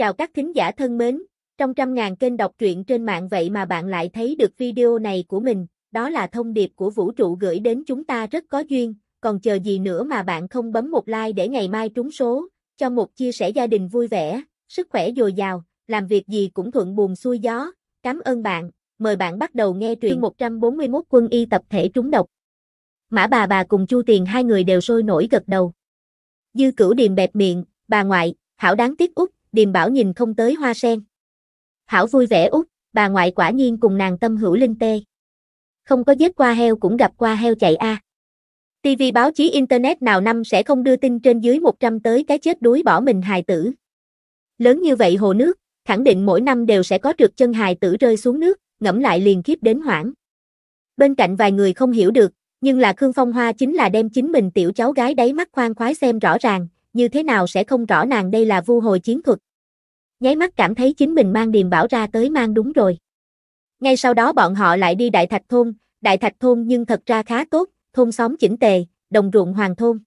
Chào các thính giả thân mến, trong trăm ngàn kênh đọc truyện trên mạng vậy mà bạn lại thấy được video này của mình, đó là thông điệp của vũ trụ gửi đến chúng ta rất có duyên, còn chờ gì nữa mà bạn không bấm một like để ngày mai trúng số, cho một chia sẻ gia đình vui vẻ, sức khỏe dồi dào, làm việc gì cũng thuận buồm xuôi gió. Cảm ơn bạn, mời bạn bắt đầu nghe truyện 141 quân y tập thể trúng độc. Mã bà bà cùng Chu Tiền hai người đều sôi nổi gật đầu. Dư Cửu Điềm bẹp miệng, bà ngoại, hảo đáng tiếc út, điềm bảo nhìn không tới hoa sen. Hảo vui vẻ út, bà ngoại quả nhiên cùng nàng tâm hữu linh tê. Không có giết qua heo cũng gặp qua heo chạy a. À. TV báo chí Internet nào năm sẽ không đưa tin trên dưới 100 tới cái chết đuối bỏ mình hài tử. Lớn như vậy hồ nước, khẳng định mỗi năm đều sẽ có trượt chân hài tử rơi xuống nước, ngẫm lại liền khiếp đến hoảng. Bên cạnh vài người không hiểu được, nhưng là Khương Phong Hoa chính là đem chính mình tiểu cháu gái đáy mắt khoan khoái xem rõ ràng, như thế nào sẽ không rõ nàng đây là vu hồi chiến thuật. Nháy mắt cảm thấy chính mình mang điềm bảo ra tới mang đúng rồi. Ngay sau đó bọn họ lại đi Đại Thạch Thôn, Đại Thạch Thôn nhưng thật ra khá tốt, thôn xóm chỉnh tề, đồng ruộng hoàng thôn.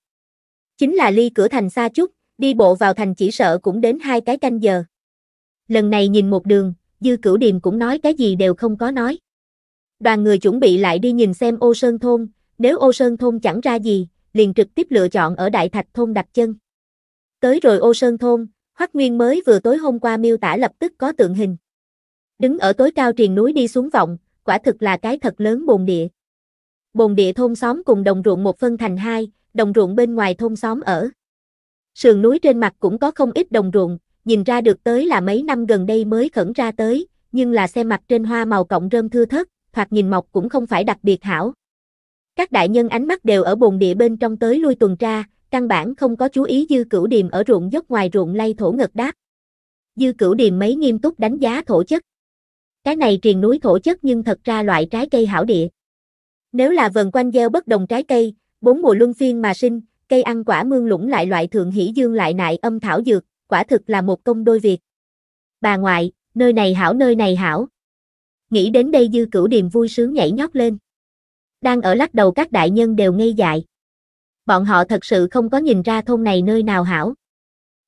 Chính là ly cửa thành xa chút, đi bộ vào thành chỉ sợ cũng đến hai cái canh giờ. Lần này nhìn một đường, dư cửu điềm cũng nói cái gì đều không có nói. Đoàn người chuẩn bị lại đi nhìn xem ô sơn thôn, nếu ô sơn thôn chẳng ra gì, liền trực tiếp lựa chọn ở Đại Thạch Thôn đặt chân. Tới rồi ô sơn thôn, Hoắc Nguyên mới vừa tối hôm qua miêu tả lập tức có tượng hình. Đứng ở tối cao triền núi đi xuống vọng, quả thực là cái thật lớn bồn địa. Bồn địa thôn xóm cùng đồng ruộng một phân thành hai, đồng ruộng bên ngoài thôn xóm ở. Sườn núi trên mặt cũng có không ít đồng ruộng, nhìn ra được tới là mấy năm gần đây mới khẩn ra tới, nhưng là xem mặt trên hoa màu cộng rơm thưa thớt, thoạt nhìn mọc cũng không phải đặc biệt hảo. Các đại nhân ánh mắt đều ở bồn địa bên trong tới lui tuần tra, căn bản không có chú ý dư cửu điềm ở ruộng dốc ngoài ruộng lay thổ ngật đáp. Dư cửu điềm mấy nghiêm túc đánh giá thổ chất. Cái này triền núi thổ chất nhưng thật ra loại trái cây hảo địa. Nếu là vần quanh gieo bất đồng trái cây, bốn mùa luân phiên mà sinh, cây ăn quả mương lũng lại loại thượng hỷ dương lại nại âm thảo dược, quả thực là một công đôi việc. Bà ngoại, nơi này hảo nơi này hảo. Nghĩ đến đây dư cửu điềm vui sướng nhảy nhót lên. Đang ở lắc đầu các đại nhân đều ngây dại bọn họ thật sự không có nhìn ra thôn này nơi nào hảo.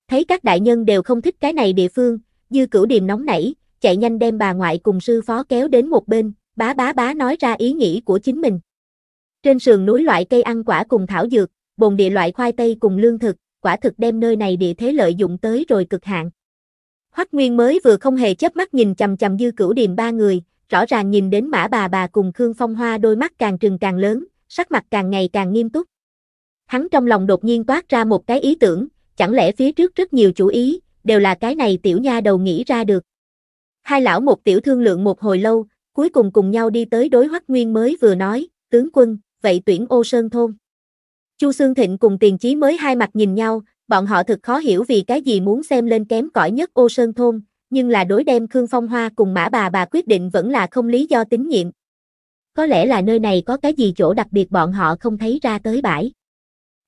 Thấy các đại nhân đều không thích cái này địa phương, dư cửu điềm nóng nảy, chạy nhanh đem bà ngoại cùng sư phó kéo đến một bên, bá bá bá nói ra ý nghĩ của chính mình. Trên sườn núi loại cây ăn quả cùng thảo dược, bồn địa loại khoai tây cùng lương thực, quả thực đem nơi này địa thế lợi dụng tới rồi cực hạn. Hoắc Nguyên mới vừa không hề chớp mắt nhìn chầm chầm Dư Cửu Điềm ba người, rõ ràng nhìn đến Mã bà bà cùng Khương Phong Hoa đôi mắt càng trừng càng lớn, sắc mặt càng ngày càng nghiêm túc. Hắn trong lòng đột nhiên toát ra một cái ý tưởng, chẳng lẽ phía trước rất nhiều chủ ý, đều là cái này tiểu nha đầu nghĩ ra được. Hai lão một tiểu thương lượng một hồi lâu, cuối cùng cùng nhau đi tới đối hoắc nguyên mới vừa nói, tướng quân, vậy tuyển ô sơn thôn. Chu Sương Thịnh cùng tiền chí mới hai mặt nhìn nhau, bọn họ thật khó hiểu vì cái gì muốn xem lên kém cỏi nhất ô sơn thôn, nhưng là đối đem Khương Phong Hoa cùng mã bà bà quyết định vẫn là không lý do tín nhiệm. Có lẽ là nơi này có cái gì chỗ đặc biệt bọn họ không thấy ra tới bãi.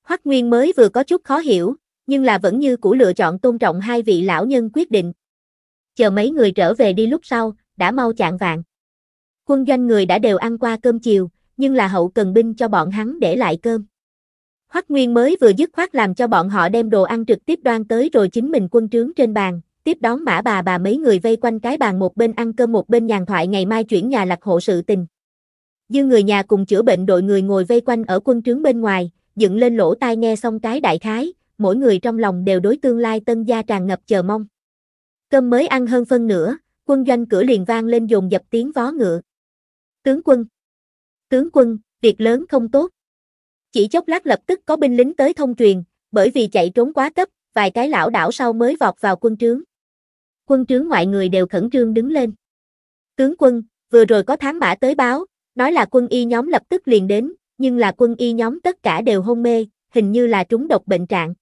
Hoắc Nguyên mới vừa có chút khó hiểu, nhưng là vẫn như cũ lựa chọn tôn trọng hai vị lão nhân quyết định. Chờ mấy người trở về đi lúc sau, đã mau chạng vạn. Quân doanh người đã đều ăn qua cơm chiều, nhưng là hậu cần binh cho bọn hắn để lại cơm. Hoắc Nguyên mới vừa dứt khoát làm cho bọn họ đem đồ ăn trực tiếp đoan tới rồi chính mình quân trướng trên bàn, tiếp đón mã bà bà mấy người vây quanh cái bàn một bên ăn cơm một bên nhàn thoại ngày mai chuyển nhà lạc hộ sự tình. Dư người nhà cùng chữa bệnh đội người ngồi vây quanh ở quân trướng bên ngoài, dựng lên lỗ tai nghe xong cái đại khái, mỗi người trong lòng đều đối tương lai tân gia tràn ngập chờ mong. Cơm mới ăn hơn phân nữa quân doanh cửa liền vang lên dồn dập tiếng vó ngựa. Tướng quân! Tướng quân, việc lớn không tốt. Chỉ chốc lát lập tức có binh lính tới thông truyền, bởi vì chạy trốn quá cấp, vài cái lão đảo sau mới vọt vào quân trướng. Quân trướng ngoại người đều khẩn trương đứng lên. Tướng quân, vừa rồi có thám mã tới báo, nói là quân y nhóm lập tức liền đến, nhưng là quân y nhóm tất cả đều hôn mê, hình như là trúng độc bệnh trạng.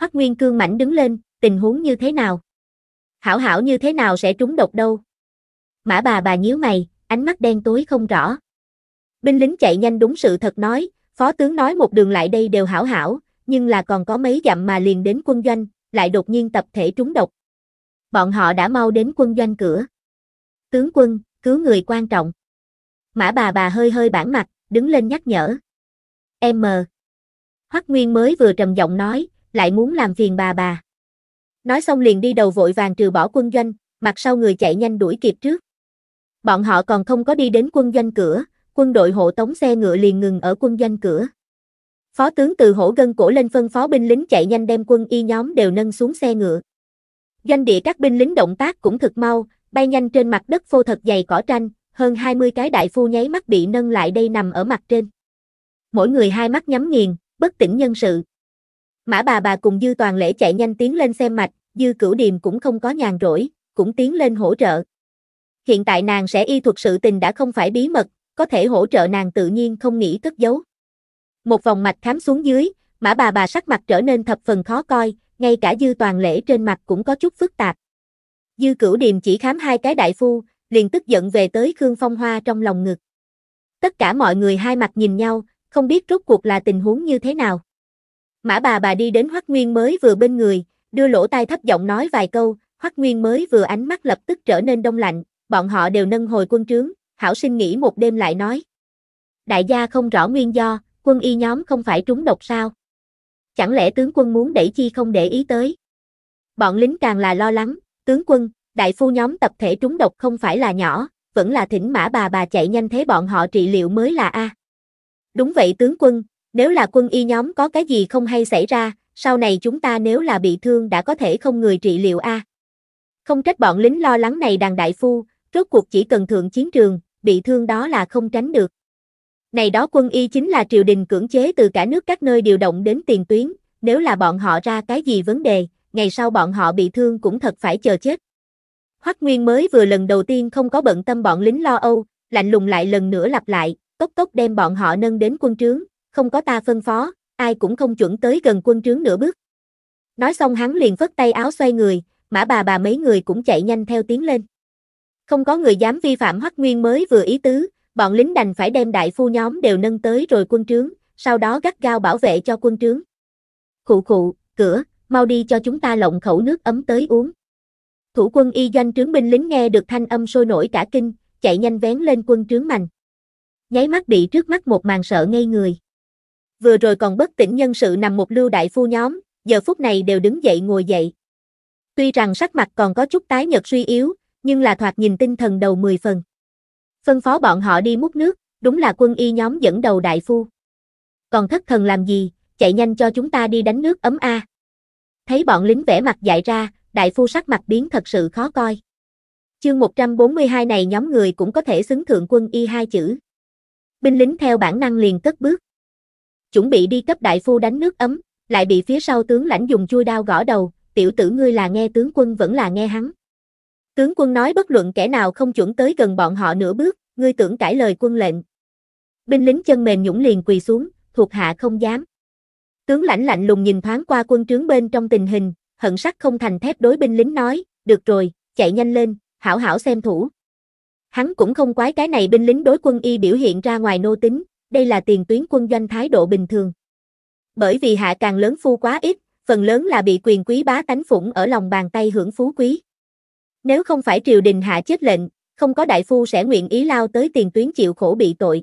Hoắc Nguyên Cương mảnh đứng lên, tình huống như thế nào? Hảo hảo như thế nào sẽ trúng độc đâu? Mã bà bà nhíu mày, ánh mắt đen tối không rõ. Binh lính chạy nhanh đúng sự thật nói, phó tướng nói một đường lại đây đều hảo hảo, nhưng là còn có mấy dặm mà liền đến quân doanh, lại đột nhiên tập thể trúng độc. Bọn họ đã mau đến quân doanh cửa. Tướng quân, cứu người quan trọng. Mã bà bà hơi hơi bản mặt, đứng lên nhắc nhở. Em mờ. Hoắc Nguyên mới vừa trầm giọng nói, lại muốn làm phiền bà bà. Nói xong liền đi đầu vội vàng trừ bỏ quân doanh, mặt sau người chạy nhanh đuổi kịp trước. Bọn họ còn không có đi đến quân doanh cửa, quân đội hộ tống xe ngựa liền ngừng ở quân doanh cửa. Phó tướng từ hổ gân cổ lên phân phó binh lính chạy nhanh đem quân y nhóm đều nâng xuống xe ngựa. Doanh địa các binh lính động tác cũng thực mau, bay nhanh trên mặt đất phô thật dày cỏ tranh, hơn 20 cái đại phu nháy mắt bị nâng lại đây nằm ở mặt trên. Mỗi người hai mắt nhắm nghiền, bất tỉnh nhân sự. Mã bà bà cùng Dư Toàn Lễ chạy nhanh tiến lên xem mạch, Dư Cửu Điềm cũng không có nhàn rỗi, cũng tiến lên hỗ trợ. Hiện tại nàng sẽ y thuật sự tình đã không phải bí mật, có thể hỗ trợ nàng tự nhiên không nghĩ cất giấu. Một vòng mạch khám xuống dưới, mã bà bà sắc mặt trở nên thập phần khó coi, ngay cả Dư Toàn Lễ trên mặt cũng có chút phức tạp. Dư Cửu Điềm chỉ khám hai cái đại phu, liền tức giận về tới Khương Phong Hoa trong lòng ngực. Tất cả mọi người hai mặt nhìn nhau, không biết rốt cuộc là tình huống như thế nào. Mã bà bà đi đến Hoắc Nguyên mới vừa bên người, đưa lỗ tai thấp giọng nói vài câu, Hoắc Nguyên mới vừa ánh mắt lập tức trở nên đông lạnh, bọn họ đều nâng hồi quân trướng, hảo sinh nghĩ một đêm lại nói. Đại gia không rõ nguyên do, quân y nhóm không phải trúng độc sao? Chẳng lẽ tướng quân muốn đẩy chi không để ý tới? Bọn lính càng là lo lắng, tướng quân, Đại phu nhóm tập thể trúng độc không phải là nhỏ, vẫn là thỉnh mã bà bà chạy nhanh thế bọn họ trị liệu mới là A. Đúng vậy tướng quân, nếu là quân y nhóm có cái gì không hay xảy ra, sau này chúng ta nếu là bị thương đã có thể không người trị liệu A. Không trách bọn lính lo lắng này đàn đại phu, rốt cuộc chỉ cần thượng chiến trường, bị thương đó là không tránh được. Này đó quân y chính là triều đình cưỡng chế từ cả nước các nơi điều động đến tiền tuyến, nếu là bọn họ ra cái gì vấn đề, ngày sau bọn họ bị thương cũng thật phải chờ chết. Hoắc Nguyên mới vừa lần đầu tiên không có bận tâm bọn lính lo âu, lạnh lùng lại lần nữa lặp lại, tốc tốc đem bọn họ nâng đến quân trướng, không có ta phân phó, ai cũng không chuẩn tới gần quân trướng nửa bước. Nói xong hắn liền phất tay áo xoay người, mã bà bà mấy người cũng chạy nhanh theo tiếng lên. Không có người dám vi phạm Hoắc Nguyên mới vừa ý tứ, bọn lính đành phải đem đại phu nhóm đều nâng tới rồi quân trướng, sau đó gắt gao bảo vệ cho quân trướng. Khụ khụ, cửa, mau đi cho chúng ta lộng khẩu nước ấm tới uống thủ quân y doanh trướng binh lính nghe được thanh âm sôi nổi cả kinh, chạy nhanh vén lên quân trướng mành Nháy mắt bị trước mắt một màn sợ ngây người. Vừa rồi còn bất tỉnh nhân sự nằm một lưu đại phu nhóm, giờ phút này đều đứng dậy ngồi dậy. Tuy rằng sắc mặt còn có chút tái nhợt suy yếu, nhưng là thoạt nhìn tinh thần đầu 10 phần. Phân phó bọn họ đi múc nước, đúng là quân y nhóm dẫn đầu đại phu. Còn thất thần làm gì, chạy nhanh cho chúng ta đi đánh nước ấm a. Thấy bọn lính vẽ mặt dại ra, đại phu sắc mặt biến thật sự khó coi. Chương 142 này nhóm người cũng có thể xứng thượng quân y hai chữ. Binh lính theo bản năng liền cất bước. Chuẩn bị đi cấp đại phu đánh nước ấm, lại bị phía sau tướng lãnh dùng chui đao gõ đầu, tiểu tử ngươi là nghe tướng quân vẫn là nghe hắn. Tướng quân nói bất luận kẻ nào không chuẩn tới gần bọn họ nửa bước, ngươi tưởng cãi lời quân lệnh. Binh lính chân mềm nhũng liền quỳ xuống, thuộc hạ không dám. Tướng lãnh lạnh lùng nhìn thoáng qua quân trướng bên trong tình hình, hận sắt không thành thép đối binh lính nói, được rồi, chạy nhanh lên, hảo hảo xem thủ. Hắn cũng không quái cái này binh lính đối quân y biểu hiện ra ngoài nô tính, đây là tiền tuyến quân doanh thái độ bình thường. Bởi vì hạ càng lớn phu quá ít, phần lớn là bị quyền quý bá tánh phủng ở lòng bàn tay hưởng phú quý. Nếu không phải triều đình hạ chết lệnh, không có đại phu sẽ nguyện ý lao tới tiền tuyến chịu khổ bị tội.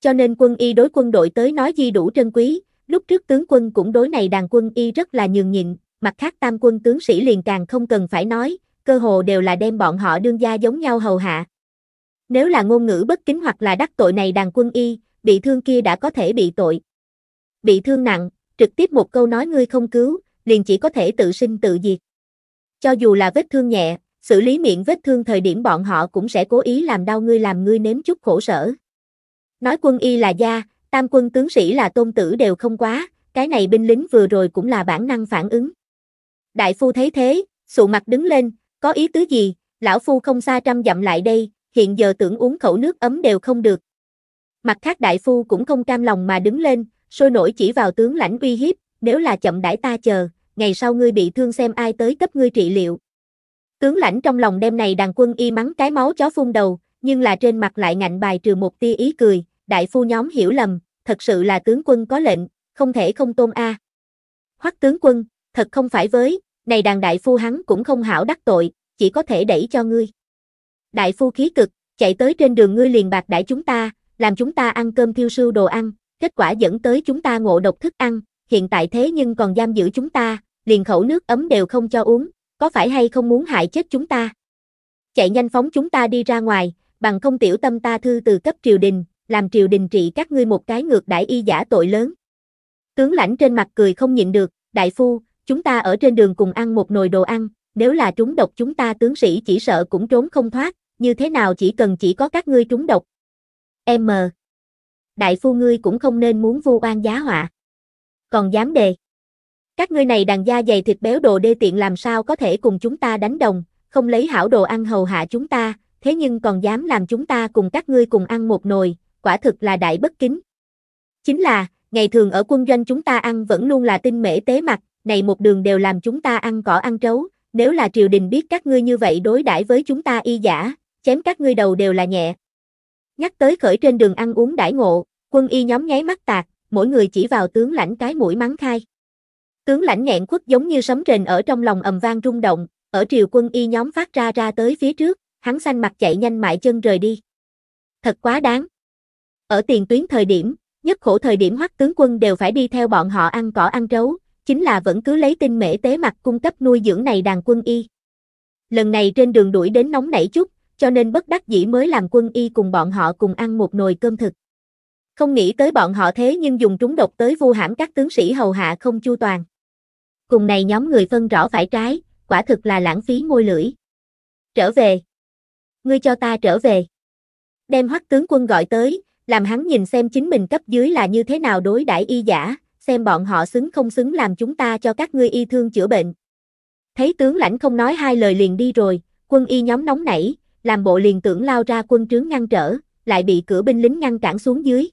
Cho nên quân y đối quân đội tới nói di đủ trân quý, lúc trước tướng quân cũng đối này đàn quân y rất là nhường nhịn, mặt khác tam quân tướng sĩ liền càng không cần phải nói, cơ hồ đều là đem bọn họ đương gia giống nhau hầu hạ. Nếu là ngôn ngữ bất kính hoặc là đắc tội này đàn quân y, bị thương kia đã có thể bị tội. Bị thương nặng, trực tiếp một câu nói ngươi không cứu, liền chỉ có thể tự sinh tự diệt. Cho dù là vết thương nhẹ, xử lý miệng vết thương thời điểm bọn họ cũng sẽ cố ý làm đau ngươi làm ngươi nếm chút khổ sở. Nói quân y là gia, tam quân tướng sĩ là tôn tử đều không quá, cái này binh lính vừa rồi cũng là bản năng phản ứng. Đại phu thấy thế, sụ mặt đứng lên, có ý tứ gì, lão phu không xa trăm dặm lại đây, hiện giờ tưởng uống khẩu nước ấm đều không được. Mặt khác đại phu cũng không cam lòng mà đứng lên, sôi nổi chỉ vào tướng lãnh uy hiếp, nếu là chậm đãi ta chờ, ngày sau ngươi bị thương xem ai tới cấp ngươi trị liệu. Tướng lãnh trong lòng đêm này đàn quân y mắng cái máu chó phun đầu, nhưng là trên mặt lại ngạnh bài trừ một tia ý cười, đại phu nhóm hiểu lầm, thật sự là tướng quân có lệnh, không thể không tôn A. Hoắc tướng quân, thật không phải với, này đàn đại phu hắn cũng không hảo đắc tội, chỉ có thể đẩy cho ngươi. Đại phu khí cực, chạy tới trên đường ngươi liền bạc đãi chúng ta, làm chúng ta ăn cơm thiêu sưu đồ ăn, kết quả dẫn tới chúng ta ngộ độc thức ăn, hiện tại thế nhưng còn giam giữ chúng ta, liền khẩu nước ấm đều không cho uống, có phải hay không muốn hại chết chúng ta? Chạy nhanh phóng chúng ta đi ra ngoài, bằng không tiểu tâm ta thư từ cấp triều đình, làm triều đình trị các ngươi một cái ngược đại y giả tội lớn. Tướng lãnh trên mặt cười không nhịn được, đại phu, Chúng ta ở trên đường cùng ăn một nồi đồ ăn, nếu là trúng độc chúng ta tướng sĩ chỉ sợ cũng trốn không thoát, như thế nào chỉ cần chỉ có các ngươi trúng độc. M. Đại phu ngươi cũng không nên muốn vu oan giá họa. Còn dám đề. Các ngươi này đàn da dày thịt béo đồ đê tiện làm sao có thể cùng chúng ta đánh đồng, không lấy hảo đồ ăn hầu hạ chúng ta, thế nhưng còn dám làm chúng ta cùng các ngươi cùng ăn một nồi, quả thực là đại bất kính. Chính là, ngày thường ở quân doanh chúng ta ăn vẫn luôn là tinh mễ tế mặt, này một đường đều làm chúng ta ăn cỏ ăn trấu, nếu là triều đình biết các ngươi như vậy đối đãi với chúng ta y giả, chém các ngươi đầu đều là nhẹ. Nhắc tới khởi trên đường ăn uống đãi ngộ, quân y nhóm nháy mắt tạc, mỗi người chỉ vào tướng lãnh cái mũi mắng khai. Tướng lãnh nghẹn quất giống như sấm rền ở trong lòng ầm vang rung động, ở triều quân y nhóm phát ra ra tới phía trước, hắn xanh mặt chạy nhanh mại chân rời đi. Thật quá đáng. Ở tiền tuyến thời điểm, nhất khổ thời điểm hoắc tướng quân đều phải đi theo bọn họ ăn cỏ ăn trấu, chính là vẫn cứ lấy tinh mễ tế mặt cung cấp nuôi dưỡng này đàn quân y. Lần này trên đường đuổi đến nóng nảy chút, cho nên bất đắc dĩ mới làm quân y cùng bọn họ cùng ăn một nồi cơm thực. Không nghĩ tới bọn họ thế nhưng dùng trúng độc tới vu hãm các tướng sĩ hầu hạ không chu toàn. Cùng này nhóm người phân rõ phải trái, quả thực là lãng phí môi lưỡi. Trở về. Ngươi cho ta trở về. Đem hoắc tướng quân gọi tới, làm hắn nhìn xem chính mình cấp dưới là như thế nào đối đãi y giả, xem bọn họ xứng không xứng làm chúng ta cho các ngươi y thương chữa bệnh. Thấy tướng lãnh không nói hai lời liền đi rồi, quân y nhóm nóng nảy, làm bộ liền tưởng lao ra quân trướng ngăn trở, lại bị cửa binh lính ngăn cản xuống dưới.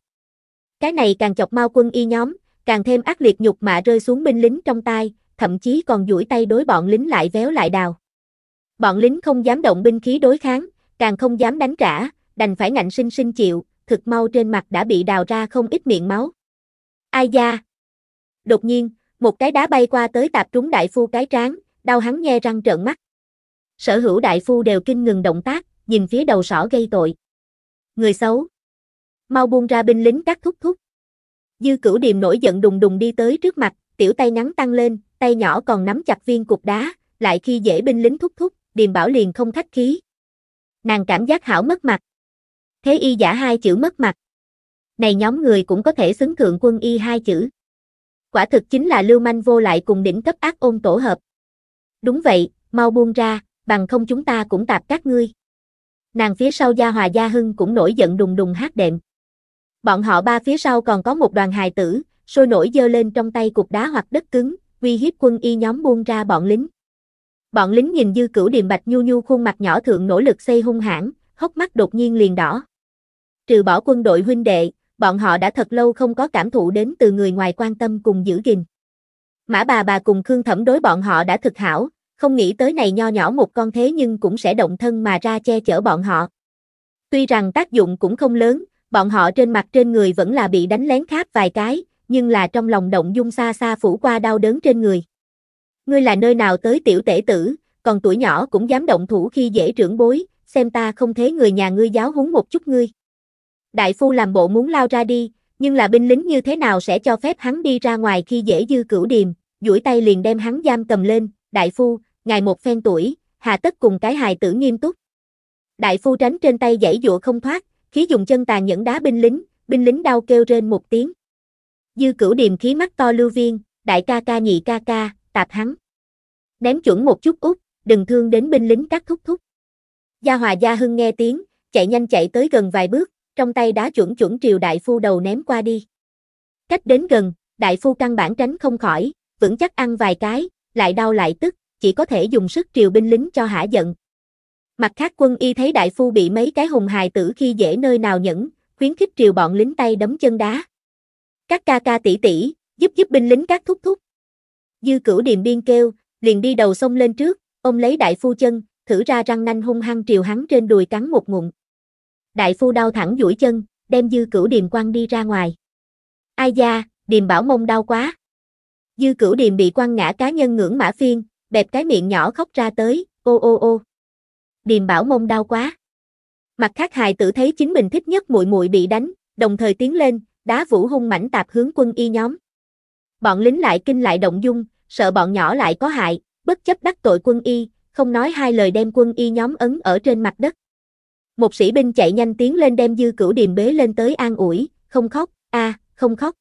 Cái này càng chọc mau quân y nhóm, càng thêm ác liệt nhục mạ rơi xuống binh lính trong tay, thậm chí còn duỗi tay đối bọn lính lại véo lại đào. Bọn lính không dám động binh khí đối kháng, càng không dám đánh trả, đành phải ngạnh sinh sinh chịu, thực mau trên mặt đã bị đào ra không ít miệng máu. Ai da, đột nhiên, một cái đá bay qua tới tạp trúng đại phu cái trán, đau hắn nghe răng trợn mắt. Sở hữu đại phu đều kinh ngừng động tác, nhìn phía đầu sỏ gây tội. Người xấu. Mau buông ra binh lính các thúc thúc. Dư cửu điềm nổi giận đùng đùng đi tới trước mặt, tiểu tay ngắn tăng lên, tay nhỏ còn nắm chặt viên cục đá, lại khi dễ binh lính thúc thúc, điềm bảo liền không khách khí. Nàng cảm giác hảo mất mặt. Thế y giả hai chữ mất mặt. Này nhóm người cũng có thể xứng thượng quân y hai chữ. Quả thực chính là lưu manh vô lại cùng đỉnh cấp ác ôn tổ hợp. Đúng vậy, mau buông ra, bằng không chúng ta cũng tạp các ngươi. Nàng phía sau Gia Hòa Gia Hưng cũng nổi giận đùng đùng hát đệm. Bọn họ ba phía sau còn có một đoàn hài tử, sôi nổi dơ lên trong tay cục đá hoặc đất cứng, uy hiếp quân y nhóm buông ra bọn lính. Bọn lính nhìn dư cửu điềm bạch nhu nhu khuôn mặt nhỏ thượng nỗ lực xây hung hãn, hốc mắt đột nhiên liền đỏ. Trừ bỏ quân đội huynh đệ, bọn họ đã thật lâu không có cảm thụ đến từ người ngoài quan tâm cùng giữ gìn. Mã bà bà cùng Khương Thẩm đối bọn họ đã thực hảo, không nghĩ tới này nho nhỏ một con thế nhưng cũng sẽ động thân mà ra che chở bọn họ. Tuy rằng tác dụng cũng không lớn, bọn họ trên mặt trên người vẫn là bị đánh lén kháp vài cái, nhưng là trong lòng động dung xa xa phủ qua đau đớn trên người. Ngươi là nơi nào tới tiểu tể tử, còn tuổi nhỏ cũng dám động thủ khi dễ trưởng bối, xem ta không thế người nhà ngươi giáo huấn một chút ngươi đại phu làm bộ muốn lao ra đi, nhưng là binh lính như thế nào sẽ cho phép hắn đi ra ngoài khi dễ dư cửu điềm, duỗi tay liền đem hắn giam cầm lên, đại phu, ngài một phen tuổi, hà tất cùng cái hài tử nghiêm túc. Đại phu tránh trên tay dãy dụa không thoát, khí dùng chân tàn nhẫn đá binh lính, binh lính đau kêu rên một tiếng. Dư cửu điềm khí mắt to lưu viên, đại ca ca nhị ca ca, tạp hắn. Ném chuẩn một chút út, đừng thương đến binh lính các thúc thúc. Gia Hòa Gia Hưng nghe tiếng, chạy nhanh chạy tới gần vài bước, trong tay đá chuẩn chuẩn triều đại phu đầu ném qua đi. Cách đến gần, đại phu căn bản tránh không khỏi, vững chắc ăn vài cái, lại đau lại tức, chỉ có thể dùng sức triều binh lính cho hả giận. Mặt khác quân y thấy đại phu bị mấy cái hùng hài tử khi dễ nơi nào nhẫn, khuyến khích triều bọn lính tay đấm chân đá. Các ca ca tỷ tỷ, giúp giúp binh lính các thúc thúc. Dư cửu điềm biên kêu, liền đi đầu sông lên trước, ông lấy đại phu chân, thử ra răng nanh hung hăng triều hắn trên đùi cắn một ngụm đại phu đau thẳng duỗi chân, đem dư cửu điềm quăng đi ra ngoài. Ai da, điềm bảo mông đau quá. Dư cửu điềm bị quăng ngã cá nhân ngưỡng mã phiên, bẹp cái miệng nhỏ khóc ra tới, ô ô ô. Điềm bảo mông đau quá. Mặt khác hài tử thấy chính mình thích nhất muội muội bị đánh, đồng thời tiến lên, đá vũ hung mảnh tạp hướng quân y nhóm. Bọn lính lại kinh lại động dung, sợ bọn nhỏ lại có hại, bất chấp đắc tội quân y, không nói hai lời đem quân y nhóm ấn ở trên mặt đất. Một sĩ binh chạy nhanh tiến lên đem dư cửu điềm bế lên tới an ủi, không khóc, a, à, không khóc.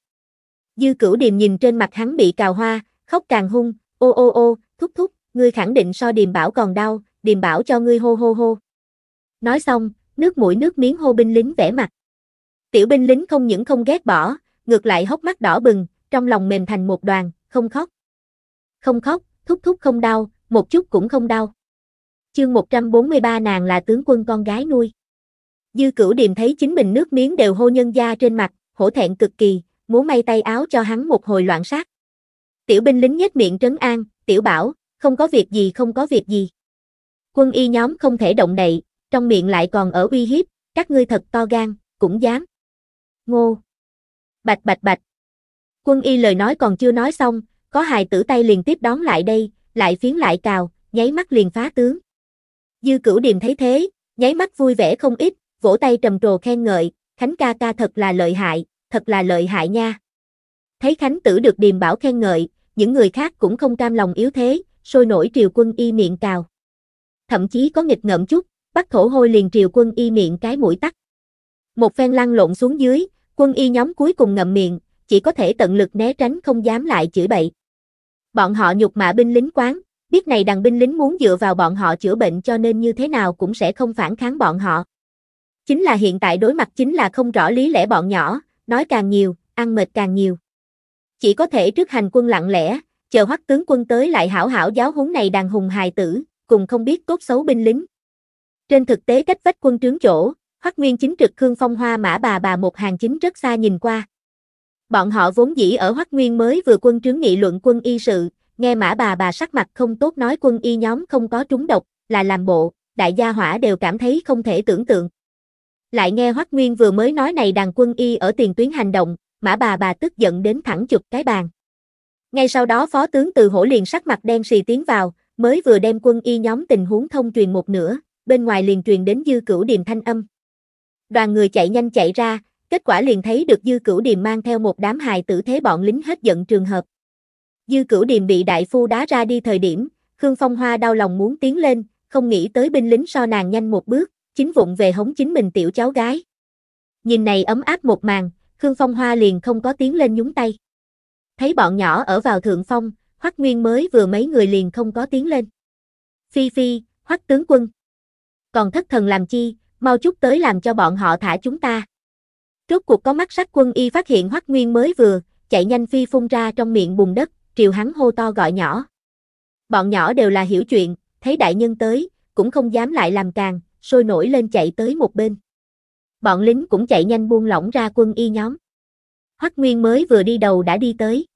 Dư cửu điềm nhìn trên mặt hắn bị cào hoa, khóc càng hung, ô ô ô, thúc thúc, ngươi khẳng định so điềm bảo còn đau, điềm bảo cho ngươi hô hô hô. Nói xong, nước mũi nước miếng hô binh lính vẽ mặt. Tiểu binh lính không những không ghét bỏ, ngược lại hốc mắt đỏ bừng, trong lòng mềm thành một đoàn, không khóc. Không khóc, thúc thúc không đau, một chút cũng không đau. Chương 143 nàng là tướng quân con gái nuôi. Dư cửu điềm thấy chính mình nước miếng đều hô nhân gia trên mặt, hổ thẹn cực kỳ, muốn may tay áo cho hắn một hồi loạn sát. Tiểu binh lính nhếch miệng trấn an, tiểu bảo, không có việc gì không có việc gì. Quân y nhóm không thể động đậy, trong miệng lại còn ở uy hiếp, các ngươi thật to gan, cũng dám. Ngô. Bạch bạch bạch. Quân y lời nói còn chưa nói xong, có hài tử tay liền tiếp đón lại đây, lại phiến lại cào, nháy mắt liền phá tướng. Dư cửu điềm thấy thế, nháy mắt vui vẻ không ít, vỗ tay trầm trồ khen ngợi, Khánh ca ca thật là lợi hại, thật là lợi hại nha. Thấy Khánh tử được điềm bảo khen ngợi, những người khác cũng không cam lòng yếu thế, sôi nổi triều quân y miệng cào. Thậm chí có nghịch ngợm chút, bắt thổ hôi liền triều quân y miệng cái mũi tắt. Một phen lăn lộn xuống dưới, quân y nhóm cuối cùng ngậm miệng, chỉ có thể tận lực né tránh không dám lại chửi bậy. Bọn họ nhục mạ binh lính quán, biết này đàn binh lính muốn dựa vào bọn họ chữa bệnh cho nên như thế nào cũng sẽ không phản kháng bọn họ. Chính là hiện tại đối mặt chính là không rõ lý lẽ bọn nhỏ, nói càng nhiều, ăn mệt càng nhiều. Chỉ có thể trước hành quân lặng lẽ, chờ hoắc tướng quân tới lại hảo hảo giáo huấn này đàn hùng hài tử, cùng không biết tốt xấu binh lính. Trên thực tế cách vách quân trướng chỗ, hoắc nguyên chính trực Khương Phong Hoa mã bà bà một hàng chính rất xa nhìn qua. Bọn họ vốn dĩ ở hoắc nguyên mới vừa quân trướng nghị luận quân y sự, Nghe mã bà bà sắc mặt không tốt nói quân y nhóm không có trúng độc, là làm bộ, đại gia hỏa đều cảm thấy không thể tưởng tượng. Lại nghe Hoắc Nguyên vừa mới nói này đàn quân y ở tiền tuyến hành động, mã bà bà tức giận đến thẳng chụp cái bàn. Ngay sau đó phó tướng từ hổ liền sắc mặt đen xì tiến vào, mới vừa đem quân y nhóm tình huống thông truyền một nửa, bên ngoài liền truyền đến dư cửu điềm thanh âm. Đoàn người chạy nhanh chạy ra, kết quả liền thấy được dư cửu điềm mang theo một đám hài tử thế bọn lính hết giận trường hợp. Dư Cửu Điềm bị đại phu đá ra đi thời điểm, Khương Phong Hoa đau lòng muốn tiến lên, không nghĩ tới binh lính so nàng nhanh một bước, chính vụng về hống chính mình tiểu cháu gái. Nhìn này ấm áp một màn, Khương Phong Hoa liền không có tiến lên nhúng tay. Thấy bọn nhỏ ở vào thượng phong, Hoắc Nguyên mới vừa mấy người liền không có tiến lên. Phi Phi, Hoắc tướng quân. Còn thất thần làm chi, mau chút tới làm cho bọn họ thả chúng ta. trước cuộc có mắt sắc quân y phát hiện Hoắc Nguyên mới vừa, chạy nhanh phi phun ra trong miệng bùn đất, triều hắn hô to gọi nhỏ. Bọn nhỏ đều là hiểu chuyện, thấy đại nhân tới, cũng không dám lại làm càng, sôi nổi lên chạy tới một bên. Bọn lính cũng chạy nhanh buông lỏng ra quân y nhóm. Hoắc Nguyên mới vừa đi đầu đã đi tới.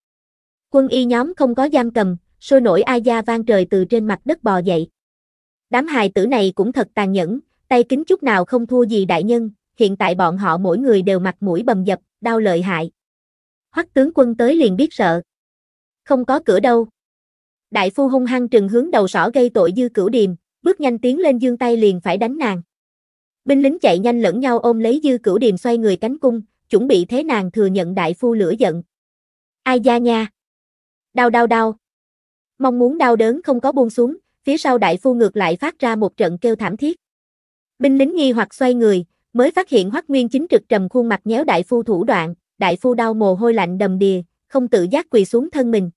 Quân y nhóm không có giam cầm, sôi nổi ai da vang trời từ trên mặt đất bò dậy. Đám hài tử này cũng thật tàn nhẫn, tay kính chút nào không thua gì đại nhân, hiện tại bọn họ mỗi người đều mặt mũi bầm dập, đau lợi hại. Hoắc tướng quân tới liền biết sợ, không có cửa đâu. Đại phu hung hăng trừng hướng đầu sỏ gây tội dư cửu điềm, bước nhanh tiến lên dương tay liền phải đánh nàng. Binh lính chạy nhanh lẫn nhau ôm lấy dư cửu điềm xoay người cánh cung, chuẩn bị thế nàng thừa nhận đại phu lửa giận. Ai da nha? Đau đau đau. Mong muốn đau đớn không có buông xuống, phía sau đại phu ngược lại phát ra một trận kêu thảm thiết. Binh lính nghi hoặc xoay người, mới phát hiện Hoắc Nguyên chính trực trầm khuôn mặt nhéo đại phu thủ đoạn, đại phu đau mồ hôi lạnh đầm đìa, không tự giác quỳ xuống thân mình.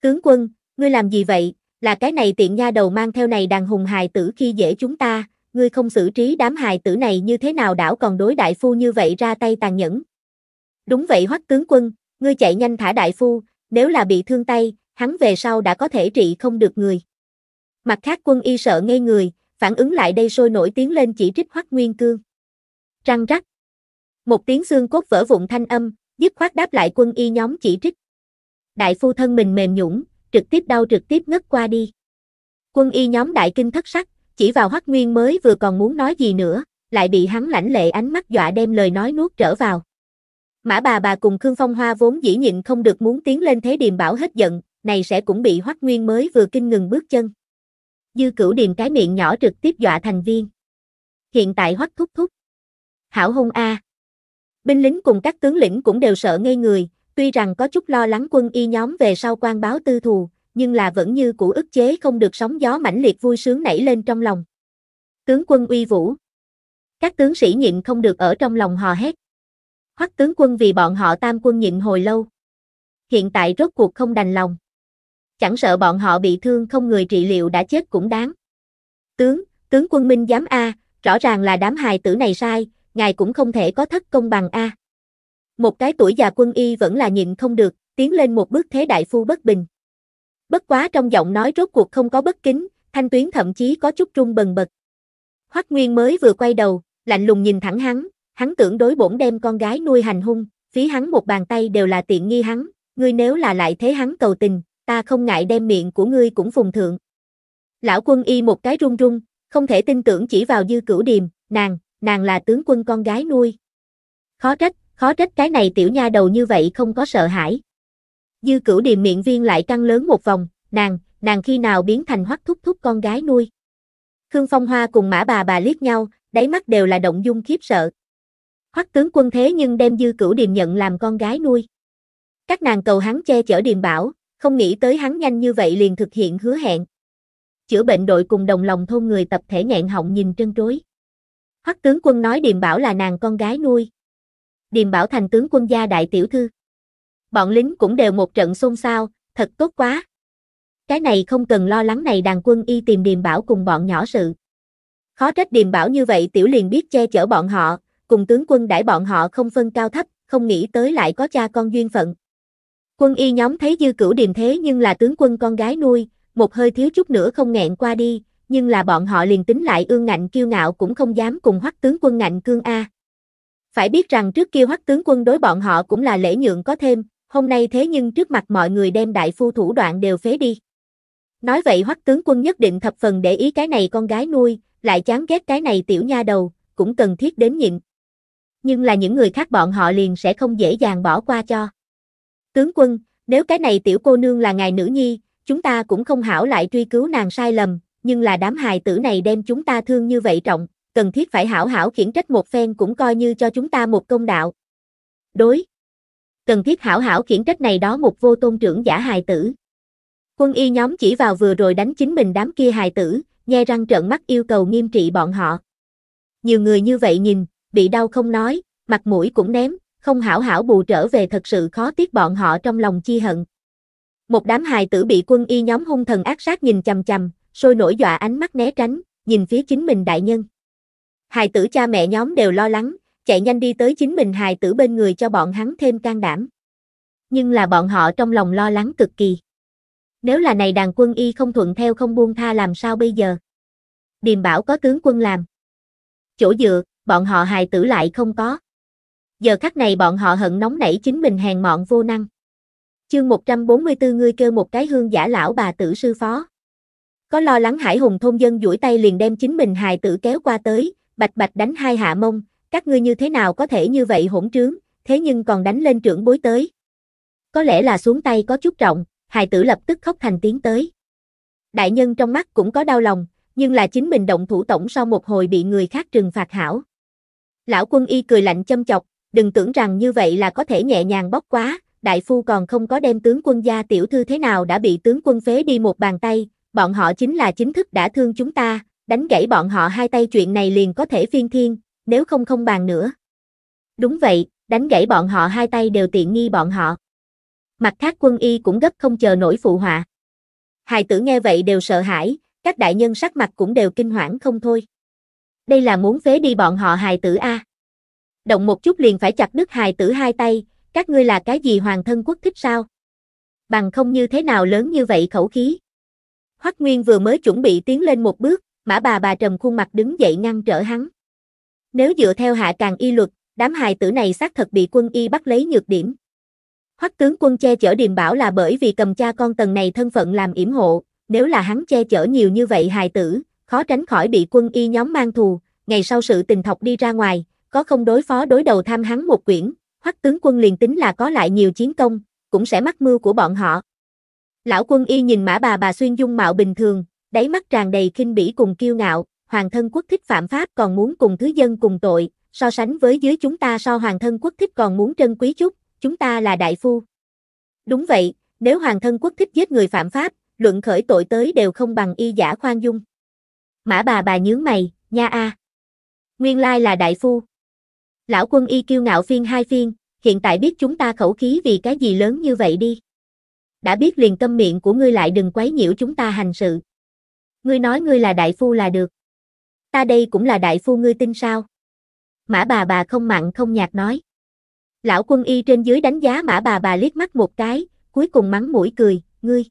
Tướng quân, ngươi làm gì vậy, là cái này tiện nha đầu mang theo này đàn hùng hài tử khi dễ chúng ta, ngươi không xử trí đám hài tử này như thế nào đảo còn đối đại phu như vậy ra tay tàn nhẫn. Đúng vậy hoắc tướng quân, ngươi chạy nhanh thả đại phu, nếu là bị thương tay, hắn về sau đã có thể trị không được người. Mặt khác quân y sợ ngây người, phản ứng lại đây sôi nổi tiếng lên chỉ trích hoắc nguyên cương. Răng rắc. Một tiếng xương cốt vỡ vụn thanh âm, dứt khoát đáp lại quân y nhóm chỉ trích. Đại phu thân mình mềm nhũng, trực tiếp đau trực tiếp ngất qua đi. Quân y nhóm đại kinh thất sắc, chỉ vào Hoắc Nguyên mới vừa còn muốn nói gì nữa, lại bị hắn lãnh lệ ánh mắt dọa đem lời nói nuốt trở vào. Mã bà bà cùng Khương Phong Hoa vốn dĩ nhịn không được muốn tiến lên thế điềm bảo hết giận, này sẽ cũng bị Hoắc Nguyên mới vừa kinh ngừng bước chân. Dư Cửu Điềm cái miệng nhỏ trực tiếp dọa thành viên. Hiện tại Hoắc thúc thúc. Hảo hung a, à, Binh lính cùng các tướng lĩnh cũng đều sợ ngây người, tuy rằng có chút lo lắng quân y nhóm về sau quan báo tư thù, nhưng là vẫn như cũ ức chế không được sóng gió mãnh liệt vui sướng nảy lên trong lòng. Tướng quân uy vũ. Các tướng sĩ nhịn không được ở trong lòng hò hét. Hoắc tướng quân vì bọn họ tam quân nhịn hồi lâu. Hiện tại rốt cuộc không đành lòng. Chẳng sợ bọn họ bị thương không người trị liệu đã chết cũng đáng. Tướng, tướng quân minh giám A, rõ ràng là đám hài tử này sai, ngài cũng không thể có thất công bằng a. Một cái tuổi già quân y vẫn là nhịn không được, tiến lên một bước thế đại phu bất bình. Bất quá trong giọng nói rốt cuộc không có bất kính, thanh tuyến thậm chí có chút trung bần bật. Hoắc Nguyên mới vừa quay đầu, lạnh lùng nhìn thẳng hắn, hắn tưởng đối bổn đem con gái nuôi hành hung, phí hắn một bàn tay đều là tiện nghi hắn, ngươi nếu là lại thế hắn cầu tình, ta không ngại đem miệng của ngươi cũng phùng thượng. Lão quân y một cái run run, không thể tin tưởng chỉ vào dư cửu điềm, nàng, nàng là tướng quân con gái nuôi. Khó trách, khó trách cái này tiểu nha đầu như vậy không có sợ hãi. Dư cửu điềm miệng viên lại căng lớn một vòng, nàng, nàng khi nào biến thành hoắc thúc thúc con gái nuôi. Khương Phong Hoa cùng mã bà bà liếc nhau, đáy mắt đều là động dung khiếp sợ. Hoắc tướng quân thế nhưng đem dư cửu điềm nhận làm con gái nuôi. Các nàng cầu hắn che chở điềm bảo, không nghĩ tới hắn nhanh như vậy liền thực hiện hứa hẹn. Chữa bệnh đội cùng đồng lòng thôn người tập thể nghẹn họng nhìn trân trối. Hoắc tướng quân nói Điềm Bảo là nàng con gái nuôi. Điềm Bảo thành tướng quân gia đại tiểu thư. Bọn lính cũng đều một trận xôn xao, thật tốt quá. Cái này không cần lo lắng này đàn quân y tìm Điềm Bảo cùng bọn nhỏ sự. Khó trách Điềm Bảo như vậy tiểu liền biết che chở bọn họ, cùng tướng quân đãi bọn họ không phân cao thấp, không nghĩ tới lại có cha con duyên phận. Quân y nhóm thấy dư cửu điềm thế nhưng là tướng quân con gái nuôi, một hơi thiếu chút nữa không nghẹn qua đi, nhưng là bọn họ liền tính lại ương ngạnh kiêu ngạo cũng không dám cùng hoắc tướng quân ngạnh cương A. Phải biết rằng trước kia hoắc tướng quân đối bọn họ cũng là lễ nhượng có thêm, hôm nay thế nhưng trước mặt mọi người đem đại phu thủ đoạn đều phế đi. Nói vậy hoắc tướng quân nhất định thập phần để ý cái này con gái nuôi, lại chán ghét cái này tiểu nha đầu, cũng cần thiết đến nhịn. Nhưng là những người khác bọn họ liền sẽ không dễ dàng bỏ qua cho. Tướng quân, nếu cái này tiểu cô nương là ngài nữ nhi, chúng ta cũng không hảo lại truy cứu nàng sai lầm, nhưng là đám hài tử này đem chúng ta thương như vậy trọng, cần thiết phải hảo hảo khiển trách một phen cũng coi như cho chúng ta một công đạo. Đối. Cần thiết hảo hảo khiển trách này đó một vô tôn trưởng giả hài tử. Quân y nhóm chỉ vào vừa rồi đánh chính mình đám kia hài tử, nghe răng trợn mắt yêu cầu nghiêm trị bọn họ. Nhiều người như vậy nhìn, bị đau không nói, mặt mũi cũng ném, không hảo hảo bù trở về thật sự khó tiếc bọn họ trong lòng chi hận. Một đám hài tử bị quân y nhóm hung thần ác sát nhìn chằm chằm, sôi nổi dọa ánh mắt né tránh, nhìn phía chính mình đại nhân. Hài tử cha mẹ nhóm đều lo lắng, chạy nhanh đi tới chính mình hài tử bên người cho bọn hắn thêm can đảm. Nhưng là bọn họ trong lòng lo lắng cực kỳ. Nếu là này đàn quân y không thuận theo không buông tha làm sao bây giờ? Điềm bảo có tướng quân làm. Chỗ dựa, bọn họ hài tử lại không có. Giờ khắc này bọn họ hận nóng nảy chính mình hèn mọn vô năng. Chương 144 ngươi kêu một cái hương giả lão bà tử sư phó. Có lo lắng Hải Hùng thôn dân duỗi tay liền đem chính mình hài tử kéo qua tới, bạch bạch đánh hai hạ mông, các ngươi như thế nào có thể như vậy hỗn trướng, thế nhưng còn đánh lên trưởng bối tới. Có lẽ là xuống tay có chút trọng, hài tử lập tức khóc thành tiếng tới. Đại nhân trong mắt cũng có đau lòng, nhưng là chính mình động thủ tổng sau một hồi bị người khác trừng phạt hảo. Lão quân y cười lạnh châm chọc, đừng tưởng rằng như vậy là có thể nhẹ nhàng bóc quá, đại phu còn không có đem tướng quân gia tiểu thư thế nào đã bị tướng quân phế đi một bàn tay, bọn họ chính là chính thức đã thương chúng ta, đánh gãy bọn họ hai tay chuyện này liền có thể phiên thiên, nếu không không bàn nữa. Đúng vậy, đánh gãy bọn họ hai tay đều tiện nghi bọn họ. Mặt khác quân y cũng gấp không chờ nổi phụ họa. Hài tử nghe vậy đều sợ hãi, các đại nhân sắc mặt cũng đều kinh hoảng không thôi. Đây là muốn phế đi bọn họ hài tử A. Động một chút liền phải chặt đứt hài tử hai tay, các ngươi là cái gì hoàng thân quốc thích sao? Bằng không như thế nào lớn như vậy khẩu khí. Hoắc Nguyên vừa mới chuẩn bị tiến lên một bước, Mã bà bà trầm khuôn mặt đứng dậy ngăn trở hắn. Nếu dựa theo hạ càng y luật, đám hài tử này xác thật bị quân y bắt lấy nhược điểm. Hoắc tướng quân che chở Điềm Bảo là bởi vì cầm cha con tầng này thân phận làm yểm hộ, nếu là hắn che chở nhiều như vậy hài tử, khó tránh khỏi bị quân y nhóm mang thù, ngày sau sự tình thọc đi ra ngoài, có không đối phó đối đầu tham hắn một quyển, Hoắc tướng quân liền tính là có lại nhiều chiến công, cũng sẽ mắc mưu của bọn họ. Lão quân y nhìn mã bà bà xuyên dung mạo bình thường, đáy mắt tràn đầy khinh bỉ cùng kiêu ngạo, hoàng thân quốc thích phạm pháp còn muốn cùng thứ dân cùng tội, so sánh với dưới chúng ta so hoàng thân quốc thích còn muốn trân quý chút, chúng ta là đại phu. Đúng vậy, nếu hoàng thân quốc thích giết người phạm pháp, luận khởi tội tới đều không bằng y giả khoan dung. Mã bà bà nhướng mày, nha a. Nguyên lai là đại phu. Lão quân y kiêu ngạo phiên hai phiên, hiện tại biết chúng ta khẩu khí vì cái gì lớn như vậy đi đã biết liền câm miệng của ngươi lại đừng quấy nhiễu chúng ta hành sự. Ngươi nói ngươi là đại phu là được. Ta đây cũng là đại phu ngươi tin sao? Mã bà bà không mặn không nhạt nói. Lão quân y trên dưới đánh giá mã bà bà liếc mắt một cái, cuối cùng mắng mũi cười, ngươi.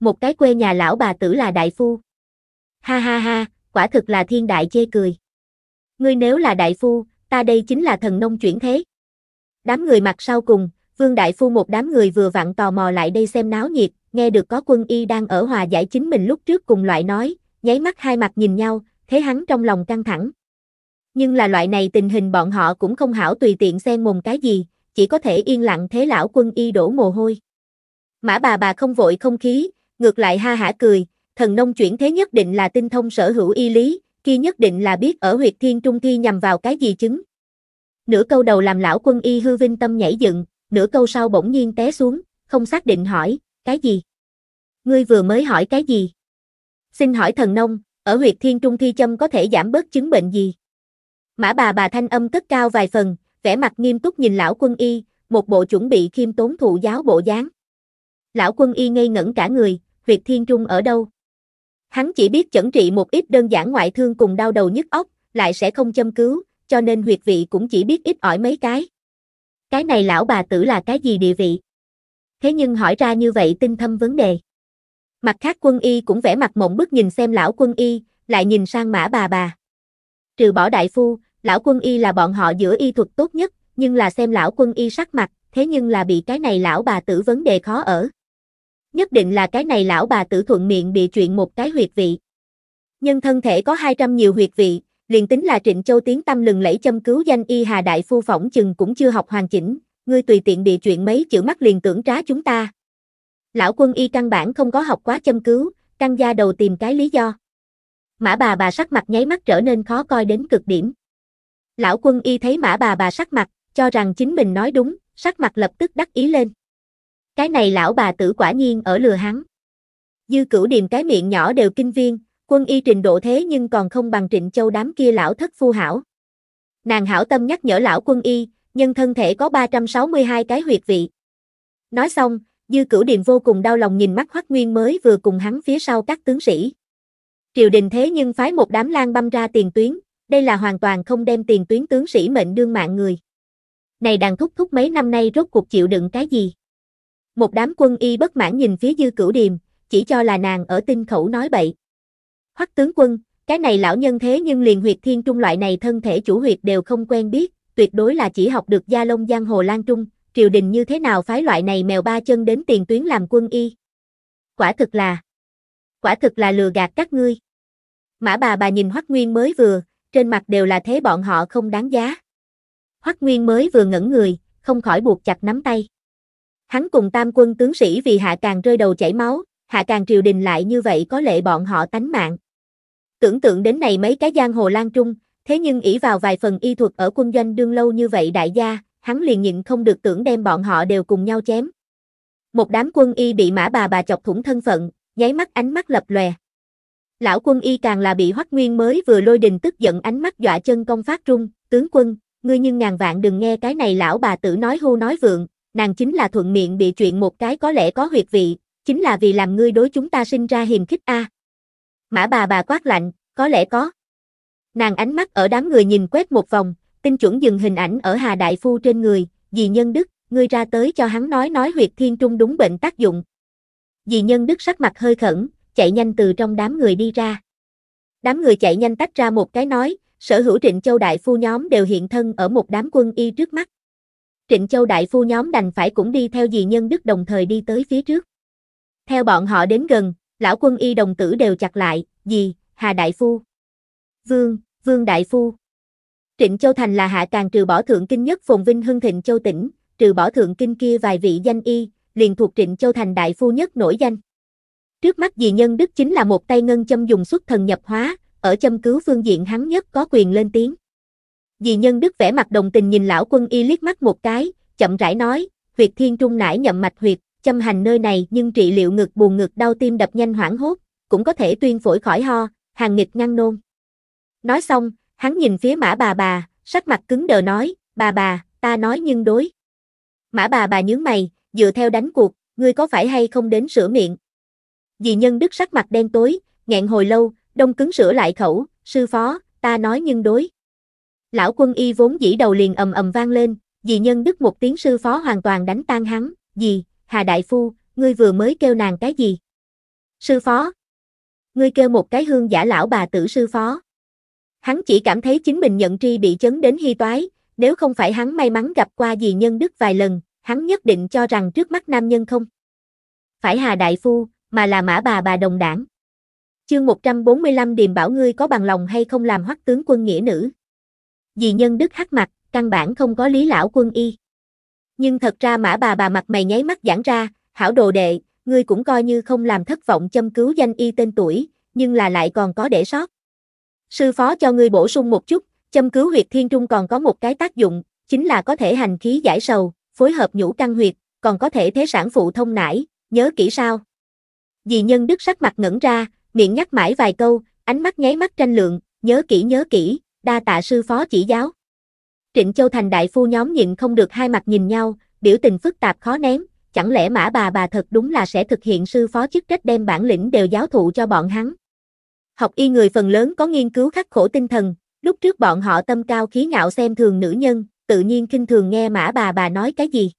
Một cái quê nhà lão bà tử là đại phu. Ha ha ha, quả thực là thiên đại chê cười. Ngươi nếu là đại phu, ta đây chính là thần nông chuyển thế. Đám người mặt sau cùng, Vương Đại Phu một đám người vừa vặn tò mò lại đây xem náo nhiệt, nghe được có quân y đang ở hòa giải chính mình lúc trước cùng loại nói, nháy mắt hai mặt nhìn nhau, thế hắn trong lòng căng thẳng. Nhưng là loại này tình hình bọn họ cũng không hảo tùy tiện xen mồm cái gì, chỉ có thể yên lặng thế lão quân y đổ mồ hôi. Mã bà bà không vội không khí, ngược lại ha hả cười, thần nông chuyển thế nhất định là tinh thông sở hữu y lý, kia nhất định là biết ở huyệt thiên trung thi nhằm vào cái gì chứng. Nửa câu đầu làm lão quân y hư vinh tâm nhảy dựng, nửa câu sau bỗng nhiên té xuống, không xác định hỏi, cái gì? Ngươi vừa mới hỏi cái gì? Xin hỏi thần nông, ở huyệt thiên trung thi châm có thể giảm bớt chứng bệnh gì? Mã bà bà thanh âm cất cao vài phần, vẻ mặt nghiêm túc nhìn lão quân y, một bộ chuẩn bị khiêm tốn thụ giáo bộ dáng. Lão quân y ngây ngẩn cả người, huyệt thiên trung ở đâu? Hắn chỉ biết chẩn trị một ít đơn giản ngoại thương cùng đau đầu nhức óc, lại sẽ không châm cứu, cho nên huyệt vị cũng chỉ biết ít ỏi mấy cái cái này lão bà tử là cái gì địa vị. Thế nhưng hỏi ra như vậy tinh thâm vấn đề. Mặt khác quân y cũng vẻ mặt mộng bức nhìn xem lão quân y, lại nhìn sang mã bà bà. Trừ bỏ đại phu, lão quân y là bọn họ giữa y thuật tốt nhất, nhưng là xem lão quân y sắc mặt, thế nhưng là bị cái này lão bà tử vấn đề khó ở. Nhất định là cái này lão bà tử thuận miệng bị chuyện một cái huyệt vị. Nhân thân thể có 200 nhiều huyệt vị, liền tính là Trịnh Châu tiến tâm lừng lẫy châm cứu danh y Hà Đại Phu phỏng chừng cũng chưa học hoàn chỉnh, ngươi tùy tiện bị chuyện mấy chữ mắt liền tưởng trá chúng ta. Lão quân y căn bản không có học quá châm cứu, căn gia đầu tìm cái lý do. Mã bà bà sắc mặt nháy mắt trở nên khó coi đến cực điểm. Lão quân y thấy mã bà bà sắc mặt, cho rằng chính mình nói đúng, sắc mặt lập tức đắc ý lên. Cái này lão bà tử quả nhiên ở lừa hắn. Dư cửu điềm cái miệng nhỏ đều kinh viên, Quân y trình độ thế nhưng còn không bằng Trịnh Châu đám kia lão thất phu hảo. Nàng hảo tâm nhắc nhở lão quân y, nhân thân thể có 362 cái huyệt vị. Nói xong, Dư Cửu Điềm vô cùng đau lòng nhìn mắt Hoắc Nguyên mới vừa cùng hắn phía sau các tướng sĩ. Triều đình thế nhưng phái một đám lang băm ra tiền tuyến, đây là hoàn toàn không đem tiền tuyến tướng sĩ mệnh đương mạng người. Này đàn thúc thúc mấy năm nay rốt cuộc chịu đựng cái gì? Một đám quân y bất mãn nhìn phía Dư Cửu Điềm, chỉ cho là nàng ở tinh khẩu nói bậy. Hoắc tướng quân, cái này lão nhân thế nhưng liền huyệt thiên trung loại này thân thể chủ huyệt đều không quen biết, tuyệt đối là chỉ học được gia lông giang hồ lan trung, triều đình như thế nào phái loại này mèo ba chân đến tiền tuyến làm quân y. Quả thực là, quả thực là lừa gạt các ngươi. Mã bà bà nhìn Hoắc Nguyên mới vừa, trên mặt đều là thế bọn họ không đáng giá. Hoắc Nguyên mới vừa ngẩn người, không khỏi buộc chặt nắm tay. Hắn cùng tam quân tướng sĩ vì hạ càng rơi đầu chảy máu, hạ càng triều đình lại như vậy có lệ bọn họ tánh mạng. Tưởng tượng đến này mấy cái giang hồ lan trung, thế nhưng ỷ vào vài phần y thuật ở quân doanh đương lâu như vậy đại gia, hắn liền nhịn không được tưởng đem bọn họ đều cùng nhau chém. Một đám quân y bị mã bà bà chọc thủng thân phận, nháy mắt ánh mắt lập lòe. Lão quân y càng là bị Hoắc Nguyên mới vừa lôi đình tức giận ánh mắt dọa chân công phát trung, tướng quân, ngươi nhưng ngàn vạn đừng nghe cái này lão bà tử nói hô nói vượng, nàng chính là thuận miệng bị chuyện một cái có lẽ có huyệt vị, chính là vì làm ngươi đối chúng ta sinh ra hiềm khích a. Mã bà bà quát lạnh, có lẽ có. Nàng ánh mắt ở đám người nhìn quét một vòng, tinh chuẩn dừng hình ảnh ở Hà Đại Phu trên người, vì nhân đức, ngươi ra tới cho hắn nói nói huyệt thiên trung đúng bệnh tác dụng. Vì nhân đức sắc mặt hơi khẩn, chạy nhanh từ trong đám người đi ra. Đám người chạy nhanh tách ra một cái nói, sở hữu Trịnh Châu Đại Phu nhóm đều hiện thân ở một đám quân y trước mắt. Trịnh Châu Đại Phu nhóm đành phải cũng đi theo dì nhân đức đồng thời đi tới phía trước. Theo bọn họ đến gần, lão quân y đồng tử đều chặt lại, gì, Hà Đại Phu. Vương, Vương Đại Phu. Trịnh Châu Thành là hạ càng trừ bỏ thượng kinh nhất phồn vinh hưng thịnh châu tỉnh, trừ bỏ thượng kinh kia vài vị danh y, liền thuộc Trịnh Châu Thành Đại Phu nhất nổi danh. Trước mắt dì nhân đức chính là một tay ngân châm dùng xuất thần nhập hóa, ở châm cứu phương diện hắn nhất có quyền lên tiếng. Dì nhân đức vẻ mặt đồng tình nhìn lão quân y liếc mắt một cái, chậm rãi nói, huyệt thiên trung nải nhậm mạch huyệt, châm hành nơi này nhưng trị liệu ngực buồn ngực đau tim đập nhanh hoảng hốt, cũng có thể tuyên phổi khỏi ho, hàng nghịch ngăn nôn. Nói xong, hắn nhìn phía mã bà bà, sắc mặt cứng đờ nói, bà bà, ta nói nhưng đối. Mã bà bà nhướng mày, dựa theo đánh cuộc, ngươi có phải hay không đến sửa miệng? Dì nhân đức sắc mặt đen tối, nghẹn hồi lâu, đông cứng sửa lại khẩu, sư phó, ta nói nhưng đối. Lão quân y vốn dĩ đầu liền ầm ầm vang lên, dì nhân đức một tiếng sư phó hoàn toàn đánh tan hắn, dì, Hà Đại Phu, ngươi vừa mới kêu nàng cái gì? Sư phó. Ngươi kêu một cái hương giả lão bà tử sư phó. Hắn chỉ cảm thấy chính mình nhận tri bị chấn đến hy toái, nếu không phải hắn may mắn gặp qua dì nhân đức vài lần, hắn nhất định cho rằng trước mắt nam nhân không. Phải Hà Đại Phu, mà là mã bà bà đồng đảng. Chương 145 điềm bảo ngươi có bằng lòng hay không làm hoắc tướng quân nghĩa nữ. Dì nhân đức hắc mặt, căn bản không có lý lão quân y. Nhưng thật ra mã bà bà mặt mày nháy mắt giãn ra, hảo đồ đệ, ngươi cũng coi như không làm thất vọng châm cứu danh y tên tuổi, nhưng là lại còn có để sót. Sư phó cho ngươi bổ sung một chút, châm cứu huyệt thiên trung còn có một cái tác dụng, chính là có thể hành khí giải sầu, phối hợp nhũ căn huyệt, còn có thể thế sản phụ thông nải, nhớ kỹ sao. Dì nhân đức sắc mặt ngẩn ra, miệng nhắc mãi vài câu, ánh mắt nháy mắt tranh lượng, nhớ kỹ nhớ kỹ, đa tạ sư phó chỉ giáo. Trịnh Châu Thành đại phu nhóm nhịn không được hai mặt nhìn nhau, biểu tình phức tạp khó nén, chẳng lẽ mã bà bà thật đúng là sẽ thực hiện sư phó chức trách đem bản lĩnh đều giáo thụ cho bọn hắn. Học y người phần lớn có nghiên cứu khắc khổ tinh thần, lúc trước bọn họ tâm cao khí ngạo xem thường nữ nhân, tự nhiên kinh thường nghe mã bà bà nói cái gì.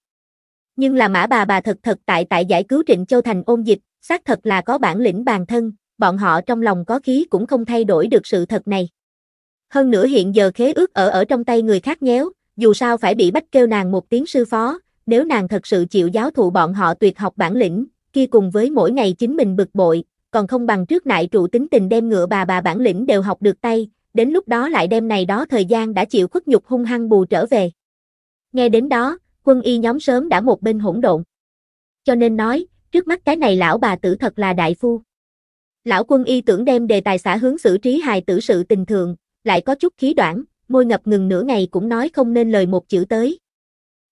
Nhưng là mã bà bà thật thật tại tại giải cứu Trịnh Châu Thành ôn dịch, xác thật là có bản lĩnh bản thân, bọn họ trong lòng có khí cũng không thay đổi được sự thật này. Hơn nữa hiện giờ khế ước ở ở trong tay người khác nhéo, dù sao phải bị bách kêu nàng một tiếng sư phó, nếu nàng thật sự chịu giáo thụ bọn họ tuyệt học bản lĩnh, kia cùng với mỗi ngày chính mình bực bội, còn không bằng trước nại trụ tính tình đem ngựa bà bà bản lĩnh đều học được tay, đến lúc đó lại đem này đó thời gian đã chịu khuất nhục hung hăng bù trở về. Nghe đến đó, quân y nhóm sớm đã một bên hỗn độn. Cho nên nói, trước mắt cái này lão bà tử thật là đại phu. Lão quân y tưởng đem đề tài xã hướng xử trí hài tử sự tình thường, lại có chút khí đoạn, môi ngập ngừng nửa ngày cũng nói không nên lời một chữ tới.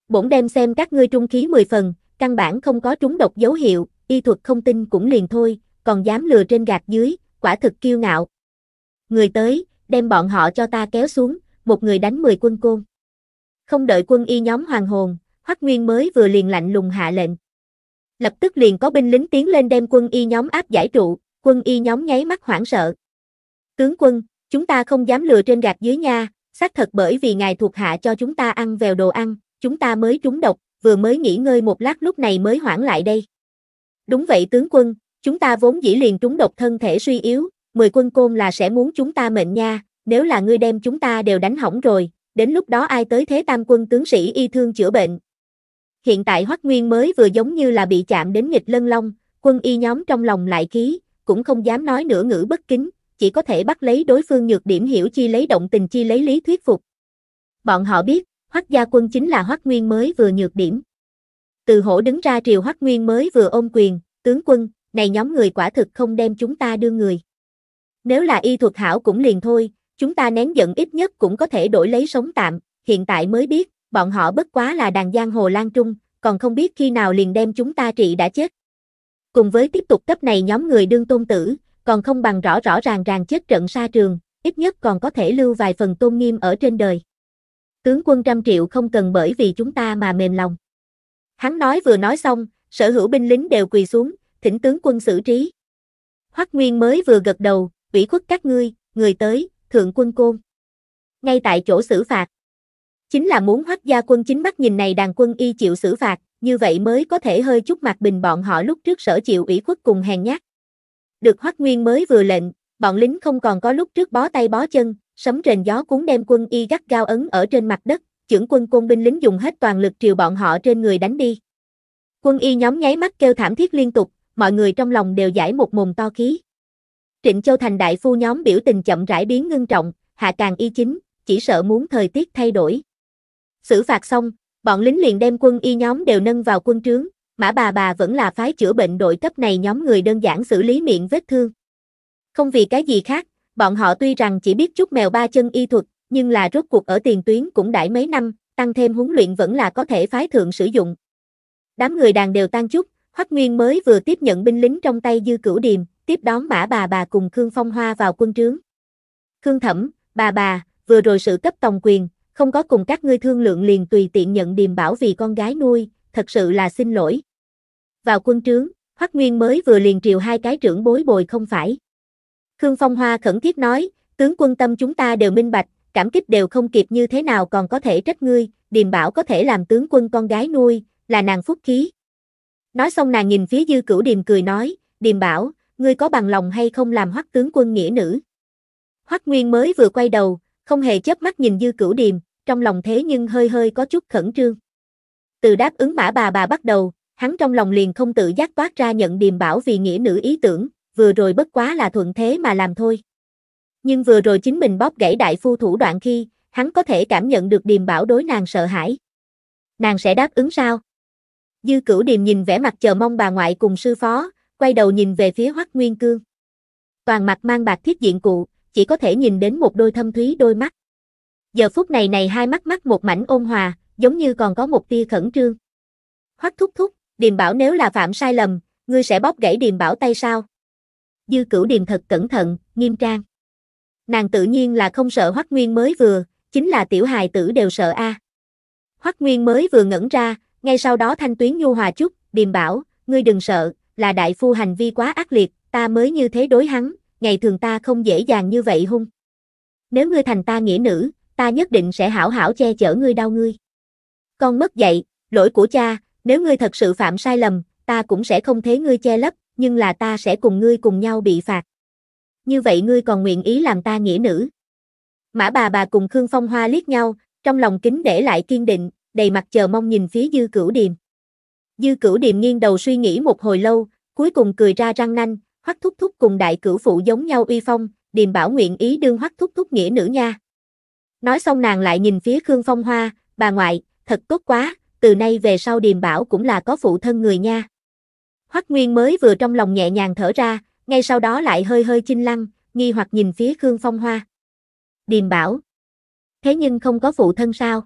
Bổn đem xem các ngươi trung khí 10 phần, căn bản không có trúng độc dấu hiệu, y thuật không tin cũng liền thôi, còn dám lừa trên gạt dưới, quả thực kiêu ngạo. Người tới, đem bọn họ cho ta kéo xuống, một người đánh 10 quân côn. Không đợi quân y nhóm hoàng hồn, Hoắc Nguyên mới vừa liền lạnh lùng hạ lệnh. Lập tức liền có binh lính tiến lên đem quân y nhóm áp giải trụ, quân y nhóm nháy mắt hoảng sợ. Tướng quân, Chúng ta không dám lừa trên gạt dưới nha, xác thật bởi vì ngài thuộc hạ cho chúng ta ăn vèo đồ ăn, chúng ta mới trúng độc, vừa mới nghỉ ngơi một lát lúc này mới hoảng lại đây. Đúng vậy tướng quân, chúng ta vốn dĩ liền trúng độc thân thể suy yếu, mười quân côn là sẽ muốn chúng ta mệnh nha, nếu là ngươi đem chúng ta đều đánh hỏng rồi, đến lúc đó ai tới thế tam quân tướng sĩ y thương chữa bệnh. Hiện tại Hoắc Nguyên mới vừa giống như là bị chạm đến nghịch lân long, quân y nhóm trong lòng lại khí, cũng không dám nói nửa ngữ bất kính, chỉ có thể bắt lấy đối phương nhược điểm hiểu chi lấy động tình chi lấy lý thuyết phục. Bọn họ biết, Hoắc gia quân chính là Hoắc Nguyên mới vừa nhược điểm. Từ hổ đứng ra triều Hoắc Nguyên mới vừa ôm quyền, tướng quân, này nhóm người quả thực không đem chúng ta đưa người. Nếu là y thuật hảo cũng liền thôi, chúng ta nén giận ít nhất cũng có thể đổi lấy sống tạm, hiện tại mới biết, bọn họ bất quá là đàn giang hồ lan trung, còn không biết khi nào liền đem chúng ta trị đã chết. Cùng với tiếp tục cấp này nhóm người đương tôn tử, còn không bằng rõ rõ ràng ràng chết trận xa trường, ít nhất còn có thể lưu vài phần tôn nghiêm ở trên đời. Tướng quân trăm triệu không cần bởi vì chúng ta mà mềm lòng. Hắn nói vừa nói xong, sở hữu binh lính đều quỳ xuống, thỉnh tướng quân xử trí. Hoắc Nguyên mới vừa gật đầu, ủy khuất các ngươi, người tới, thượng quân côn. Ngay tại chỗ xử phạt. Chính là muốn Hoắc gia quân chính mắt nhìn này đàn quân y chịu xử phạt, như vậy mới có thể hơi chút mặt bình bọn họ lúc trước sở chịu ủy khuất cùng hèn nhát được Hoắc Nguyên mới vừa lệnh, bọn lính không còn có lúc trước bó tay bó chân, sấm rền gió cuốn đem quân y gắt gao ấn ở trên mặt đất, trưởng quân quân binh lính dùng hết toàn lực triều bọn họ trên người đánh đi. Quân y nhóm nháy mắt kêu thảm thiết liên tục, mọi người trong lòng đều giải một mồm to khí. Trịnh Châu Thành đại phu nhóm biểu tình chậm rãi biến ngưng trọng, hạ càng y chính, chỉ sợ muốn thời tiết thay đổi. Xử phạt xong, bọn lính liền đem quân y nhóm đều nâng vào quân trướng, Mã bà bà vẫn là phái chữa bệnh đội cấp này nhóm người đơn giản xử lý miệng vết thương. Không vì cái gì khác, bọn họ tuy rằng chỉ biết chút mèo ba chân y thuật, nhưng là rốt cuộc ở tiền tuyến cũng đãi mấy năm, tăng thêm huấn luyện vẫn là có thể phái thượng sử dụng. Đám người đàn đều tăng chút, Hoắc Nguyên mới vừa tiếp nhận binh lính trong tay Dư Cửu Điềm, tiếp đón Mã bà bà cùng Khương Phong Hoa vào quân trướng. Khương Thẩm, bà bà, vừa rồi sự cấp tòng quyền, không có cùng các ngươi thương lượng liền tùy tiện nhận Điềm Bảo vì con gái nuôi, thật sự là xin lỗi vào quân trướng, Hoắc Nguyên mới vừa liền triều hai cái trưởng bối bồi không phải. Khương Phong Hoa khẩn thiết nói, tướng quân tâm chúng ta đều minh bạch, cảm kích đều không kịp như thế nào còn có thể trách ngươi, điềm bảo có thể làm tướng quân con gái nuôi, là nàng phúc khí. Nói xong nàng nhìn phía dư cửu điềm cười nói, điềm bảo, ngươi có bằng lòng hay không làm hoắc tướng quân nghĩa nữ. Hoắc Nguyên mới vừa quay đầu, không hề chớp mắt nhìn dư cửu điềm, trong lòng thế nhưng hơi hơi có chút khẩn trương. Từ đáp ứng mã bà bà bắt đầu, hắn trong lòng liền không tự giác toát ra nhận điềm bảo vì nghĩa nữ ý tưởng, vừa rồi bất quá là thuận thế mà làm thôi. Nhưng vừa rồi chính mình bóp gãy đại phu thủ đoạn khi, hắn có thể cảm nhận được điềm bảo đối nàng sợ hãi. Nàng sẽ đáp ứng sao? Dư cửu điềm nhìn vẻ mặt chờ mong bà ngoại cùng sư phó, quay đầu nhìn về phía hoắc nguyên cương. Toàn mặt mang bạc thiết diện cụ, chỉ có thể nhìn đến một đôi thâm thúy đôi mắt. Giờ phút này này hai mắt mắt một mảnh ôn hòa, giống như còn có một tia khẩn trương. Hoắc thúc thúc, Điềm Bảo nếu là phạm sai lầm, ngươi sẽ bóp gãy Điềm Bảo tay sao? Dư Cửu Điềm thật cẩn thận, nghiêm trang. Nàng tự nhiên là không sợ Hoắc Nguyên mới vừa, chính là tiểu hài tử đều sợ a. À. Hoắc Nguyên mới vừa ngẩn ra, ngay sau đó Thanh Tuyến nhu hòa chút, Điềm Bảo, ngươi đừng sợ, là đại phu hành vi quá ác liệt, ta mới như thế đối hắn, ngày thường ta không dễ dàng như vậy hung. Nếu ngươi thành ta nghĩa nữ, ta nhất định sẽ hảo hảo che chở ngươi đau ngươi. Con mất dạy, lỗi của cha, nếu ngươi thật sự phạm sai lầm, ta cũng sẽ không thế ngươi che lấp, nhưng là ta sẽ cùng ngươi cùng nhau bị phạt. Như vậy ngươi còn nguyện ý làm ta nghĩa nữ. Mã bà bà cùng Khương Phong Hoa liếc nhau, trong lòng kính để lại kiên định, đầy mặt chờ mong nhìn phía Dư Cửu Điềm. Dư Cửu Điềm nghiêng đầu suy nghĩ một hồi lâu, cuối cùng cười ra răng nanh, hoắc thúc thúc cùng đại cửu phụ giống nhau uy phong, Điềm bảo nguyện ý đương hoắc thúc thúc nghĩa nữ nha. Nói xong nàng lại nhìn phía Khương Phong Hoa, bà ngoại, thật tốt quá, từ nay về sau điềm bảo cũng là có phụ thân người nha. Hoắc Nguyên mới vừa trong lòng nhẹ nhàng thở ra, ngay sau đó lại hơi hơi chinh lăng, nghi hoặc nhìn phía Khương Phong Hoa. Điềm bảo. Thế nhưng không có phụ thân sao?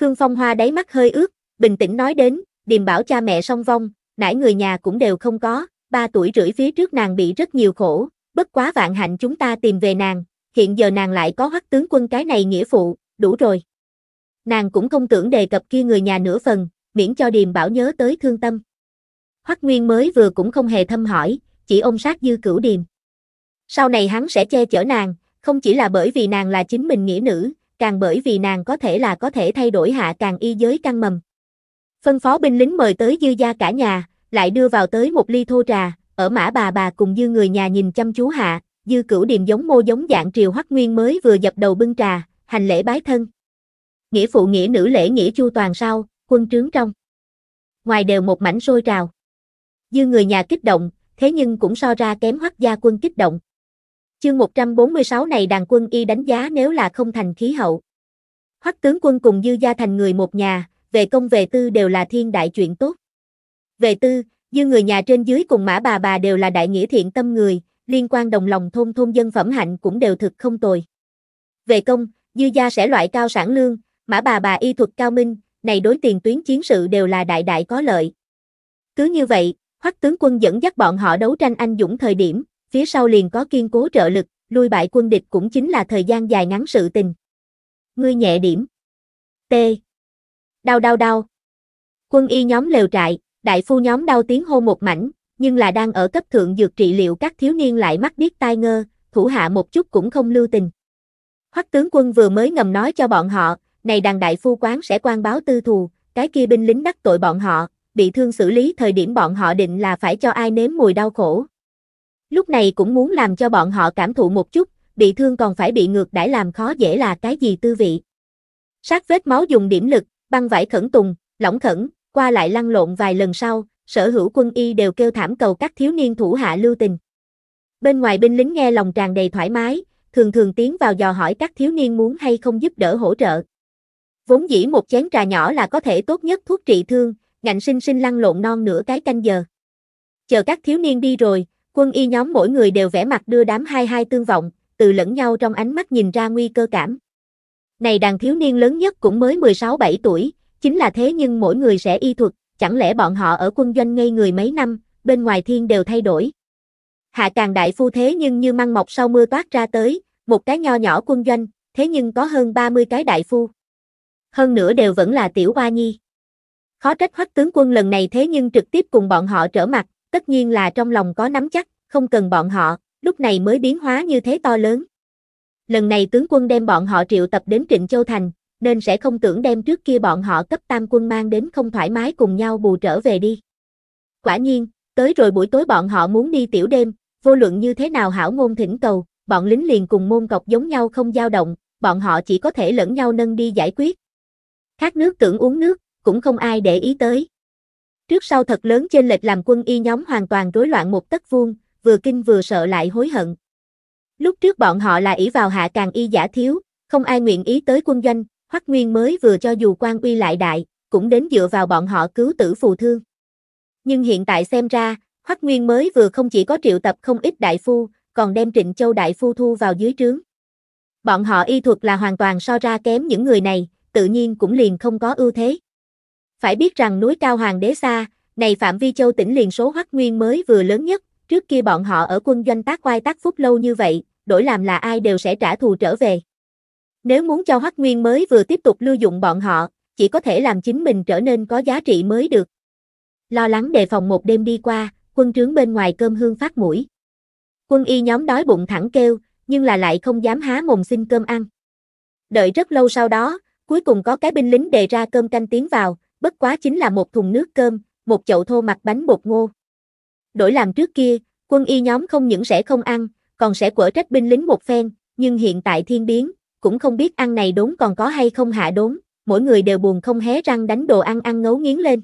Khương Phong Hoa đáy mắt hơi ướt, bình tĩnh nói đến, điềm bảo cha mẹ song vong, nãy người nhà cũng đều không có, ba tuổi rưỡi phía trước nàng bị rất nhiều khổ, bất quá vạn hạnh chúng ta tìm về nàng, hiện giờ nàng lại có hoắc tướng quân cái này nghĩa phụ, đủ rồi. Nàng cũng không tưởng đề cập kia người nhà nửa phần, miễn cho điềm bảo nhớ tới thương tâm. Hoắc Nguyên mới vừa cũng không hề thâm hỏi, chỉ ôm sát dư cửu điềm. Sau này hắn sẽ che chở nàng, không chỉ là bởi vì nàng là chính mình nghĩa nữ, càng bởi vì nàng có thể là có thể thay đổi hạ càng y giới căng mầm. Phân phó binh lính mời tới dư gia cả nhà, lại đưa vào tới một ly thô trà, ở mã bà bà cùng dư người nhà nhìn chăm chú hạ, dư cửu điềm giống mô giống dạng triều hoắc nguyên mới vừa dập đầu bưng trà, hành lễ bái thân, nghĩa phụ nghĩa nữ lễ nghĩa chu toàn sau, quân trướng trong. Ngoài đều một mảnh sôi trào. Dư người nhà kích động, thế nhưng cũng so ra kém hoắc gia quân kích động. Chương 146 này đàn quân y đánh giá nếu là không thành khí hậu. Hoắc tướng quân cùng dư gia thành người một nhà, về công về tư đều là thiên đại chuyện tốt. Về tư, dư người nhà trên dưới cùng mã bà bà đều là đại nghĩa thiện tâm người, liên quan đồng lòng thôn thôn dân phẩm hạnh cũng đều thực không tồi. Về công, dư gia sẽ loại cao sản lương, mã bà bà y thuật cao minh, này đối tiền tuyến chiến sự đều là đại đại có lợi. Cứ như vậy, hoắc tướng quân dẫn dắt bọn họ đấu tranh anh dũng thời điểm, phía sau liền có kiên cố trợ lực, lui bại quân địch cũng chính là thời gian dài ngắn sự tình. Ngươi nhẹ điểm. T. Đau đau đau. Quân y nhóm lều trại, đại phu nhóm đau tiếng hô một mảnh, nhưng là đang ở cấp thượng dược trị liệu các thiếu niên lại mắt biết tai ngơ, thủ hạ một chút cũng không lưu tình. Hoắc tướng quân vừa mới ngầm nói cho bọn họ, này đàn đại phu quán sẽ quan báo tư thù, cái kia binh lính đắc tội bọn họ, bị thương xử lý thời điểm bọn họ định là phải cho ai nếm mùi đau khổ. Lúc này cũng muốn làm cho bọn họ cảm thụ một chút, bị thương còn phải bị ngược đãi làm khó dễ là cái gì tư vị. Sát vết máu dùng điểm lực, băng vải khẩn tùng, lỏng khẩn, qua lại lăn lộn vài lần sau, sở hữu quân y đều kêu thảm cầu các thiếu niên thủ hạ lưu tình. Bên ngoài binh lính nghe lòng tràn đầy thoải mái, thường thường tiến vào dò hỏi các thiếu niên muốn hay không giúp đỡ hỗ trợ. Vốn dĩ một chén trà nhỏ là có thể tốt nhất thuốc trị thương, ngạnh sinh sinh lăn lộn non nửa cái canh giờ. Chờ các thiếu niên đi rồi, quân y nhóm mỗi người đều vẽ mặt đưa đám hai hai tương vọng, từ lẫn nhau trong ánh mắt nhìn ra nguy cơ cảm. Này đàn thiếu niên lớn nhất cũng mới 16-7 tuổi, chính là thế nhưng mỗi người sẽ y thuật, chẳng lẽ bọn họ ở quân doanh ngây người mấy năm, bên ngoài thiên đều thay đổi. Hạ càng đại phu thế nhưng như măng mọc sau mưa toát ra tới, một cái nho nhỏ quân doanh, thế nhưng có hơn 30 cái đại phu hơn nữa đều vẫn là tiểu hoa nhi. Khó trách hoắc tướng quân lần này thế nhưng trực tiếp cùng bọn họ trở mặt, tất nhiên là trong lòng có nắm chắc, không cần bọn họ, lúc này mới biến hóa như thế to lớn. Lần này tướng quân đem bọn họ triệu tập đến Trịnh Châu Thành, nên sẽ không tưởng đem trước kia bọn họ cấp tam quân mang đến không thoải mái cùng nhau bù trở về đi. Quả nhiên, tới rồi buổi tối bọn họ muốn đi tiểu đêm, vô luận như thế nào hảo ngôn thỉnh cầu, bọn lính liền cùng môn cọc giống nhau không dao động, bọn họ chỉ có thể lẫn nhau nâng đi giải quyết, khát nước tưởng uống nước, cũng không ai để ý tới. Trước sau thật lớn trên lệch làm quân y nhóm hoàn toàn rối loạn một tấc vuông, vừa kinh vừa sợ lại hối hận. Lúc trước bọn họ là ỷ vào hạ càng y giả thiếu, không ai nguyện ý tới quân doanh, Hoắc Nguyên mới vừa cho dù quan uy lại đại, cũng đến dựa vào bọn họ cứu tử phù thương. Nhưng hiện tại xem ra, Hoắc Nguyên mới vừa không chỉ có triệu tập không ít đại phu, còn đem Trịnh Châu đại phu thu vào dưới trướng. Bọn họ y thuật là hoàn toàn so ra kém những người này, tự nhiên cũng liền không có ưu thế. Phải biết rằng núi cao hoàng đế xa, này phạm vi châu tỉnh liền số hoắc nguyên mới vừa lớn nhất, trước kia bọn họ ở quân doanh tác quay tác phúc lâu như vậy, đổi làm là ai đều sẽ trả thù trở về. Nếu muốn cho hoắc nguyên mới vừa tiếp tục lưu dụng bọn họ, chỉ có thể làm chính mình trở nên có giá trị mới được. Lo lắng đề phòng một đêm đi qua, quân trướng bên ngoài cơm hương phát mũi. Quân y nhóm đói bụng thẳng kêu, nhưng là lại không dám há mồm xin cơm ăn. Đợi rất lâu sau đó, Cuối cùng có cái binh lính đề ra cơm canh tiến vào, bất quá chính là một thùng nước cơm, một chậu thô mặt bánh bột ngô. Đổi làm trước kia, quân y nhóm không những sẽ không ăn, còn sẽ quở trách binh lính một phen, nhưng hiện tại thiên biến, cũng không biết ăn này đốn còn có hay không hạ đốn, mỗi người đều buồn không hé răng đánh đồ ăn ăn ngấu nghiến lên.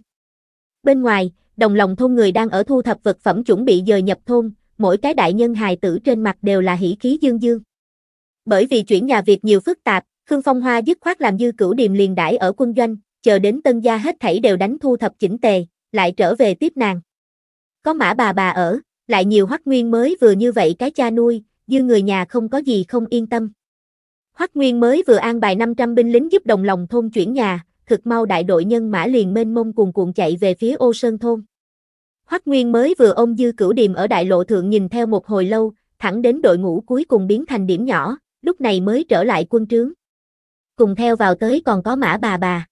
Bên ngoài, đồng lòng thôn người đang ở thu thập vật phẩm chuẩn bị dời nhập thôn, mỗi cái đại nhân hài tử trên mặt đều là hỉ khí dương dương. Bởi vì chuyển nhà việc nhiều phức tạp, Khương Phong Hoa dứt khoát làm dư cửu điềm liền đãi ở quân doanh, chờ đến tân gia hết thảy đều đánh thu thập chỉnh tề, lại trở về tiếp nàng. Có mã bà bà ở, lại nhiều hoắc nguyên mới vừa như vậy cái cha nuôi, dư người nhà không có gì không yên tâm. Hoắc Nguyên mới vừa an bài 500 binh lính giúp đồng lòng thôn chuyển nhà, thực mau đại đội nhân mã liền mênh mông cuồn cuộn chạy về phía Ô Sơn thôn. Hoắc Nguyên mới vừa ôm Dư Cửu Điềm ở đại lộ thượng nhìn theo một hồi lâu, thẳng đến đội ngũ cuối cùng biến thành điểm nhỏ, lúc này mới trở lại quân trướng cùng theo vào tới còn có mã bà bà.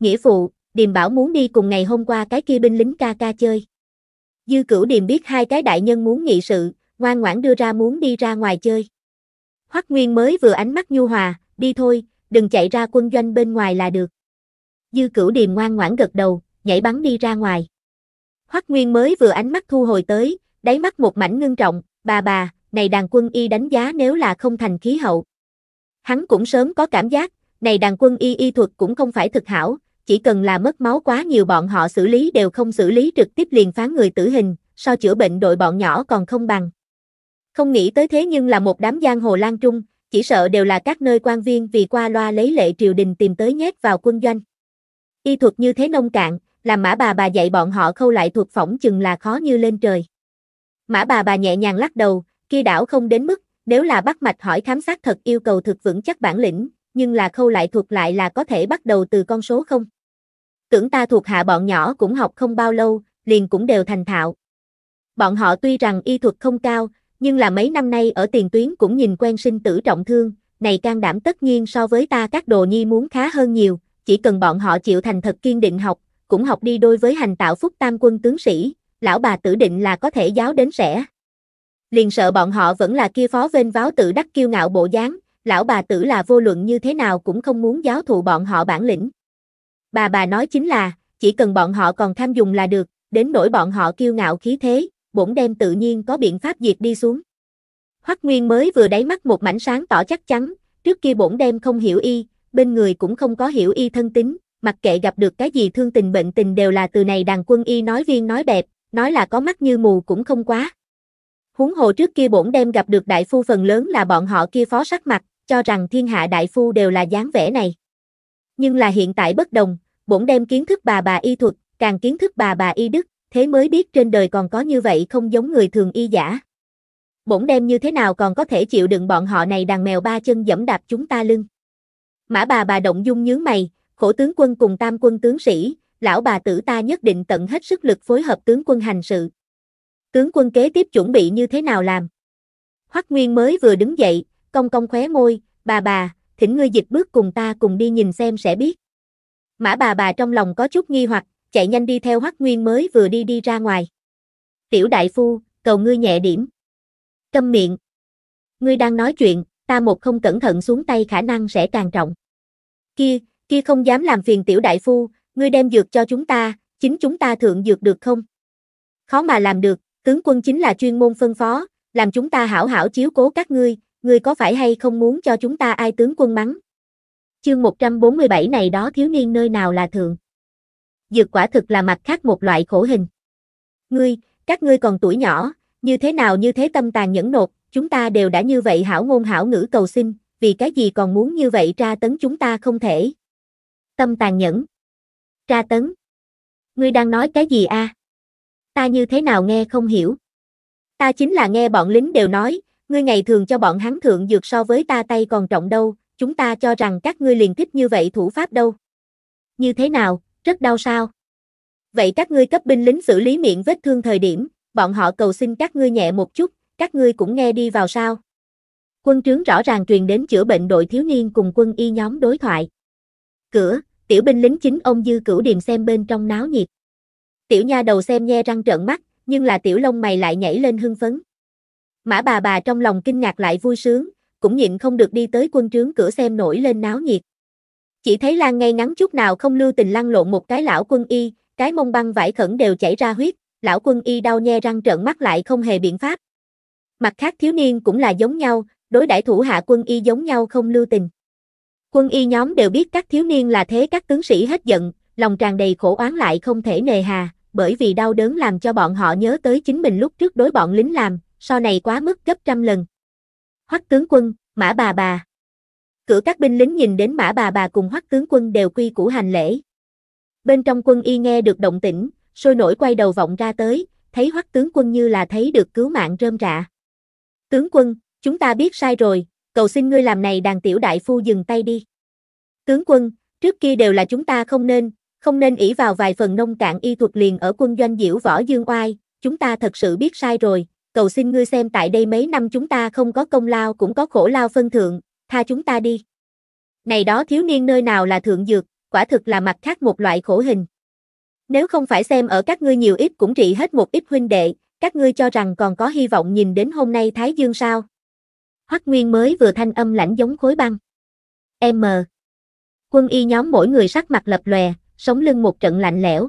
Nghĩa phụ, Điềm bảo muốn đi cùng ngày hôm qua cái kia binh lính ca ca chơi. Dư cửu Điềm biết hai cái đại nhân muốn nghị sự, ngoan ngoãn đưa ra muốn đi ra ngoài chơi. Hoắc Nguyên mới vừa ánh mắt nhu hòa, đi thôi, đừng chạy ra quân doanh bên ngoài là được. Dư cửu Điềm ngoan ngoãn gật đầu, nhảy bắn đi ra ngoài. Hoắc Nguyên mới vừa ánh mắt thu hồi tới, đáy mắt một mảnh ngưng trọng, bà bà, này đàn quân y đánh giá nếu là không thành khí hậu, Hắn cũng sớm có cảm giác, này đàn quân y y thuật cũng không phải thực hảo, chỉ cần là mất máu quá nhiều bọn họ xử lý đều không xử lý trực tiếp liền phán người tử hình, so chữa bệnh đội bọn nhỏ còn không bằng. Không nghĩ tới thế nhưng là một đám giang hồ lan trung, chỉ sợ đều là các nơi quan viên vì qua loa lấy lệ triều đình tìm tới nhét vào quân doanh. Y thuật như thế nông cạn, làm mã bà bà dạy bọn họ khâu lại thuộc phỏng chừng là khó như lên trời. Mã bà bà nhẹ nhàng lắc đầu, kia đảo không đến mức nếu là bắt mạch hỏi khám sát thật yêu cầu thực vững chắc bản lĩnh, nhưng là khâu lại thuộc lại là có thể bắt đầu từ con số không. Tưởng ta thuộc hạ bọn nhỏ cũng học không bao lâu, liền cũng đều thành thạo. Bọn họ tuy rằng y thuật không cao, nhưng là mấy năm nay ở tiền tuyến cũng nhìn quen sinh tử trọng thương, này can đảm tất nhiên so với ta các đồ nhi muốn khá hơn nhiều, chỉ cần bọn họ chịu thành thật kiên định học, cũng học đi đôi với hành tạo phúc tam quân tướng sĩ, lão bà tử định là có thể giáo đến sẽ liền sợ bọn họ vẫn là kia phó vênh váo tự đắc kiêu ngạo bộ dáng, lão bà tử là vô luận như thế nào cũng không muốn giáo thụ bọn họ bản lĩnh. Bà bà nói chính là, chỉ cần bọn họ còn tham dùng là được, đến nỗi bọn họ kiêu ngạo khí thế, bổn đem tự nhiên có biện pháp diệt đi xuống. Hoắc Nguyên mới vừa đáy mắt một mảnh sáng tỏ chắc chắn, trước kia bổn đem không hiểu y, bên người cũng không có hiểu y thân tính, mặc kệ gặp được cái gì thương tình bệnh tình đều là từ này đàn quân y nói viên nói bẹp, nói là có mắt như mù cũng không quá húng hồ trước kia bổn đem gặp được đại phu phần lớn là bọn họ kia phó sắc mặt, cho rằng thiên hạ đại phu đều là dáng vẻ này. Nhưng là hiện tại bất đồng, bổn đem kiến thức bà bà y thuật, càng kiến thức bà bà y đức, thế mới biết trên đời còn có như vậy không giống người thường y giả. Bổn đem như thế nào còn có thể chịu đựng bọn họ này đàn mèo ba chân dẫm đạp chúng ta lưng. Mã bà bà động dung nhướng mày, khổ tướng quân cùng tam quân tướng sĩ, lão bà tử ta nhất định tận hết sức lực phối hợp tướng quân hành sự. Tướng quân kế tiếp chuẩn bị như thế nào làm? Hoắc Nguyên mới vừa đứng dậy, công công khóe môi, bà bà, thỉnh ngươi dịch bước cùng ta cùng đi nhìn xem sẽ biết. Mã bà bà trong lòng có chút nghi hoặc, chạy nhanh đi theo Hoắc Nguyên mới vừa đi đi ra ngoài. Tiểu đại phu, cầu ngươi nhẹ điểm. Câm miệng. Ngươi đang nói chuyện, ta một không cẩn thận xuống tay khả năng sẽ càng trọng. Kia, kia không dám làm phiền tiểu đại phu, ngươi đem dược cho chúng ta, chính chúng ta thượng dược được không? Khó mà làm được, tướng quân chính là chuyên môn phân phó, làm chúng ta hảo hảo chiếu cố các ngươi, ngươi có phải hay không muốn cho chúng ta ai tướng quân mắng? Chương 147 này đó thiếu niên nơi nào là thượng. Dược quả thực là mặt khác một loại khổ hình. Ngươi, các ngươi còn tuổi nhỏ, như thế nào như thế tâm tàn nhẫn nột, chúng ta đều đã như vậy hảo ngôn hảo ngữ cầu xin, vì cái gì còn muốn như vậy tra tấn chúng ta không thể. Tâm tàn nhẫn. Tra tấn. Ngươi đang nói cái gì a? À? ta như thế nào nghe không hiểu. Ta chính là nghe bọn lính đều nói, ngươi ngày thường cho bọn hắn thượng dược so với ta tay còn trọng đâu, chúng ta cho rằng các ngươi liền thích như vậy thủ pháp đâu. Như thế nào, rất đau sao? Vậy các ngươi cấp binh lính xử lý miệng vết thương thời điểm, bọn họ cầu xin các ngươi nhẹ một chút, các ngươi cũng nghe đi vào sao? Quân trướng rõ ràng truyền đến chữa bệnh đội thiếu niên cùng quân y nhóm đối thoại. Cửa, tiểu binh lính chính ông Dư Cửu Điềm xem bên trong náo nhiệt. Tiểu nha đầu xem nhe răng trợn mắt, nhưng là tiểu lông mày lại nhảy lên hưng phấn. Mã bà bà trong lòng kinh ngạc lại vui sướng, cũng nhịn không được đi tới quân trướng cửa xem nổi lên náo nhiệt. Chỉ thấy Lan ngay ngắn chút nào không lưu tình lăn lộn một cái lão quân y, cái mông băng vải khẩn đều chảy ra huyết, lão quân y đau nhe răng trợn mắt lại không hề biện pháp. Mặt khác thiếu niên cũng là giống nhau, đối đãi thủ hạ quân y giống nhau không lưu tình. Quân y nhóm đều biết các thiếu niên là thế các tướng sĩ hết giận, lòng tràn đầy khổ oán lại không thể nề hà bởi vì đau đớn làm cho bọn họ nhớ tới chính mình lúc trước đối bọn lính làm, sau này quá mức gấp trăm lần. Hoắc tướng quân, Mã bà bà. Cửa các binh lính nhìn đến Mã bà bà cùng Hoắc tướng quân đều quy củ hành lễ. Bên trong quân y nghe được động tĩnh, sôi nổi quay đầu vọng ra tới, thấy Hoắc tướng quân như là thấy được cứu mạng rơm rạ. Tướng quân, chúng ta biết sai rồi, cầu xin ngươi làm này đàn tiểu đại phu dừng tay đi. Tướng quân, trước kia đều là chúng ta không nên, không nên ỷ vào vài phần nông cạn y thuật liền ở quân doanh diễu võ dương oai, chúng ta thật sự biết sai rồi, cầu xin ngươi xem tại đây mấy năm chúng ta không có công lao cũng có khổ lao phân thượng, tha chúng ta đi. Này đó thiếu niên nơi nào là thượng dược, quả thực là mặt khác một loại khổ hình. Nếu không phải xem ở các ngươi nhiều ít cũng trị hết một ít huynh đệ, các ngươi cho rằng còn có hy vọng nhìn đến hôm nay Thái Dương sao? Hoắc Nguyên mới vừa thanh âm lãnh giống khối băng. M. Quân y nhóm mỗi người sắc mặt lập lòe, sống lưng một trận lạnh lẽo.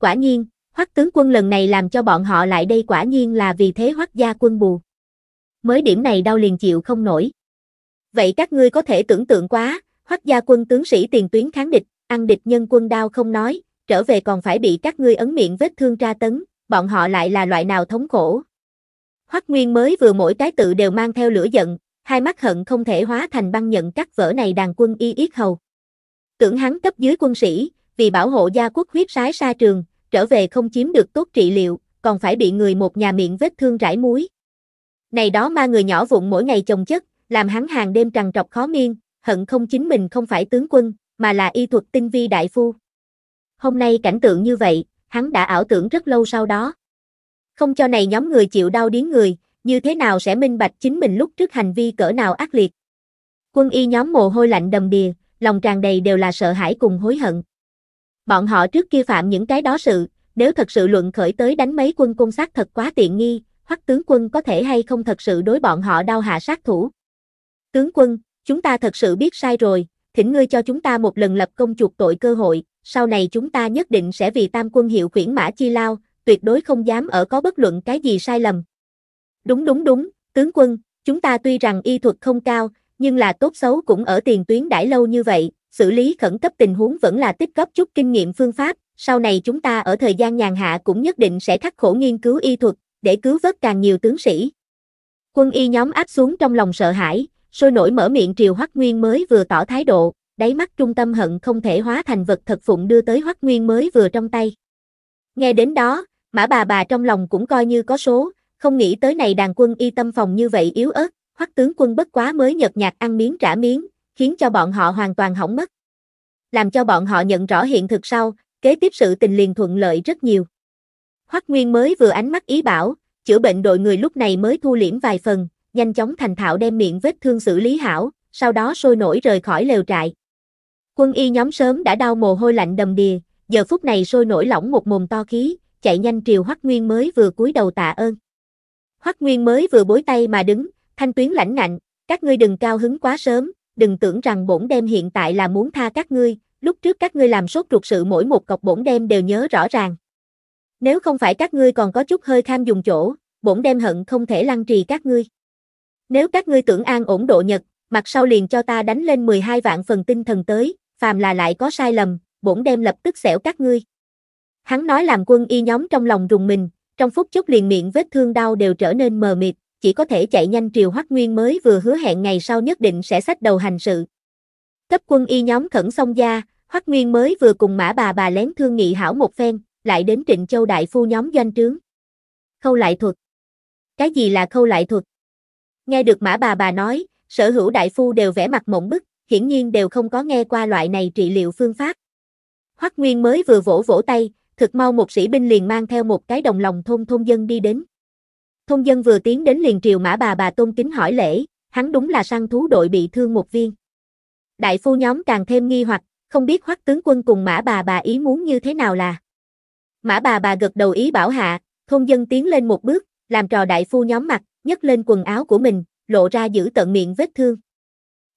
Quả nhiên, hoắc tướng quân lần này làm cho bọn họ lại đây quả nhiên là vì thế hoắc gia quân bù. Mới điểm này đau liền chịu không nổi. Vậy các ngươi có thể tưởng tượng quá, hoắc gia quân tướng sĩ tiền tuyến kháng địch, ăn địch nhân quân đao không nói, trở về còn phải bị các ngươi ấn miệng vết thương tra tấn, bọn họ lại là loại nào thống khổ. Hoắc Nguyên mới vừa mỗi cái tự đều mang theo lửa giận, hai mắt hận không thể hóa thành băng nhận cắt vỡ này đàn quân y yết hầu. Tưởng hắn cấp dưới quân sĩ, vì bảo hộ gia quốc huyết sái xa trường, trở về không chiếm được tốt trị liệu, còn phải bị người một nhà miệng vết thương rải muối. Này đó ma người nhỏ vụn mỗi ngày chồng chất, làm hắn hàng đêm trằn trọc khó miên, hận không chính mình không phải tướng quân, mà là y thuật tinh vi đại phu. Hôm nay cảnh tượng như vậy, hắn đã ảo tưởng rất lâu sau đó. Không cho này nhóm người chịu đau điếng người, như thế nào sẽ minh bạch chính mình lúc trước hành vi cỡ nào ác liệt. Quân y nhóm mồ hôi lạnh đầm đìa, lòng tràn đầy đều là sợ hãi cùng hối hận. Bọn họ trước kia phạm những cái đó sự, nếu thật sự luận khởi tới đánh mấy quân công sát thật quá tiện nghi, hoặc tướng quân có thể hay không thật sự đối bọn họ đau hạ sát thủ. Tướng quân, chúng ta thật sự biết sai rồi, thỉnh ngươi cho chúng ta một lần lập công chuộc tội cơ hội, sau này chúng ta nhất định sẽ vì tam quân hiệu khuyển mã chi lao, tuyệt đối không dám ở có bất luận cái gì sai lầm. Đúng đúng đúng, tướng quân, chúng ta tuy rằng y thuật không cao, nhưng là tốt xấu cũng ở tiền tuyến đãi lâu như vậy, xử lý khẩn cấp tình huống vẫn là tích góp chút kinh nghiệm phương pháp, sau này chúng ta ở thời gian nhàn hạ cũng nhất định sẽ khắc khổ nghiên cứu y thuật, để cứu vớt càng nhiều tướng sĩ. Quân y nhóm áp xuống trong lòng sợ hãi, sôi nổi mở miệng triều Hoắc Nguyên mới vừa tỏ thái độ, đáy mắt trung tâm hận không thể hóa thành vật thật phụng đưa tới Hoắc Nguyên mới vừa trong tay. Nghe đến đó, mã bà bà trong lòng cũng coi như có số, không nghĩ tới này đàn quân y tâm phòng như vậy yếu ớt, hoắc tướng quân bất quá mới nhợt nhạt ăn miếng trả miếng, khiến cho bọn họ hoàn toàn hỏng mất. Làm cho bọn họ nhận rõ hiện thực sau, kế tiếp sự tình liền thuận lợi rất nhiều. Hoắc Nguyên mới vừa ánh mắt ý bảo, chữa bệnh đội người lúc này mới thu liễm vài phần, nhanh chóng thành thạo đem miệng vết thương xử lý hảo, sau đó sôi nổi rời khỏi lều trại. Quân y nhóm sớm đã đau mồ hôi lạnh đầm đìa, giờ phút này sôi nổi lỏng một mồm to khí, chạy nhanh triều Hoắc Nguyên mới vừa cúi đầu tạ ơn. Hoắc Nguyên mới vừa bối tay mà đứng, Thanh Tuyến lãnh ngạnh, các ngươi đừng cao hứng quá sớm, đừng tưởng rằng bổn đem hiện tại là muốn tha các ngươi, lúc trước các ngươi làm sốt ruột sự mỗi một cọc bổn đem đều nhớ rõ ràng. Nếu không phải các ngươi còn có chút hơi tham dùng chỗ, bổn đem hận không thể lăn trì các ngươi. Nếu các ngươi tưởng an ổn độ nhật, mặt sau liền cho ta đánh lên 12 vạn phần tinh thần tới, phàm là lại có sai lầm, bổn đem lập tức xẻo các ngươi. Hắn nói làm quân y nhóm trong lòng rùng mình, trong phút chốc liền miệng vết thương đau đều trở nên mờ mịt, chỉ có thể chạy nhanh triều Hoắc Nguyên mới vừa hứa hẹn ngày sau nhất định sẽ sách đầu hành sự. Cấp quân y nhóm khẩn song gia, Hoắc Nguyên mới vừa cùng mã bà bà lén thương nghị hảo một phen, lại đến Trịnh Châu đại phu nhóm doanh trướng. Khâu lại thuật. Cái gì là khâu lại thuật? Nghe được mã bà bà nói, sở hữu đại phu đều vẻ mặt mộng bức, hiển nhiên đều không có nghe qua loại này trị liệu phương pháp. Hoắc Nguyên mới vừa vỗ vỗ tay, thực mau một sĩ binh liền mang theo một cái đồng lòng thôn thôn dân đi đến. Thôn dân vừa tiến đến liền triều mã bà bà tôn kính hỏi lễ, hắn đúng là săn thú đội bị thương một viên. Đại phu nhóm càng thêm nghi hoặc, không biết hoắc tướng quân cùng mã bà bà ý muốn như thế nào là. Mã bà bà gật đầu ý bảo hạ, thôn dân tiến lên một bước, làm trò đại phu nhóm mặt, nhấc lên quần áo của mình, lộ ra giữ tận miệng vết thương.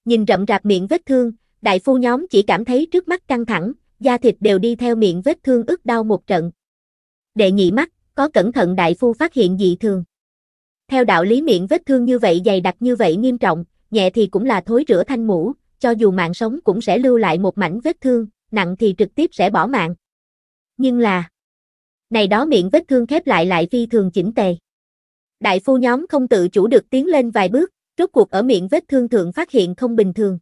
Nhìn rậm rạp miệng vết thương, đại phu nhóm chỉ cảm thấy trước mắt căng thẳng, da thịt đều đi theo miệng vết thương ức đau một trận. Đệ nhị mắt, có cẩn thận đại phu phát hiện dị thường. Theo đạo lý miệng vết thương như vậy dày đặc như vậy nghiêm trọng, nhẹ thì cũng là thối rửa thanh mũ, cho dù mạng sống cũng sẽ lưu lại một mảnh vết thương, nặng thì trực tiếp sẽ bỏ mạng. Nhưng là, này đó miệng vết thương khép lại lại phi thường chỉnh tề. Đại phu nhóm không tự chủ được tiến lên vài bước, rốt cuộc ở miệng vết thương thượng phát hiện không bình thường.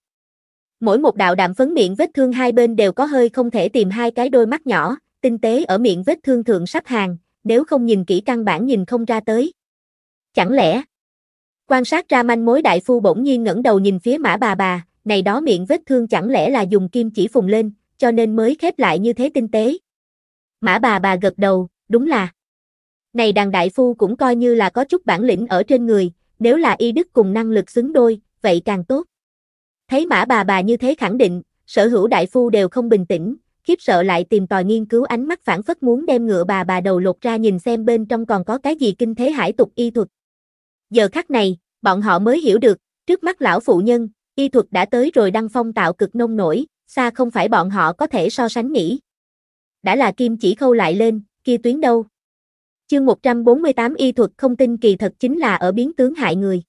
Mỗi một đạo đạm phấn miệng vết thương hai bên đều có hơi không thể tìm hai cái đôi mắt nhỏ, tinh tế ở miệng vết thương thượng sắp hàng, nếu không nhìn kỹ căn bản nhìn không ra tới. Chẳng lẽ? Quan sát ra manh mối đại phu bỗng nhiên ngẩng đầu nhìn phía mã bà bà, này đó miệng vết thương chẳng lẽ là dùng kim chỉ phùng lên, cho nên mới khép lại như thế tinh tế. Mã bà bà gật đầu, đúng là. Này đàn đại phu cũng coi như là có chút bản lĩnh ở trên người, nếu là y đức cùng năng lực xứng đôi, vậy càng tốt. Thấy mã bà bà như thế khẳng định, sở hữu đại phu đều không bình tĩnh, khiếp sợ lại tìm tòi nghiên cứu ánh mắt phản phất muốn đem ngựa bà bà đầu lột ra nhìn xem bên trong còn có cái gì kinh thế hải tục y thuật. Giờ khắc này, bọn họ mới hiểu được, trước mắt lão phụ nhân, y thuật đã tới rồi đăng phong tạo cực nông nổi, xa không phải bọn họ có thể so sánh nghĩ. Đã là kim chỉ khâu lại lên, kia tuyến đâu? Chương 148 y thuật không tin kỳ thật chính là ở biến tướng hại người.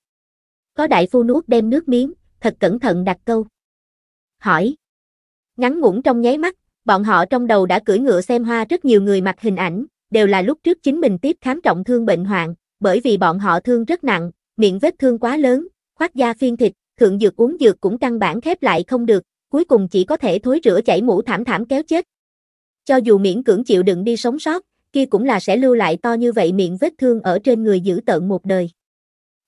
Có đại phu nuốt đem nước miếng, thật cẩn thận đặt câu. Hỏi. Ngắn ngủn trong nháy mắt, bọn họ trong đầu đã cưỡi ngựa xem hoa rất nhiều người mặc hình ảnh, đều là lúc trước chính mình tiếp khám trọng thương bệnh hoạn, bởi vì bọn họ thương rất nặng, miệng vết thương quá lớn, khoác da phiên thịt, thượng dược uống dược cũng căn bản khép lại không được, cuối cùng chỉ có thể thối rửa chảy mũ thảm thảm kéo chết. Cho dù miễn cưỡng chịu đựng đi sống sót, kia cũng là sẽ lưu lại to như vậy miệng vết thương ở trên người giữ tận một đời.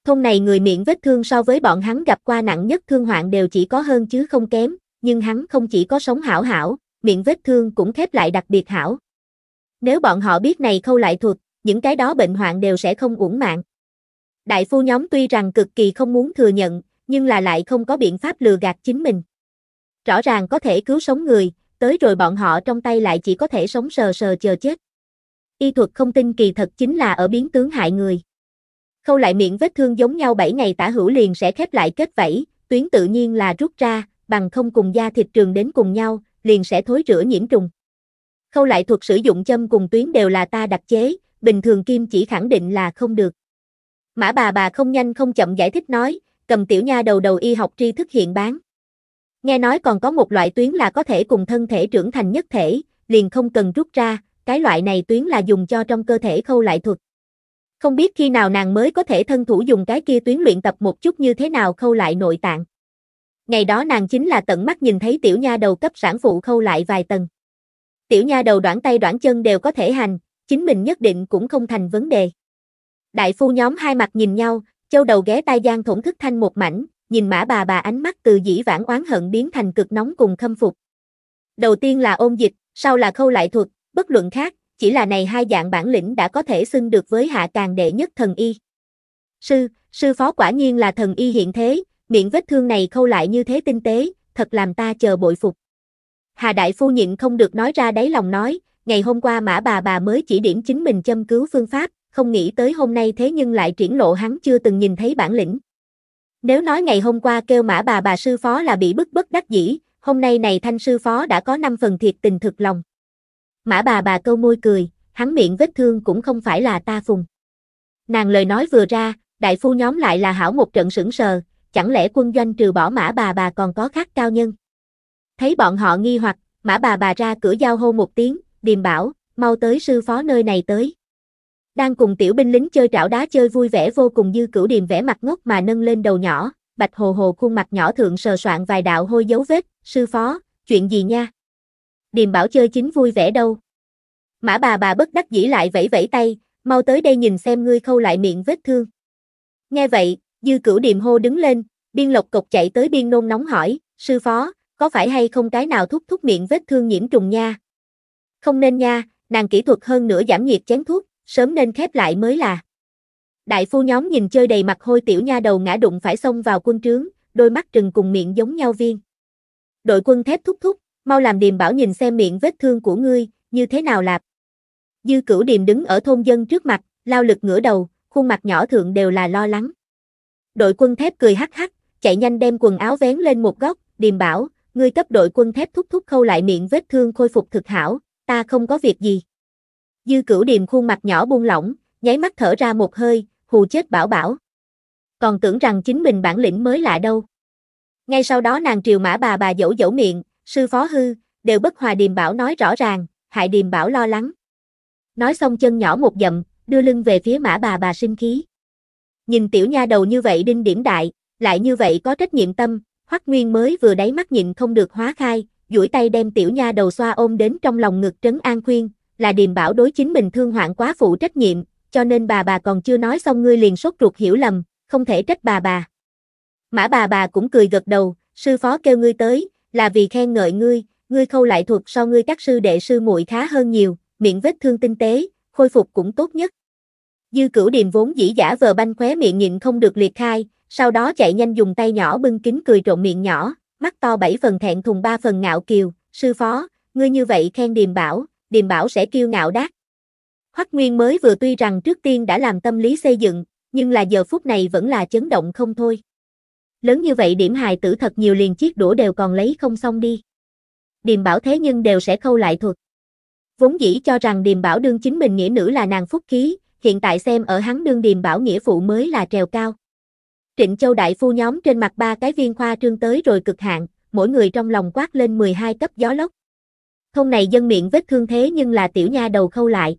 Thông này người miệng vết thương so với bọn hắn gặp qua nặng nhất thương hoạn đều chỉ có hơn chứ không kém, nhưng hắn không chỉ có sống hảo hảo, miệng vết thương cũng khép lại đặc biệt hảo. Nếu bọn họ biết này khâu lại thuật, những cái đó bệnh hoạn đều sẽ không uổng mạng. Đại phu nhóm tuy rằng cực kỳ không muốn thừa nhận, nhưng là lại không có biện pháp lừa gạt chính mình. Rõ ràng có thể cứu sống người, tới rồi bọn họ trong tay lại chỉ có thể sống sờ sờ chờ chết. Y thuật không tin kỳ thật chính là ở biến tướng hại người. Khâu lại miệng vết thương giống nhau 7 ngày tả hữu liền sẽ khép lại kết vảy, tuyến tự nhiên là rút ra, bằng không cùng da thịt trường đến cùng nhau, liền sẽ thối rửa nhiễm trùng. Khâu lại thuật sử dụng châm cùng tuyến đều là ta đặc chế, bình thường kim chỉ khẳng định là không được. Mã bà bà không nhanh không chậm giải thích nói, cầm tiểu nha đầu đầu y học tri thức hiện bán. Nghe nói còn có một loại tuyến là có thể cùng thân thể trưởng thành nhất thể, liền không cần rút ra, cái loại này tuyến là dùng cho trong cơ thể khâu lại thuật. Không biết khi nào nàng mới có thể thân thủ dùng cái kia tuyến luyện tập một chút như thế nào khâu lại nội tạng. Ngày đó nàng chính là tận mắt nhìn thấy tiểu nha đầu cấp sản phụ khâu lại vài tầng. Tiểu nha đầu đoạn tay đoạn chân đều có thể hành, chính mình nhất định cũng không thành vấn đề. Đại phu nhóm hai mặt nhìn nhau, châu đầu ghé tai gian thổn thức thanh một mảnh, nhìn mã bà bà ánh mắt từ dĩ vãng oán hận biến thành cực nóng cùng khâm phục. Đầu tiên là ôn dịch, sau là khâu lại thuật, bất luận khác, chỉ là này hai dạng bản lĩnh đã có thể xưng được với hạ càng đệ nhất thần y. Sư, sư phó quả nhiên là thần y hiện thế, miệng vết thương này khâu lại như thế tinh tế, thật làm ta chờ bội phục. Hà đại phu nhịn không được nói ra đáy lòng nói, ngày hôm qua mã bà bà mới chỉ điểm chính mình châm cứu phương pháp, không nghĩ tới hôm nay thế nhưng lại triển lộ hắn chưa từng nhìn thấy bản lĩnh. Nếu nói ngày hôm qua kêu mã bà bà sư phó là bị bức bất đắc dĩ, hôm nay này thanh sư phó đã có 5 phần thiệt tình thực lòng. Mã bà bà câu môi cười, hắn miệng vết thương cũng không phải là ta phùng. Nàng lời nói vừa ra, đại phu nhóm lại là hảo một trận sững sờ, chẳng lẽ quân doanh trừ bỏ mã bà bà còn có khác cao nhân. Thấy bọn họ nghi hoặc, mã bà bà ra cửa giao hô một tiếng, điềm bảo, mau tới sư phó nơi này tới. Đang cùng tiểu binh lính chơi trảo đá chơi vui vẻ vô cùng dư cửu điềm vẽ mặt ngốc mà nâng lên đầu nhỏ, bạch hồ hồ khuôn mặt nhỏ thượng sờ soạn vài đạo hôi dấu vết, sư phó, chuyện gì nha? Điềm bảo chơi chính vui vẻ đâu. Mã bà bà bất đắc dĩ lại vẫy vẫy tay, mau tới đây nhìn xem ngươi khâu lại miệng vết thương. Nghe vậy, dư cửu điềm hô đứng lên, biên lộc cục chạy tới biên nôn nóng hỏi, sư phó, có phải hay không cái nào thúc thúc miệng vết thương nhiễm trùng nha, không nên nha, nàng kỹ thuật hơn nữa giảm nhiệt chén thuốc, sớm nên khép lại mới là. Đại phu nhóm nhìn chơi đầy mặt hôi tiểu nha đầu ngã đụng phải xông vào quân trướng, đôi mắt trừng cùng miệng giống nhau viên. Đội quân thép thúc thúc, mau làm điềm bảo nhìn xem miệng vết thương của ngươi, như thế nào lạp. Dư cửu điềm đứng ở thôn dân trước mặt, lao lực ngửa đầu, khuôn mặt nhỏ thượng đều là lo lắng. Đội quân thép cười hắc hắc, chạy nhanh đem quần áo vén lên một góc, điềm bảo, ngươi cấp đội quân thép thúc thúc khâu lại miệng vết thương khôi phục thực hảo, ta không có việc gì. Dư cửu điềm khuôn mặt nhỏ buông lỏng, nháy mắt thở ra một hơi, hù chết bảo bảo. Còn tưởng rằng chính mình bản lĩnh mới lạ đâu. Ngay sau đó nàng triều mã bà bà dẫu dẫu miệng, sư phó hư, đều bất hòa điềm bảo nói rõ ràng, hại điềm bảo lo lắng. Nói xong chân nhỏ một dậm, đưa lưng về phía mã bà bà sinh khí. Nhìn tiểu nha đầu như vậy đinh điểm đại, lại như vậy có trách nhiệm tâm, Hoắc Nguyên mới vừa đáy mắt nhịn không được hóa khai, duỗi tay đem tiểu nha đầu xoa ôm đến trong lòng ngực trấn an khuyên, là điềm bảo đối chính mình thương hoạn quá phụ trách nhiệm, cho nên bà bà còn chưa nói xong ngươi liền sốt ruột hiểu lầm, không thể trách bà bà. Mã bà bà cũng cười gật đầu, sư phó kêu ngươi tới, là vì khen ngợi ngươi, ngươi khâu lại thuật so ngươi các sư đệ sư muội khá hơn nhiều, miệng vết thương tinh tế, khôi phục cũng tốt nhất. Dư cửu điềm vốn dĩ giả vờ banh khóe miệng nhịn không được liệt khai, sau đó chạy nhanh dùng tay nhỏ bưng kính cười trộn miệng nhỏ, mắt to bảy phần thẹn thùng ba phần ngạo kiều, sư phó, ngươi như vậy khen điềm bảo, điềm bảo sẽ kiêu ngạo đắc Hoắc Nguyên mới vừa tuy rằng trước tiên đã làm tâm lý xây dựng, nhưng là giờ phút này vẫn là chấn động không thôi. Lớn như vậy điểm hài tử thật nhiều liền chiếc đũa đều còn lấy không xong đi. Điềm bảo thế nhưng đều sẽ khâu lại thuật. Vốn dĩ cho rằng điềm bảo đương chính mình nghĩa nữ là nàng phúc khí, hiện tại xem ở hắn đương điềm bảo nghĩa phụ mới là trèo cao. Trịnh Châu đại phu nhóm trên mặt ba cái viên khoa trương tới rồi cực hạn, mỗi người trong lòng quát lên 12 cấp gió lốc. Thôn này dân miệng vết thương thế nhưng là tiểu nha đầu khâu lại.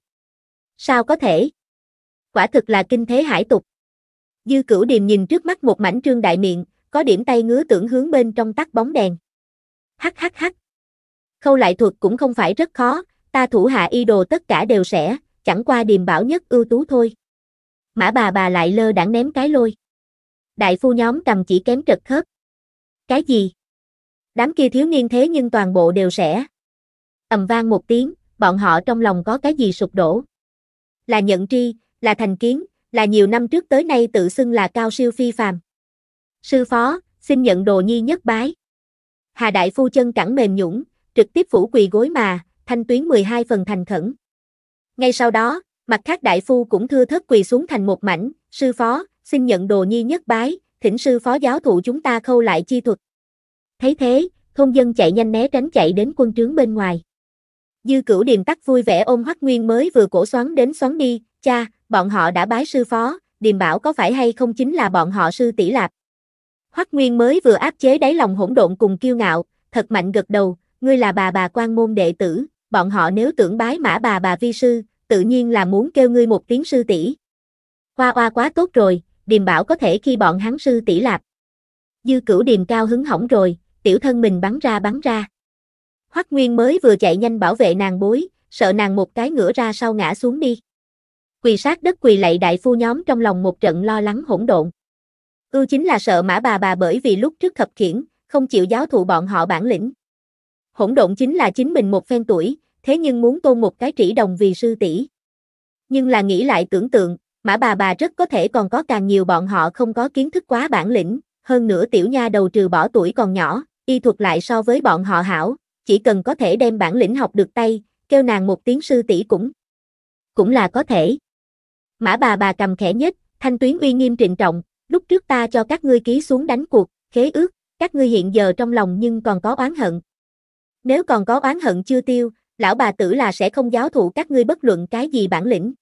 Sao có thể? Quả thực là kinh thế hải tục. Dư cửu điềm nhìn trước mắt một mảnh trương đại miệng, có điểm tay ngứa tưởng hướng bên trong tắt bóng đèn. Hắc hắc hắc. Khâu lại thuật cũng không phải rất khó, ta thủ hạ y đồ tất cả đều sẽ, chẳng qua điềm bảo nhất ưu tú thôi. Mã bà bà lại lơ đãng ném cái lôi đại phu nhóm cầm chỉ kém trật khớp. Cái gì? Đám kia thiếu niên thế nhưng toàn bộ đều sẽ. ầm vang một tiếng, bọn họ trong lòng có cái gì sụp đổ. Là nhận tri, là thành kiến, là nhiều năm trước tới nay tự xưng là cao siêu phi phàm. Sư phó, xin nhận đồ nhi nhất bái. Hà đại phu chân cẳng mềm nhũng, trực tiếp phủ quỳ gối mà, thanh tuyến 12 phần thành khẩn. Ngay sau đó, mặt khác đại phu cũng thưa thất quỳ xuống thành một mảnh, sư phó, xin nhận đồ nhi nhất bái, thỉnh sư phó giáo thụ chúng ta khâu lại chi thuật. Thấy thế, thôn dân chạy nhanh né tránh chạy đến quân trướng bên ngoài. Dư cửu điềm tắc vui vẻ ôm hoắc nguyên mới vừa cổ xoắn đến xoắn đi, cha, bọn họ đã bái sư phó, điềm bảo có phải hay không chính là bọn họ sư tỷ lạp. Hoắc nguyên mới vừa áp chế đáy lòng hỗn độn cùng kiêu ngạo, thật mạnh gật đầu, ngươi là bà bà quan môn đệ tử, bọn họ nếu tưởng bái mã bà bà vi sư, tự nhiên là muốn kêu ngươi một tiếng sư tỷ. Hoa hoa quá tốt rồi, điềm bảo có thể khi bọn hắn sư tỷ lạp. Dư cửu điềm cao hứng hỏng rồi, tiểu thân mình bắn ra bắn ra. Hoắc Nguyên mới vừa chạy nhanh bảo vệ nàng bối, sợ nàng một cái ngửa ra sau ngã xuống đi. Quỳ sát đất quỳ lạy đại phu nhóm trong lòng một trận lo lắng hỗn độn. Ưu chính là sợ mã bà bà bởi vì lúc trước thập khiển, không chịu giáo thụ bọn họ bản lĩnh. Hỗn độn chính là chính mình một phen tuổi, thế nhưng muốn tôn một cái trĩ đồng vì sư tỷ. Nhưng là nghĩ lại tưởng tượng, Mã bà bà rất có thể còn có càng nhiều bọn họ không có kiến thức quá bản lĩnh, hơn nữa tiểu nha đầu trừ bỏ tuổi còn nhỏ, y thuật lại so với bọn họ hảo, chỉ cần có thể đem bản lĩnh học được tay, kêu nàng một tiếng sư tỷ cũng cũng là có thể. Mã bà bà cầm khẽ nhất, thanh tuyến uy nghiêm trịnh trọng, lúc trước ta cho các ngươi ký xuống đánh cuộc, khế ước, các ngươi hiện giờ trong lòng nhưng còn có oán hận. Nếu còn có oán hận chưa tiêu, lão bà tử là sẽ không giáo thụ các ngươi bất luận cái gì bản lĩnh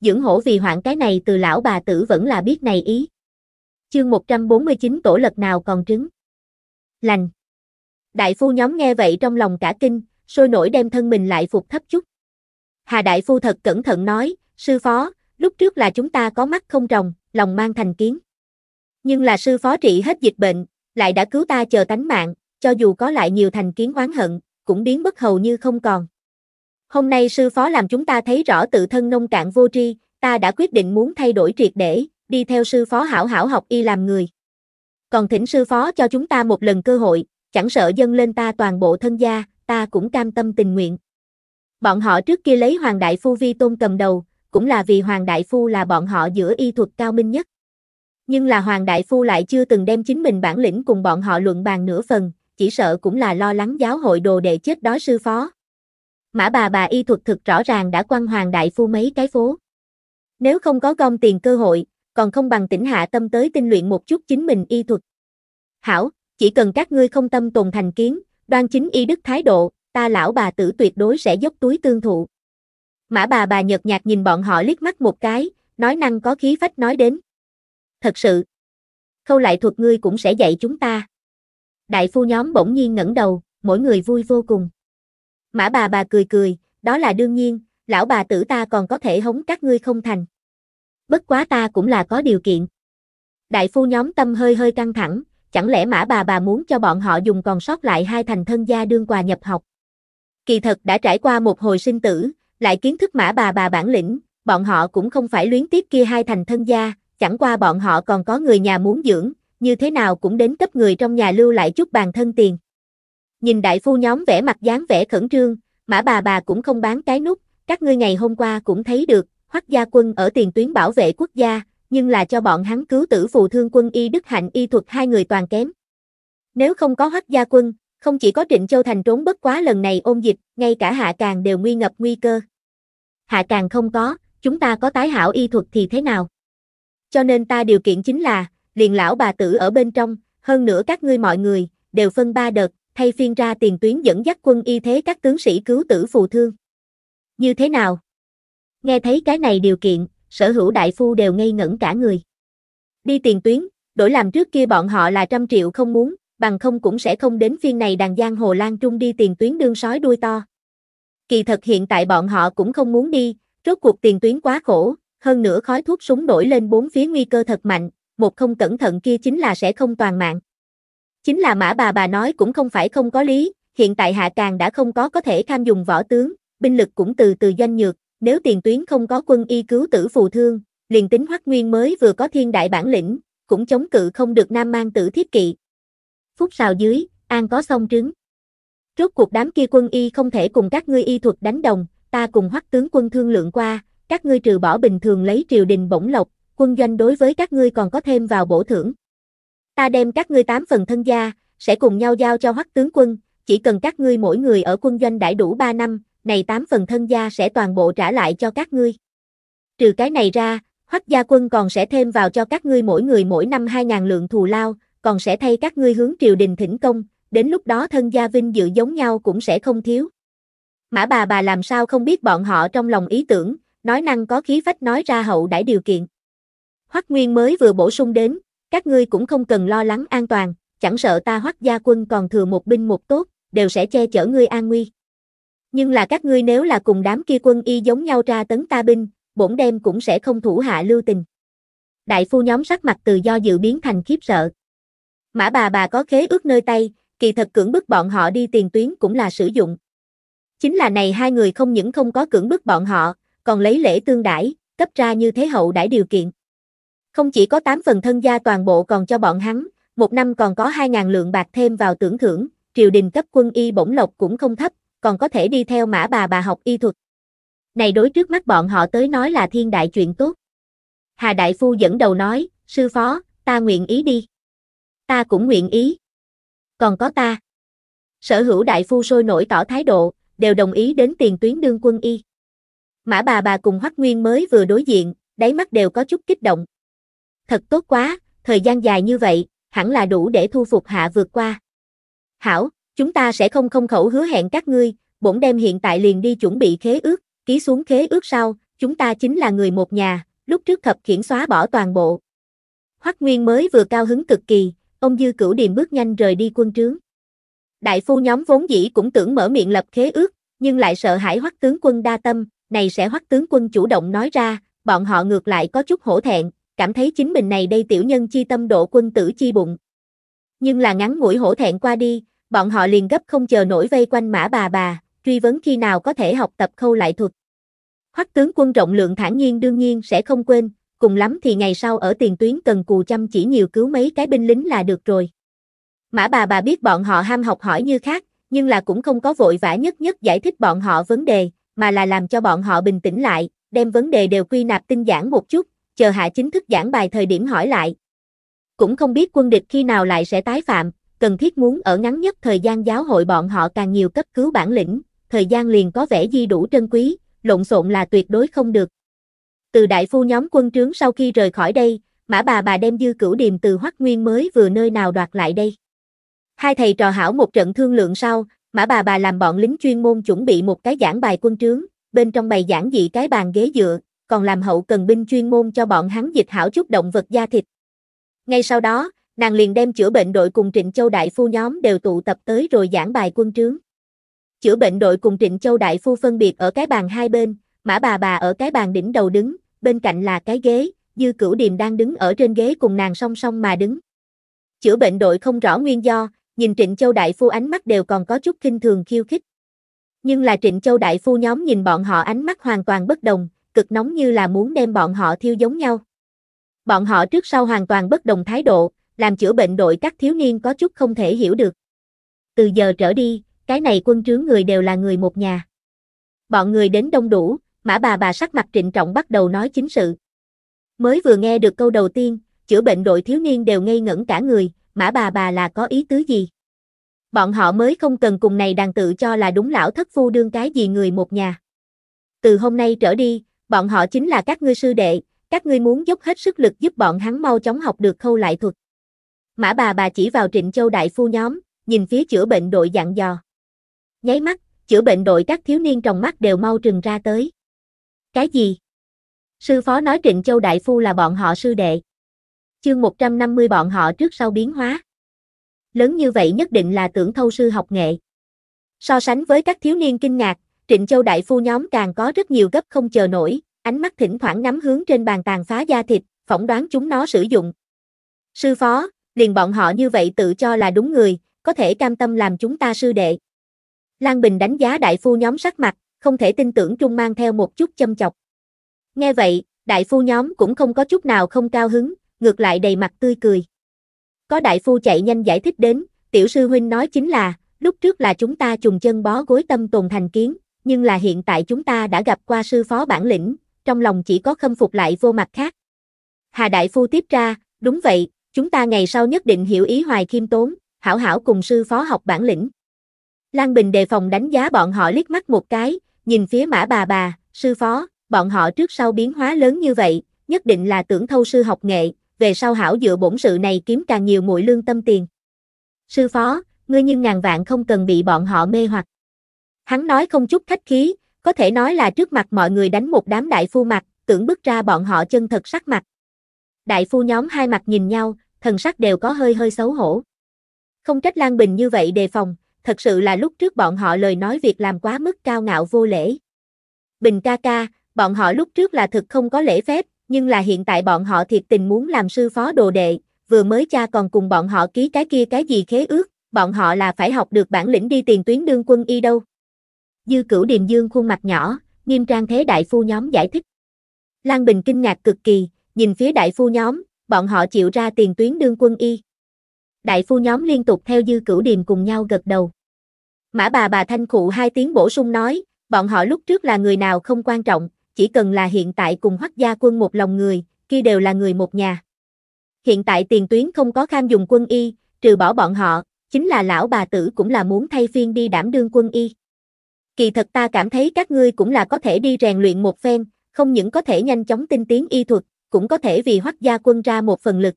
dưỡng hổ vì hoạn cái này từ lão bà tử vẫn là biết này ý. Chương 149 tổ lật nào còn trứng. Lành. Đại phu nhóm nghe vậy trong lòng cả kinh, sôi nổi đem thân mình lại phục thấp chút. Hà đại phu thật cẩn thận nói, sư phó, lúc trước là chúng ta có mắt không trồng, lòng mang thành kiến. Nhưng là sư phó trị hết dịch bệnh, lại đã cứu ta chờ tánh mạng, cho dù có lại nhiều thành kiến oán hận, cũng biến bất hầu như không còn. Hôm nay sư phó làm chúng ta thấy rõ tự thân nông cạn vô tri, ta đã quyết định muốn thay đổi triệt để, đi theo sư phó hảo hảo học y làm người. Còn thỉnh sư phó cho chúng ta một lần cơ hội, chẳng sợ dâng lên ta toàn bộ thân gia, ta cũng cam tâm tình nguyện. Bọn họ trước kia lấy Hoàng Đại Phu Vi Tôn cầm đầu, cũng là vì Hoàng Đại Phu là bọn họ giữa y thuật cao minh nhất. Nhưng là Hoàng Đại Phu lại chưa từng đem chính mình bản lĩnh cùng bọn họ luận bàn nửa phần, chỉ sợ cũng là lo lắng giáo hội đồ đệ chết đó sư phó, Mã bà bà y thuật thực rõ ràng đã quan hoàng đại phu mấy cái phố. Nếu không có gom tiền cơ hội, còn không bằng tỉnh hạ tâm tới tinh luyện một chút chính mình y thuật. Hảo, chỉ cần các ngươi không tâm tồn thành kiến, đoan chính y đức thái độ, ta lão bà tử tuyệt đối sẽ dốc túi tương thụ. Mã bà bà nhợt nhạt nhìn bọn họ liếc mắt một cái, nói năng có khí phách nói đến. Thật sự, khâu lại thuật ngươi cũng sẽ dạy chúng ta. Đại phu nhóm bỗng nhiên ngẩng đầu, mỗi người vui vô cùng. Mã bà bà cười cười, đó là đương nhiên, lão bà tử ta còn có thể hống các ngươi không thành. Bất quá ta cũng là có điều kiện. Đại phu nhóm tâm hơi hơi căng thẳng, chẳng lẽ mã bà bà muốn cho bọn họ dùng còn sót lại hai thành thân gia đương quà nhập học. Kỳ thật đã trải qua một hồi sinh tử, lại kiến thức mã bà bà bản lĩnh, bọn họ cũng không phải luyến tiếp kia hai thành thân gia, chẳng qua bọn họ còn có người nhà muốn dưỡng, như thế nào cũng đến cấp người trong nhà lưu lại chút bàn thân tiền. Nhìn đại phu nhóm vẻ mặt dáng vẻ khẩn trương, mã bà bà cũng không bán cái nút, các ngươi ngày hôm qua cũng thấy được, hoắc gia quân ở tiền tuyến bảo vệ quốc gia, nhưng là cho bọn hắn cứu tử phù thương quân y đức hạnh y thuật hai người toàn kém. Nếu không có hoắc gia quân, không chỉ có Trịnh Châu Thành trốn bất quá lần này ôn dịch, ngay cả Hạ Càng đều nguy ngập nguy cơ. Hạ Càng không có, chúng ta có tái hảo y thuật thì thế nào? Cho nên ta điều kiện chính là, liền lão bà tử ở bên trong, hơn nữa các ngươi mọi người, đều phân ba đợt, thay phiên ra tiền tuyến dẫn dắt quân y thế các tướng sĩ cứu tử phù thương. Như thế nào? Nghe thấy cái này điều kiện, sở hữu đại phu đều ngây ngẩn cả người. Đi tiền tuyến, đổi làm trước kia bọn họ là trăm triệu không muốn, bằng không cũng sẽ không đến phiên này đàn giang hồ lan trung đi tiền tuyến đương sói đuôi to. Kỳ thật hiện tại bọn họ cũng không muốn đi, rốt cuộc tiền tuyến quá khổ, hơn nữa khói thuốc súng đổi lên bốn phía nguy cơ thật mạnh, một không cẩn thận kia chính là sẽ không toàn mạng. Chính là mã bà bà nói cũng không phải không có lý, hiện tại hạ càng đã không có có thể tham dùng võ tướng, binh lực cũng từ từ doanh nhược, nếu tiền tuyến không có quân y cứu tử phù thương, liền tính hoắc nguyên mới vừa có thiên đại bản lĩnh, cũng chống cự không được nam mang tử thiết kỵ. Phút sào dưới, an có sông trứng. Rốt cuộc đám kia quân y không thể cùng các ngươi y thuật đánh đồng, ta cùng hoắc tướng quân thương lượng qua, các ngươi trừ bỏ bình thường lấy triều đình bổng lộc, quân doanh đối với các ngươi còn có thêm vào bổ thưởng. Ta đem các ngươi tám phần thân gia, sẽ cùng nhau giao cho hoắc tướng quân, chỉ cần các ngươi mỗi người ở quân doanh đãi đủ 3 năm, này tám phần thân gia sẽ toàn bộ trả lại cho các ngươi. Trừ cái này ra, hoắc gia quân còn sẽ thêm vào cho các ngươi mỗi người mỗi năm 2.000 lượng thù lao, còn sẽ thay các ngươi hướng triều đình thỉnh công, đến lúc đó thân gia vinh dự giống nhau cũng sẽ không thiếu. Mã bà bà làm sao không biết bọn họ trong lòng ý tưởng, nói năng có khí phách nói ra hậu đãi điều kiện. Hoắc Nguyên mới vừa bổ sung đến, các ngươi cũng không cần lo lắng an toàn, chẳng sợ ta hoắc gia quân còn thừa một binh một tốt, đều sẽ che chở ngươi an nguy. Nhưng là các ngươi nếu là cùng đám kia quân y giống nhau ra tấn ta binh, bổn đem cũng sẽ không thủ hạ lưu tình. Đại phu nhóm sắc mặt từ do dự biến thành khiếp sợ. Mã bà bà có khế ước nơi tay, kỳ thật cưỡng bức bọn họ đi tiền tuyến cũng là sử dụng. Chính là này hai người không những không có cưỡng bức bọn họ, còn lấy lễ tương đãi, cấp ra như thế hậu đãi điều kiện. Không chỉ có 8 phần thân gia toàn bộ còn cho bọn hắn, một năm còn có 2.000 lượng bạc thêm vào tưởng thưởng, triều đình cấp quân y bổng lộc cũng không thấp, còn có thể đi theo mã bà bà học y thuật. Này đối trước mắt bọn họ tới nói là thiên đại chuyện tốt. Hà Đại Phu dẫn đầu nói, sư phó, ta nguyện ý đi. Ta cũng nguyện ý. Còn có ta. Sở hữu Đại Phu sôi nổi tỏ thái độ, đều đồng ý đến tiền tuyến đương quân y. Mã bà bà cùng Hoắc Nguyên mới vừa đối diện, đáy mắt đều có chút kích động thật tốt quá, thời gian dài như vậy, hẳn là đủ để thu phục hạ vượt qua. Hảo, chúng ta sẽ không không khẩu hứa hẹn các ngươi, bổn đem hiện tại liền đi chuẩn bị khế ước, ký xuống khế ước sau, chúng ta chính là người một nhà, lúc trước thập khiển xóa bỏ toàn bộ. Hoắc Nguyên mới vừa cao hứng cực kỳ, ông Dư Cửu Điềm bước nhanh rời đi quân trướng. Đại phu nhóm vốn dĩ cũng tưởng mở miệng lập khế ước, nhưng lại sợ hãi Hoắc tướng quân đa tâm, này sẽ Hoắc tướng quân chủ động nói ra, bọn họ ngược lại có chút hổ thẹn, cảm thấy chính mình này đây tiểu nhân chi tâm độ quân tử chi bụng. Nhưng là ngắn ngủi hổ thẹn qua đi, bọn họ liền gấp không chờ nổi vây quanh mã bà bà, truy vấn khi nào có thể học tập khâu lại thuật. Hoắc tướng quân rộng lượng thản nhiên đương nhiên sẽ không quên, cùng lắm thì ngày sau ở tiền tuyến cần cù chăm chỉ nhiều cứu mấy cái binh lính là được rồi. Mã bà bà biết bọn họ ham học hỏi như khác, nhưng là cũng không có vội vã nhất nhất giải thích bọn họ vấn đề, mà là làm cho bọn họ bình tĩnh lại, đem vấn đề đều quy nạp tinh giản một chút, chờ hạ chính thức giảng bài thời điểm hỏi lại. Cũng không biết quân địch khi nào lại sẽ tái phạm, cần thiết muốn ở ngắn nhất thời gian giáo hội bọn họ càng nhiều cấp cứu bản lĩnh, thời gian liền có vẻ di đủ trân quý, lộn xộn là tuyệt đối không được. Từ đại phu nhóm quân trướng sau khi rời khỏi đây, mã bà bà đem dư cửu điềm từ hoắc nguyên mới vừa nơi nào đoạt lại đây. Hai thầy trò hảo một trận thương lượng sau, mã bà bà làm bọn lính chuyên môn chuẩn bị một cái giảng bài quân trướng, bên trong bày giảng dị cái bàn ghế dựa, còn làm hậu cần binh chuyên môn cho bọn hắn dịch hảo chút động vật da thịt. Ngay sau đó, nàng liền đem chữa bệnh đội cùng Trịnh Châu Đại Phu nhóm đều tụ tập tới rồi giảng bài quân trướng. Chữa bệnh đội cùng Trịnh Châu Đại Phu phân biệt ở cái bàn hai bên, mã bà bà ở cái bàn đỉnh đầu đứng, bên cạnh là cái ghế, dư cửu điềm đang đứng ở trên ghế cùng nàng song song mà đứng. Chữa bệnh đội không rõ nguyên do, nhìn Trịnh Châu Đại Phu ánh mắt đều còn có chút kinh thường khiêu khích. Nhưng là Trịnh Châu Đại Phu nhóm nhìn bọn họ ánh mắt hoàn toàn bất đồng, cực nóng như là muốn đem bọn họ thiêu giống nhau. Bọn họ trước sau hoàn toàn bất đồng thái độ, làm chữa bệnh đội các thiếu niên có chút không thể hiểu được. Từ giờ trở đi, cái này quân trướng người đều là người một nhà. Bọn người đến đông đủ, mã bà bà sắc mặt trịnh trọng bắt đầu nói chính sự. Mới vừa nghe được câu đầu tiên, chữa bệnh đội thiếu niên đều ngây ngẩn cả người, mã bà bà là có ý tứ gì? Bọn họ mới không cần cùng này đàn tự cho là đúng lão thất phu đương cái gì người một nhà. Từ hôm nay trở đi, bọn họ chính là các ngươi sư đệ, các ngươi muốn dốc hết sức lực giúp bọn hắn mau chóng học được khâu lại thuật. Mã bà bà chỉ vào Trịnh Châu đại phu nhóm, nhìn phía chữa bệnh đội dặn dò. Nháy mắt, chữa bệnh đội các thiếu niên trong mắt đều mau trừng ra tới. Cái gì? Sư phó nói Trịnh Châu đại phu là bọn họ sư đệ. Chương 150 bọn họ trước sau biến hóa. Lớn như vậy nhất định là tưởng thâu sư học nghệ. So sánh với các thiếu niên kinh ngạc, Trịnh Châu đại phu nhóm càng có rất nhiều gấp không chờ nổi, ánh mắt thỉnh thoảng nắm hướng trên bàn tàn phá da thịt, phỏng đoán chúng nó sử dụng. Sư phó, liền bọn họ như vậy tự cho là đúng người, có thể cam tâm làm chúng ta sư đệ. Lan Bình đánh giá đại phu nhóm sắc mặt, không thể tin tưởng Trung mang theo một chút châm chọc. Nghe vậy, đại phu nhóm cũng không có chút nào không cao hứng, ngược lại đầy mặt tươi cười. Có đại phu chạy nhanh giải thích đến, tiểu sư huynh nói chính là, lúc trước là chúng ta trùng chân bó gối tâm tồn thành kiến, nhưng là hiện tại chúng ta đã gặp qua sư phó bản lĩnh, trong lòng chỉ có khâm phục lại vô mặt khác. Hà Đại Phu tiếp ra, đúng vậy, chúng ta ngày sau nhất định hiểu ý hoài khiêm tốn, hảo hảo cùng sư phó học bản lĩnh. Lan Bình đề phòng đánh giá bọn họ liếc mắt một cái, nhìn phía mã bà bà, sư phó, bọn họ trước sau biến hóa lớn như vậy, nhất định là tưởng thâu sư học nghệ, về sau hảo dựa bổn sự này kiếm càng nhiều mũi lương tâm tiền. Sư phó, ngươi nhưng ngàn vạn không cần bị bọn họ mê hoặc. Hắn nói không chút khách khí, có thể nói là trước mặt mọi người đánh một đám đại phu mặt, tưởng bức ra bọn họ chân thật sắc mặt. Đại phu nhóm hai mặt nhìn nhau, thần sắc đều có hơi hơi xấu hổ. Không trách Lan Bình như vậy đề phòng, thật sự là lúc trước bọn họ lời nói việc làm quá mức cao ngạo vô lễ. Bình ca ca, bọn họ lúc trước là thực không có lễ phép, nhưng là hiện tại bọn họ thiệt tình muốn làm sư phó đồ đệ, vừa mới cha còn cùng bọn họ ký cái kia cái gì khế ước, bọn họ là phải học được bản lĩnh đi tiền tuyến đương quân y đâu. Dư cửu điềm dương khuôn mặt nhỏ, nghiêm trang thế đại phu nhóm giải thích. Lan Bình kinh ngạc cực kỳ, nhìn phía đại phu nhóm, bọn họ chịu ra tiền tuyến đương quân y. Đại phu nhóm liên tục theo dư cửu điềm cùng nhau gật đầu. Mã bà bà thanh khụ hai tiếng bổ sung nói, bọn họ lúc trước là người nào không quan trọng, chỉ cần là hiện tại cùng hoắc gia quân một lòng người, kia đều là người một nhà. Hiện tại tiền tuyến không có kham dùng quân y, trừ bỏ bọn họ, chính là lão bà tử cũng là muốn thay phiên đi đảm đương quân y. Kỳ thật ta cảm thấy các ngươi cũng là có thể đi rèn luyện một phen, không những có thể nhanh chóng tinh tiến y thuật, cũng có thể vì hoắc gia quân ra một phần lực.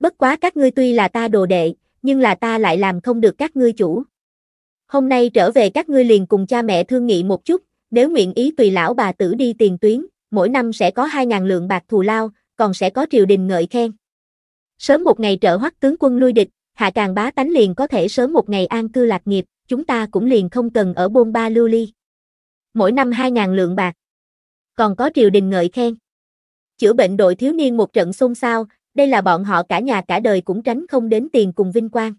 Bất quá các ngươi tuy là ta đồ đệ, nhưng là ta lại làm không được các ngươi chủ. Hôm nay trở về các ngươi liền cùng cha mẹ thương nghị một chút, nếu nguyện ý tùy lão bà tử đi tiền tuyến, mỗi năm sẽ có 2.000 lượng bạc thù lao, còn sẽ có triều đình ngợi khen. Sớm một ngày trở hoắc tướng quân lui địch, hạ càng bá tánh liền có thể sớm một ngày an cư lạc nghiệp chúng ta cũng liền không cần ở bôn ba lưu ly. Mỗi năm 2.000 lượng bạc. Còn có triều đình ngợi khen. Chữa bệnh đội thiếu niên một trận xôn xao, đây là bọn họ cả nhà cả đời cũng tránh không đến tiền cùng vinh quang.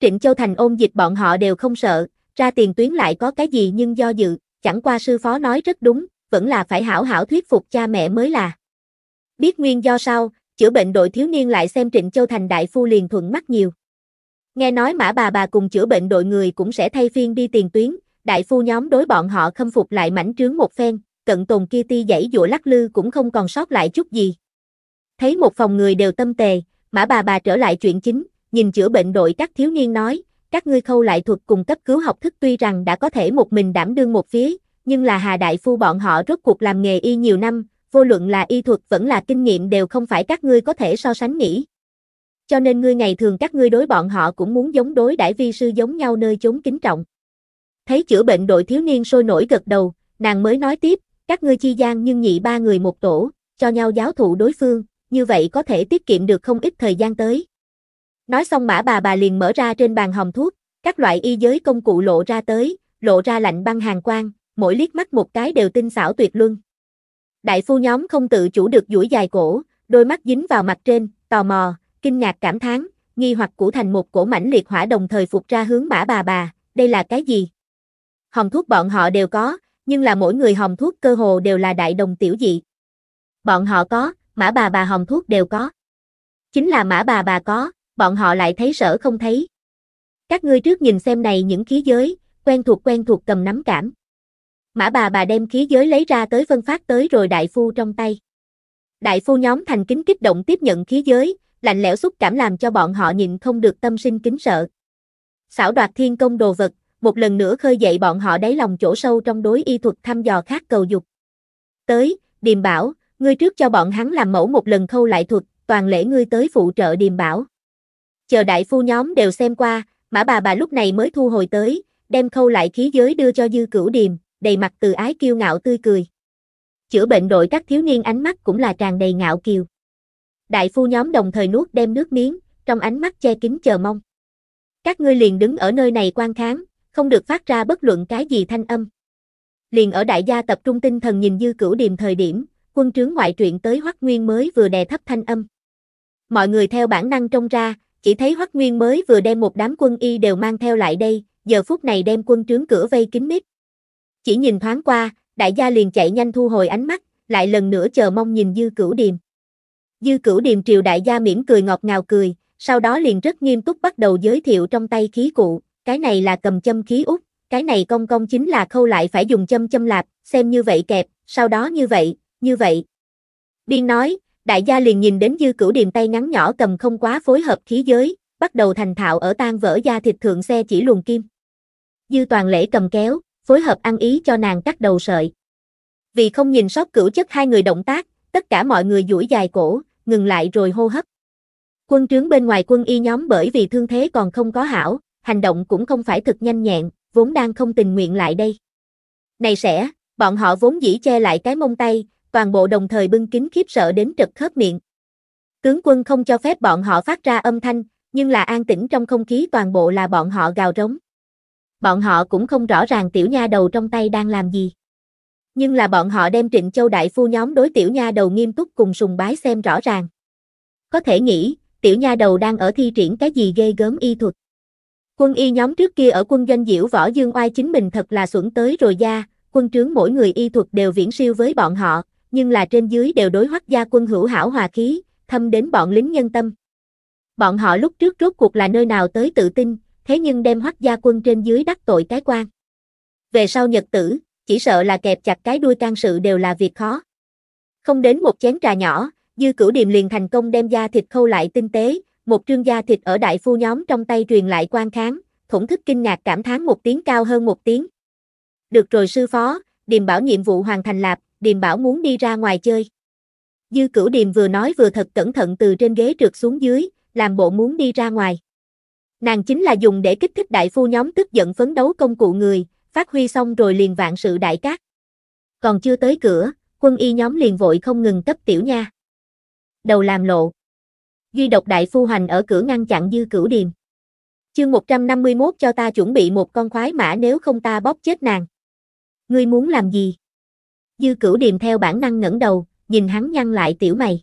Trịnh Châu Thành ôm dịch bọn họ đều không sợ, ra tiền tuyến lại có cái gì nhưng do dự, chẳng qua sư phó nói rất đúng, vẫn là phải hảo hảo thuyết phục cha mẹ mới là. Biết nguyên do sao chữa bệnh đội thiếu niên lại xem Trịnh Châu Thành đại phu liền thuận mắt nhiều. Nghe nói mã bà bà cùng chữa bệnh đội người cũng sẽ thay phiên đi tiền tuyến, đại phu nhóm đối bọn họ khâm phục lại mảnh trướng một phen, cận tồn kia ti dãy dụa lắc lư cũng không còn sót lại chút gì. Thấy một phòng người đều tâm tề, mã bà bà trở lại chuyện chính, nhìn chữa bệnh đội các thiếu niên nói, các ngươi khâu lại thuật cùng cấp cứu học thức tuy rằng đã có thể một mình đảm đương một phía, nhưng là hà đại phu bọn họ rốt cuộc làm nghề y nhiều năm, vô luận là y thuật vẫn là kinh nghiệm đều không phải các ngươi có thể so sánh nghĩ. Cho nên ngươi ngày thường các ngươi đối bọn họ cũng muốn giống đối đãi vi sư giống nhau nơi chốn kính trọng. Thấy chữa bệnh đội thiếu niên sôi nổi gật đầu, nàng mới nói tiếp, các ngươi chi gian nhưng nhị ba người một tổ, cho nhau giáo thụ đối phương, như vậy có thể tiết kiệm được không ít thời gian tới. Nói xong mã bà bà liền mở ra trên bàn hồng thuốc, các loại y giới công cụ lộ ra tới, lộ ra lạnh băng hàng quang, mỗi liếc mắt một cái đều tinh xảo tuyệt luân. Đại phu nhóm không tự chủ được duỗi dài cổ, đôi mắt dính vào mặt trên, tò mò, kinh ngạc cảm thán, nghi hoặc củ thành một cổ mảnh liệt hỏa đồng thời phục ra hướng mã bà bà, đây là cái gì? Hồng thuốc bọn họ đều có, nhưng là mỗi người hồng thuốc cơ hồ đều là đại đồng tiểu dị. Bọn họ có, mã bà bà hồng thuốc đều có. Chính là mã bà bà có, bọn họ lại thấy sở không thấy. Các ngươi trước nhìn xem này những khí giới, quen thuộc quen thuộc cầm nắm cảm. Mã bà bà đem khí giới lấy ra tới phân phát tới rồi đại phu trong tay. Đại phu nhóm thành kính kích động tiếp nhận khí giới, lạnh lẽo xúc cảm làm cho bọn họ nhìn không được tâm sinh kính sợ. Xảo đoạt thiên công đồ vật, một lần nữa khơi dậy bọn họ đáy lòng chỗ sâu trong đối y thuật thăm dò khác cầu dục. Tới, điềm bảo, ngươi trước cho bọn hắn làm mẫu một lần khâu lại thuật, toàn lễ ngươi tới phụ trợ điềm bảo. Chờ đại phu nhóm đều xem qua, mã bà bà lúc này mới thu hồi tới, đem khâu lại khí giới đưa cho dư cửu điềm, đầy mặt từ ái kiêu ngạo tươi cười. Chữa bệnh đội các thiếu niên ánh mắt cũng là tràn đầy ngạo kiều đại phu nhóm đồng thời nuốt đem nước miếng, trong ánh mắt che kín chờ mong. Các ngươi liền đứng ở nơi này quan kháng, không được phát ra bất luận cái gì thanh âm. Liền ở đại gia tập trung tinh thần nhìn dư cửu điềm thời điểm, quân trướng ngoại truyện tới Hoắc Nguyên mới vừa đè thấp thanh âm. Mọi người theo bản năng trông ra, chỉ thấy Hoắc Nguyên mới vừa đem một đám quân y đều mang theo lại đây, giờ phút này đem quân trướng cửa vây kín mít. Chỉ nhìn thoáng qua, đại gia liền chạy nhanh thu hồi ánh mắt, lại lần nữa chờ mong nhìn dư cửu điềm. Dư cửu điềm triều đại gia mỉm cười ngọt ngào cười, sau đó liền rất nghiêm túc bắt đầu giới thiệu trong tay khí cụ, cái này là cầm châm khí út, cái này công công chính là khâu lại phải dùng châm châm lạp, xem như vậy kẹp, sau đó như vậy, như vậy. Biên nói, đại gia liền nhìn đến dư cửu điềm tay ngắn nhỏ cầm không quá phối hợp khí giới, bắt đầu thành thạo ở tan vỡ da thịt thượng xe chỉ luồng kim. Dư toàn lễ cầm kéo, phối hợp ăn ý cho nàng cắt đầu sợi. Vì không nhìn sót cửu chất hai người động tác, tất cả mọi người duỗi dài cổ, ngừng lại rồi hô hấp. Quân trướng bên ngoài quân y nhóm bởi vì thương thế còn không có hảo, hành động cũng không phải thực nhanh nhẹn, vốn đang không tình nguyện lại đây. Này sẽ, bọn họ vốn dĩ che lại cái mông tay, toàn bộ đồng thời bưng kính khiếp sợ đến trật khớp miệng. Tướng quân không cho phép bọn họ phát ra âm thanh, nhưng là an tĩnh trong không khí toàn bộ là bọn họ gào rống. Bọn họ cũng không rõ ràng tiểu nha đầu trong tay đang làm gì nhưng là bọn họ đem Trịnh Châu đại phu nhóm đối tiểu nha đầu nghiêm túc cùng sùng bái xem rõ ràng. Có thể nghĩ, tiểu nha đầu đang ở thi triển cái gì ghê gớm y thuật. Quân y nhóm trước kia ở quân doanh diễu võ dương oai chính mình thật là xuẩn tới rồi ra. quân trướng mỗi người y thuật đều viễn siêu với bọn họ, nhưng là trên dưới đều đối hoắc gia quân hữu hảo hòa khí, thâm đến bọn lính nhân tâm. Bọn họ lúc trước rốt cuộc là nơi nào tới tự tin, thế nhưng đem hoắc gia quân trên dưới đắc tội cái quan. Về sau nhật tử, chỉ sợ là kẹp chặt cái đuôi can sự đều là việc khó. Không đến một chén trà nhỏ, Dư Cửu Điềm liền thành công đem da thịt khâu lại tinh tế, một trương da thịt ở đại phu nhóm trong tay truyền lại quan kháng, thủng thức kinh ngạc cảm thán một tiếng cao hơn một tiếng. Được rồi sư phó, Điềm Bảo nhiệm vụ hoàn thành lạp, Điềm Bảo muốn đi ra ngoài chơi. Dư Cửu Điềm vừa nói vừa thật cẩn thận từ trên ghế trượt xuống dưới, làm bộ muốn đi ra ngoài. Nàng chính là dùng để kích thích đại phu nhóm tức giận phấn đấu công cụ người, phát huy xong rồi liền vạn sự đại cát. Còn chưa tới cửa, quân y nhóm liền vội không ngừng cấp tiểu nha. Đầu làm lộ. Duy độc đại phu hành ở cửa ngăn chặn dư cửu điềm. Chương 151 cho ta chuẩn bị một con khoái mã nếu không ta bóp chết nàng. Ngươi muốn làm gì? Dư cửu điềm theo bản năng ngẩng đầu, nhìn hắn nhăn lại tiểu mày.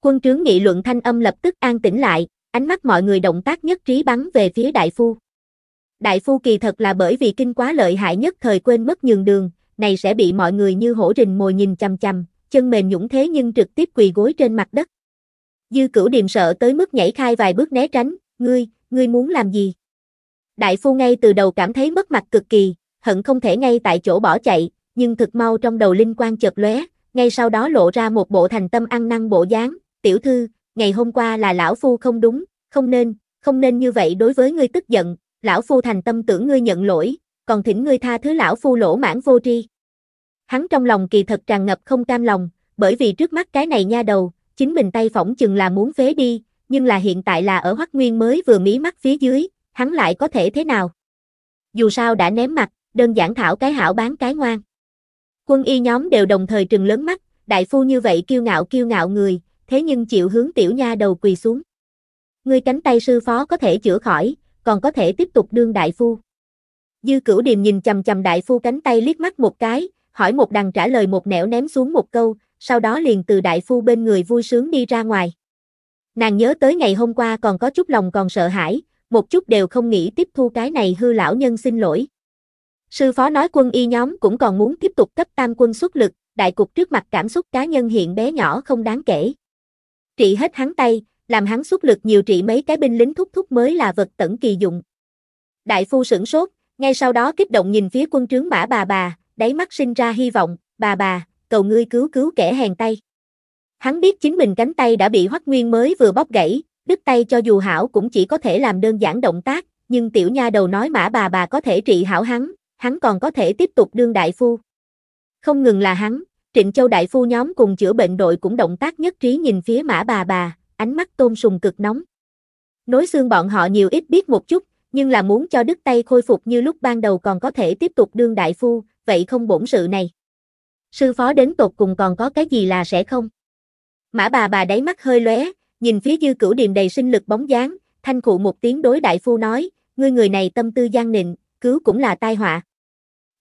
Quân trướng nghị luận thanh âm lập tức an tĩnh lại, ánh mắt mọi người động tác nhất trí bắn về phía đại phu. Đại phu kỳ thật là bởi vì kinh quá lợi hại nhất thời quên mất nhường đường, này sẽ bị mọi người như hổ rình mồi nhìn chằm chằm, chân mềm nhũng thế nhưng trực tiếp quỳ gối trên mặt đất. Dư cửu điềm sợ tới mức nhảy khai vài bước né tránh, ngươi, ngươi muốn làm gì? Đại phu ngay từ đầu cảm thấy mất mặt cực kỳ, hận không thể ngay tại chỗ bỏ chạy, nhưng thực mau trong đầu linh quan chợt lóe, ngay sau đó lộ ra một bộ thành tâm ăn năn bộ dáng, tiểu thư, ngày hôm qua là lão phu không đúng, không nên, không nên như vậy đối với ngươi tức giận, lão phu thành tâm tưởng ngươi nhận lỗi, còn thỉnh ngươi tha thứ lão phu lỗ mãn vô tri. Hắn trong lòng kỳ thật tràn ngập không cam lòng, bởi vì trước mắt cái này nha đầu, chính mình tay phỏng chừng là muốn phế đi, nhưng là hiện tại là ở Hoắc Nguyên mới vừa mí mắt phía dưới, hắn lại có thể thế nào? Dù sao đã ném mặt, đơn giản thảo cái hảo bán cái ngoan. Quân y nhóm đều đồng thời trừng lớn mắt, đại phu như vậy kiêu ngạo kiêu ngạo người, thế nhưng chịu hướng tiểu nha đầu quỳ xuống. Ngươi cánh tay sư phó có thể chữa khỏi, còn có thể tiếp tục đương đại phu. Dư cửu điềm nhìn chầm chầm đại phu cánh tay liếc mắt một cái, hỏi một đằng trả lời một nẻo ném xuống một câu, sau đó liền từ đại phu bên người vui sướng đi ra ngoài. Nàng nhớ tới ngày hôm qua còn có chút lòng còn sợ hãi, một chút đều không nghĩ tiếp thu cái này hư lão nhân xin lỗi. Sư phó nói quân y nhóm cũng còn muốn tiếp tục cấp tam quân xuất lực, đại cục trước mặt cảm xúc cá nhân hiện bé nhỏ không đáng kể. Trị hết hắn tay, làm hắn xuất lực nhiều trị mấy cái binh lính thúc thúc mới là vật tẩn kỳ dụng. Đại phu sửng sốt, ngay sau đó kích động nhìn phía quân trướng mã bà bà, đáy mắt sinh ra hy vọng, bà bà, cầu ngươi cứu cứu kẻ hèn tay. Hắn biết chính mình cánh tay đã bị Hoắc Nguyên mới vừa bóp gãy, đứt tay cho dù hảo cũng chỉ có thể làm đơn giản động tác, nhưng tiểu nha đầu nói mã bà bà có thể trị hảo hắn, hắn còn có thể tiếp tục đương đại phu. Không ngừng là hắn, Trịnh Châu đại phu nhóm cùng chữa bệnh đội cũng động tác nhất trí nhìn phía mã bà bà, ánh mắt tôn sùng cực nóng. Nối xương bọn họ nhiều ít biết một chút, nhưng là muốn cho đứt tay khôi phục như lúc ban đầu còn có thể tiếp tục đương đại phu, vậy không bổn sự này. Sư phó đến tột cùng còn có cái gì là sẽ không? Mã bà bà đáy mắt hơi lóe, nhìn phía dư cửu điềm đầy sinh lực bóng dáng, thanh cụ một tiếng đối đại phu nói, ngươi người này tâm tư gian nịnh, cứu cũng là tai họa.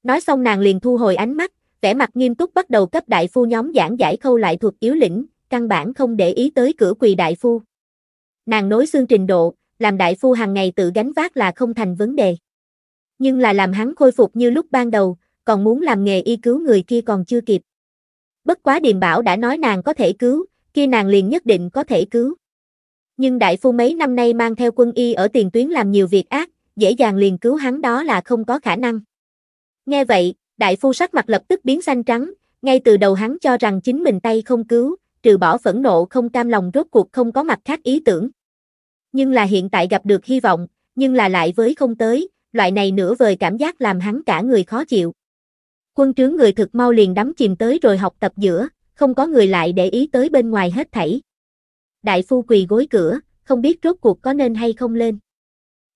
Nói xong nàng liền thu hồi ánh mắt, vẻ mặt nghiêm túc bắt đầu cấp đại phu nhóm giảng giải khâu lại thuộc yếu lĩnh, căn bản không để ý tới cửa quỳ đại phu. Nàng nối xương trình độ, làm đại phu hàng ngày tự gánh vác là không thành vấn đề. Nhưng là làm hắn khôi phục như lúc ban đầu, còn muốn làm nghề y cứu người kia còn chưa kịp. Bất quá Điềm Bảo đã nói nàng có thể cứu, kia nàng liền nhất định có thể cứu. Nhưng đại phu mấy năm nay mang theo quân y ở tiền tuyến làm nhiều việc ác, dễ dàng liền cứu hắn đó là không có khả năng. Nghe vậy, đại phu sắc mặt lập tức biến xanh trắng, ngay từ đầu hắn cho rằng chính mình tay không cứu, trừ bỏ phẫn nộ không cam lòng rốt cuộc không có mặt khác ý tưởng. Nhưng là hiện tại gặp được hy vọng, nhưng là lại với không tới, loại này nửa vời cảm giác làm hắn cả người khó chịu. Quân trướng người thực mau liền đắm chìm tới rồi học tập giữa, không có người lại để ý tới bên ngoài hết thảy. Đại phu quỳ gối cửa, không biết rốt cuộc có nên hay không lên.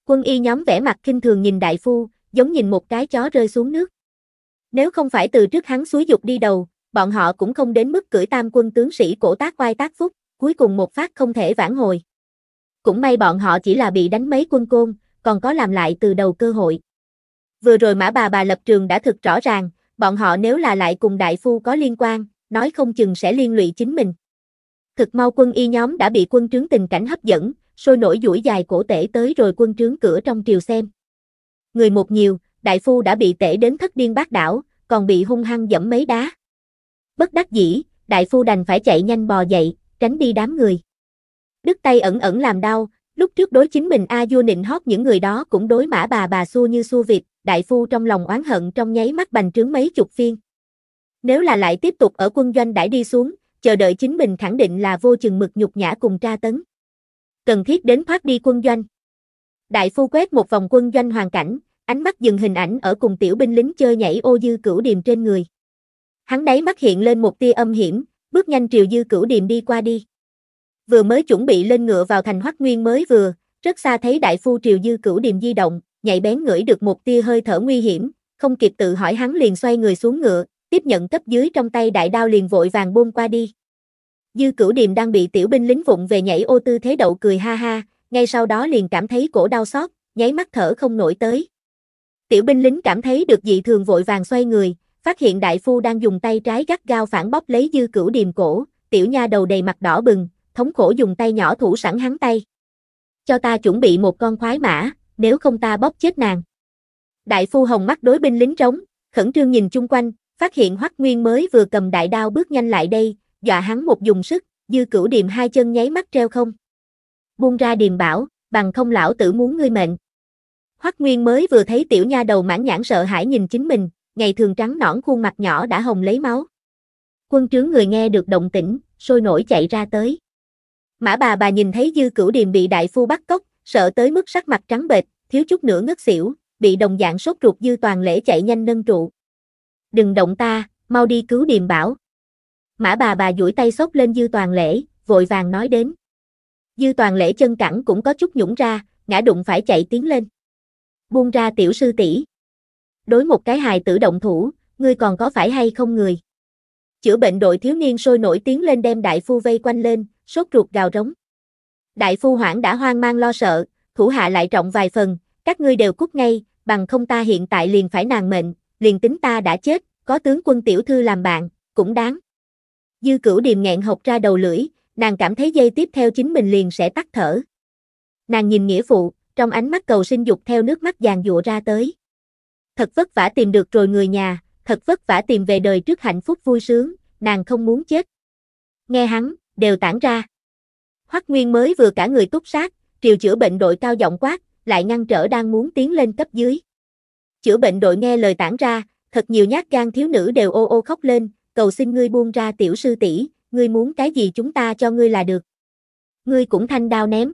Quân y nhóm vẻ mặt kinh thường nhìn đại phu, giống nhìn một cái chó rơi xuống nước. Nếu không phải từ trước hắn suối dục đi đầu, bọn họ cũng không đến mức cưỡi tam quân tướng sĩ cổ tác oai tác phúc, cuối cùng một phát không thể vãn hồi. Cũng may bọn họ chỉ là bị đánh mấy quân côn, còn có làm lại từ đầu cơ hội. Vừa rồi mã bà bà lập trường đã thực rõ ràng, bọn họ nếu là lại cùng đại phu có liên quan, nói không chừng sẽ liên lụy chính mình. Thực mau quân y nhóm đã bị quân trướng tình cảnh hấp dẫn, sôi nổi duỗi dài cổ tể tới rồi quân trướng cửa trong triều xem. Người một nhiều, đại phu đã bị tể đến thất điên bát đảo, còn bị hung hăng dẫm mấy đá bất đắc dĩ, đại phu đành phải chạy nhanh bò dậy, tránh đi đám người. đứt tay ẩn ẩn làm đau, lúc trước đối chính mình A Du nịnh hót những người đó cũng đối mã bà bà xua như xua vịt, đại phu trong lòng oán hận trong nháy mắt bành trướng mấy chục phiên. Nếu là lại tiếp tục ở quân doanh đãi đi xuống, chờ đợi chính mình khẳng định là vô chừng mực nhục nhã cùng tra tấn. Cần thiết đến thoát đi quân doanh. Đại phu quét một vòng quân doanh hoàn cảnh, ánh mắt dừng hình ảnh ở cùng tiểu binh lính chơi nhảy ô dư cửu điềm trên người. Hắn đáy mắt hiện lên một tia âm hiểm, bước nhanh triều dư cửu điềm đi qua đi. Vừa mới chuẩn bị lên ngựa vào thành hoắc nguyên mới vừa, rất xa thấy đại phu triều dư cửu điềm di động, nhảy bén ngửi được một tia hơi thở nguy hiểm, không kịp tự hỏi hắn liền xoay người xuống ngựa, tiếp nhận cấp dưới trong tay đại đao liền vội vàng buông qua đi. Dư cửu điềm đang bị tiểu binh lính vụng về nhảy ô tư thế đậu cười ha ha, ngay sau đó liền cảm thấy cổ đau xót, nháy mắt thở không nổi tới. Tiểu binh lính cảm thấy được dị thường vội vàng xoay người, phát hiện đại phu đang dùng tay trái gắt gao phản bóp lấy dư cửu điềm cổ, tiểu nha đầu đầy mặt đỏ bừng, thống khổ dùng tay nhỏ thủ sẵn hắn tay. Cho ta chuẩn bị một con khoái mã, nếu không ta bóp chết nàng. Đại phu hồng mắt đối binh lính trống, khẩn trương nhìn chung quanh, phát hiện Hoắc Nguyên mới vừa cầm đại đao bước nhanh lại đây, dọa hắn một dùng sức, dư cửu điềm hai chân nháy mắt treo không. Buông ra điềm bảo, bằng không lão tử muốn ngươi mệnh. Hoắc Nguyên mới vừa thấy tiểu nha đầu mãn nhãn sợ hãi nhìn chính mình, ngày thường trắng nõn khuôn mặt nhỏ đã hồng lấy máu. Quân trướng người nghe được động tĩnh, sôi nổi chạy ra tới. Mã bà bà nhìn thấy dư cửu điềm bị đại phu bắt cóc, sợ tới mức sắc mặt trắng bệch, thiếu chút nữa ngất xỉu, bị đồng dạng sốt ruột dư toàn lễ chạy nhanh nâng trụ. Đừng động ta, mau đi cứu điềm bảo. Mã bà bà duỗi tay sốt lên dư toàn lễ, vội vàng nói đến. Dư toàn lễ chân cẳng cũng có chút nhũng ra, ngã đụng phải chạy tiến lên. Buông ra tiểu sư tỷ đối một cái hài tử động thủ, ngươi còn có phải hay không người? Chữa bệnh đội thiếu niên sôi nổi tiếng lên đem đại phu vây quanh lên, sốt ruột gào rống. Đại phu hoảng đã hoang mang lo sợ, thủ hạ lại trọng vài phần, các ngươi đều cút ngay, bằng không ta hiện tại liền phải nàng mệnh, liền tính ta đã chết, có tướng quân tiểu thư làm bạn, cũng đáng. Dư cửu điềm nghẹn học ra đầu lưỡi, nàng cảm thấy dây tiếp theo chính mình liền sẽ tắt thở. Nàng nhìn nghĩa phụ, trong ánh mắt cầu sinh dục theo nước mắt giàn dụa ra tới. Thật vất vả tìm được rồi người nhà, thật vất vả tìm về đời trước hạnh phúc vui sướng, nàng không muốn chết. Nghe hắn, đều tản ra. Hoắc Nguyên mới vừa cả người túc sát, triều chữa bệnh đội cao giọng quát, lại ngăn trở đang muốn tiến lên cấp dưới. Chữa bệnh đội nghe lời tản ra, thật nhiều nhát gan thiếu nữ đều ô ô khóc lên, cầu xin ngươi buông ra tiểu sư tỷ, ngươi muốn cái gì chúng ta cho ngươi là được. Ngươi cũng thanh đao ném.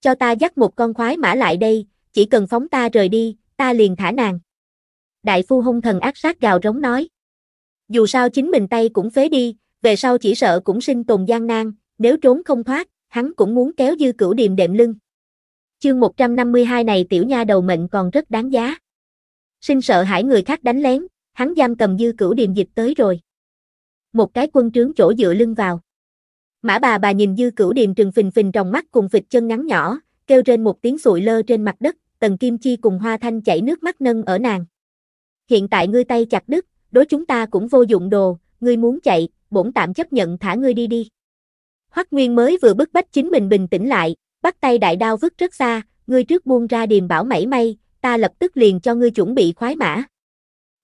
Cho ta dắt một con khoái mã lại đây, chỉ cần phóng ta rời đi, ta liền thả nàng đại phu hung thần ác sát gào rống nói. Dù sao chính mình tay cũng phế đi, về sau chỉ sợ cũng sinh tồn gian nan, nếu trốn không thoát, hắn cũng muốn kéo dư cửu điềm đệm lưng. Chương 152 này tiểu nha đầu mệnh còn rất đáng giá. Sinh sợ hãi người khác đánh lén, hắn giam cầm dư cửu điềm dịch tới rồi. Một cái quân trướng chỗ dựa lưng vào. Mã bà bà nhìn dư cửu điềm trừng phình phình trong mắt cùng vịt chân ngắn nhỏ, kêu trên một tiếng sụi lơ trên mặt đất, tần kim chi cùng hoa thanh chảy nước mắt nâng ở nàng hiện tại ngươi tay chặt đứt, đối chúng ta cũng vô dụng đồ, ngươi muốn chạy, bổn tạm chấp nhận thả ngươi đi đi. Hoắc Nguyên mới vừa bức bách chính mình bình tĩnh lại, bắt tay đại đao vứt rất xa, ngươi trước buông ra điềm bảo mảy may, ta lập tức liền cho ngươi chuẩn bị khoái mã.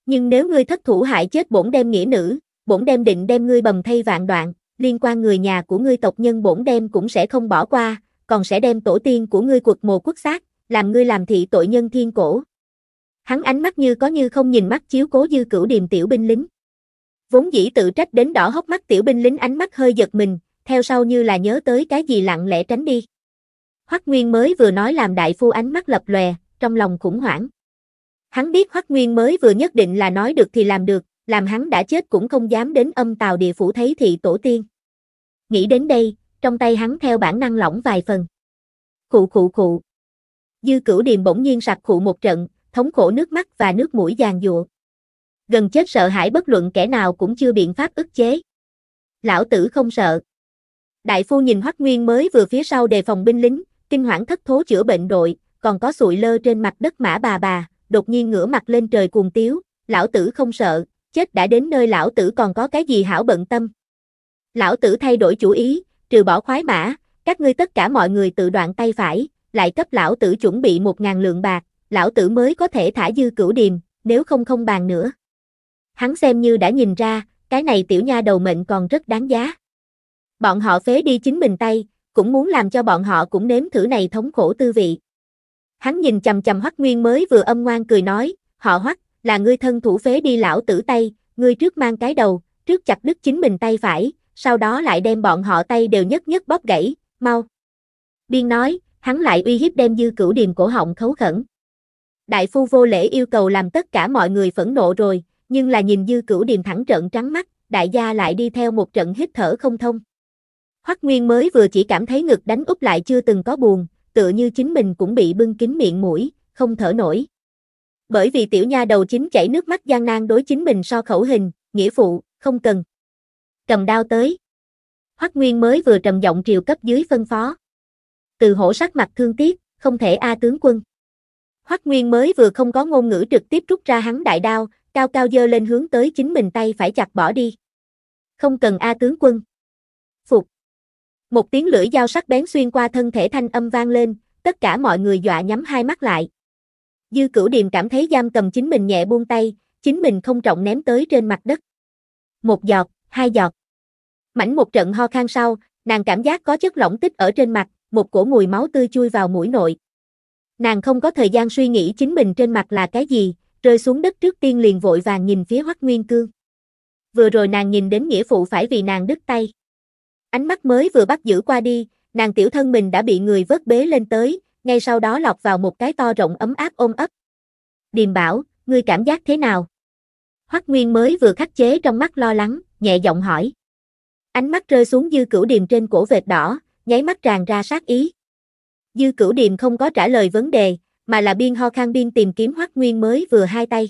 Nhưng nếu ngươi thất thủ hại chết bổn đem nghĩa nữ, bổn đem định đem ngươi bầm thay vạn đoạn, liên quan người nhà của ngươi tộc nhân bổn đem cũng sẽ không bỏ qua, còn sẽ đem tổ tiên của ngươi quật mồ quốc xác, làm ngươi làm thị tội nhân thiên cổ. Hắn ánh mắt như có như không nhìn mắt chiếu cố dư cửu điềm tiểu binh lính. Vốn dĩ tự trách đến đỏ hốc mắt tiểu binh lính ánh mắt hơi giật mình, theo sau như là nhớ tới cái gì lặng lẽ tránh đi. Hoắc Nguyên mới vừa nói làm đại phu ánh mắt lập lòe, trong lòng khủng hoảng. Hắn biết Hoắc Nguyên mới vừa nhất định là nói được thì làm được, làm hắn đã chết cũng không dám đến âm tào địa phủ thấy thị tổ tiên. Nghĩ đến đây, trong tay hắn theo bản năng lỏng vài phần. Khụ khụ khụ. Dư Cửu Điềm bỗng nhiên sặc khụ một trận, thống khổ nước mắt và nước mũi giàn giụa. Gần chết sợ hãi bất luận kẻ nào cũng chưa biện pháp ức chế. Lão tử không sợ. Đại phu nhìn Hoắc Nguyên mới vừa phía sau đề phòng binh lính, kinh hoảng thất thố chữa bệnh đội, còn có sụi lơ trên mặt đất mã bà bà, đột nhiên ngửa mặt lên trời cuồng tiếu, lão tử không sợ, chết đã đến nơi lão tử còn có cái gì hảo bận tâm. Lão tử thay đổi chủ ý, trừ bỏ khoái mã, các ngươi tất cả mọi người tự đoạn tay phải, lại cấp lão tử chuẩn bị một ngàn lượng bạc, lão tử mới có thể thả dư cửu điềm, nếu không không bàn nữa. Hắn xem như đã nhìn ra, cái này tiểu nha đầu mệnh còn rất đáng giá. Bọn họ phế đi chính mình tay, cũng muốn làm cho bọn họ cũng nếm thử này thống khổ tư vị. Hắn nhìn chầm chầm Hoắc Nguyên mới vừa âm ngoan cười nói, họ Hoắc, là ngươi thân thủ phế đi lão tử tay, ngươi trước mang cái đầu, trước chặt đứt chính mình tay phải, sau đó lại đem bọn họ tay đều nhất nhất bóp gãy, mau. Biên nói, hắn lại uy hiếp đem dư cửu điềm cổ họng khấu khẩn đại phu vô lễ yêu cầu làm tất cả mọi người phẫn nộ rồi, nhưng là nhìn dư cửu điềm thẳng trợn trắng mắt, đại gia lại đi theo một trận hít thở không thông. Hoắc Nguyên mới vừa chỉ cảm thấy ngực đánh úp lại chưa từng có buồn, tựa như chính mình cũng bị bưng kín miệng mũi, không thở nổi. Bởi vì tiểu nha đầu chính chảy nước mắt gian nan đối chính mình so khẩu hình, nghĩa phụ, không cần. Cầm đao tới. Hoắc Nguyên mới vừa trầm giọng triều cấp dưới phân phó. Từ hổ sắc mặt thương tiếc, không thể a tướng quân. Hoắc Nguyên mới vừa không có ngôn ngữ trực tiếp rút ra hắn đại đao, cao cao dơ lên hướng tới chính mình tay phải chặt bỏ đi. Không cần A tướng quân. Phục. Một tiếng lưỡi dao sắc bén xuyên qua thân thể thanh âm vang lên, tất cả mọi người dọa nhắm hai mắt lại. Dư cửu điềm cảm thấy giam cầm chính mình nhẹ buông tay, chính mình không trọng ném tới trên mặt đất. Một giọt, hai giọt. Mảnh một trận ho khan sau, nàng cảm giác có chất lỏng tích ở trên mặt, một cổ mùi máu tươi chui vào mũi nội. Nàng không có thời gian suy nghĩ chính mình trên mặt là cái gì, rơi xuống đất trước tiên liền vội vàng nhìn phía Hoắc Nguyên Cương. Vừa rồi nàng nhìn đến nghĩa phụ phải vì nàng đứt tay. Ánh mắt mới vừa bắt giữ qua đi, nàng tiểu thân mình đã bị người vớt bế lên tới, ngay sau đó lọc vào một cái to rộng ấm áp ôm ấp. Điềm bảo, ngươi cảm giác thế nào? Hoắc Nguyên mới vừa khắc chế trong mắt lo lắng, nhẹ giọng hỏi. Ánh mắt rơi xuống dư cửu điềm trên cổ vệt đỏ, nháy mắt tràn ra sát ý. Dư cửu điềm không có trả lời vấn đề, mà là biên ho khang biên tìm kiếm hoắc nguyên mới vừa hai tay.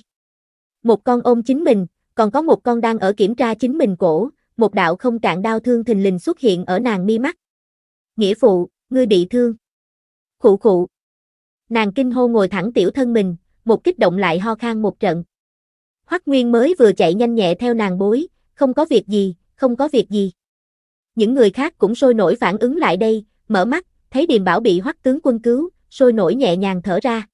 Một con ôm chính mình, còn có một con đang ở kiểm tra chính mình cổ, một đạo không cạn đau thương thình lình xuất hiện ở nàng mi mắt. Nghĩa phụ, ngươi bị thương. Khụ khụ. Nàng kinh hô ngồi thẳng tiểu thân mình, một kích động lại ho khang một trận. Hoắc Nguyên mới vừa chạy nhanh nhẹ theo nàng bối, không có việc gì, không có việc gì. Những người khác cũng sôi nổi phản ứng lại đây, mở mắt, thấy điềm bảo bị hoắc tướng quân cứu, sôi nổi nhẹ nhàng thở ra.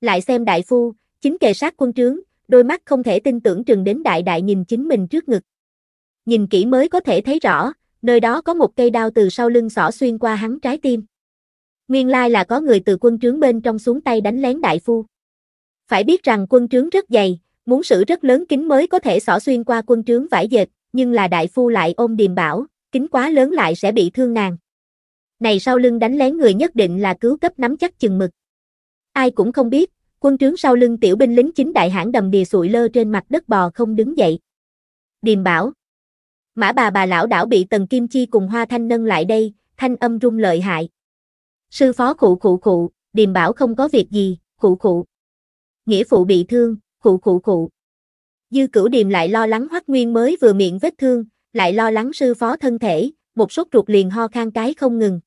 Lại xem đại phu, chính kề sát quân trướng, đôi mắt không thể tin tưởng trừng đến đại đại nhìn chính mình trước ngực. Nhìn kỹ mới có thể thấy rõ, nơi đó có một cây đao từ sau lưng xỏ xuyên qua hắn trái tim. Nguyên lai là có người từ quân trướng bên trong xuống tay đánh lén đại phu. Phải biết rằng quân trướng rất dày, muốn sử rất lớn kính mới có thể xỏ xuyên qua quân trướng vải dệt, nhưng là đại phu lại ôm điềm bảo, kính quá lớn lại sẽ bị thương nàng này sau lưng đánh lén người nhất định là cứu cấp nắm chắc chừng mực. Ai cũng không biết, quân trướng sau lưng tiểu binh lính chính đại hãng đầm đìa sụi lơ trên mặt đất bò không đứng dậy. Điềm bảo. Mã bà bà lão đảo bị tần kim chi cùng hoa thanh nâng lại đây, thanh âm rung lợi hại. Sư phó khụ khụ khụ, điềm bảo không có việc gì, khụ khụ. Nghĩa phụ bị thương, khụ khụ khụ. Dư cửu điềm lại lo lắng hoắc nguyên mới vừa miệng vết thương, lại lo lắng sư phó thân thể, một sốt ruột liền ho khan cái không ngừng.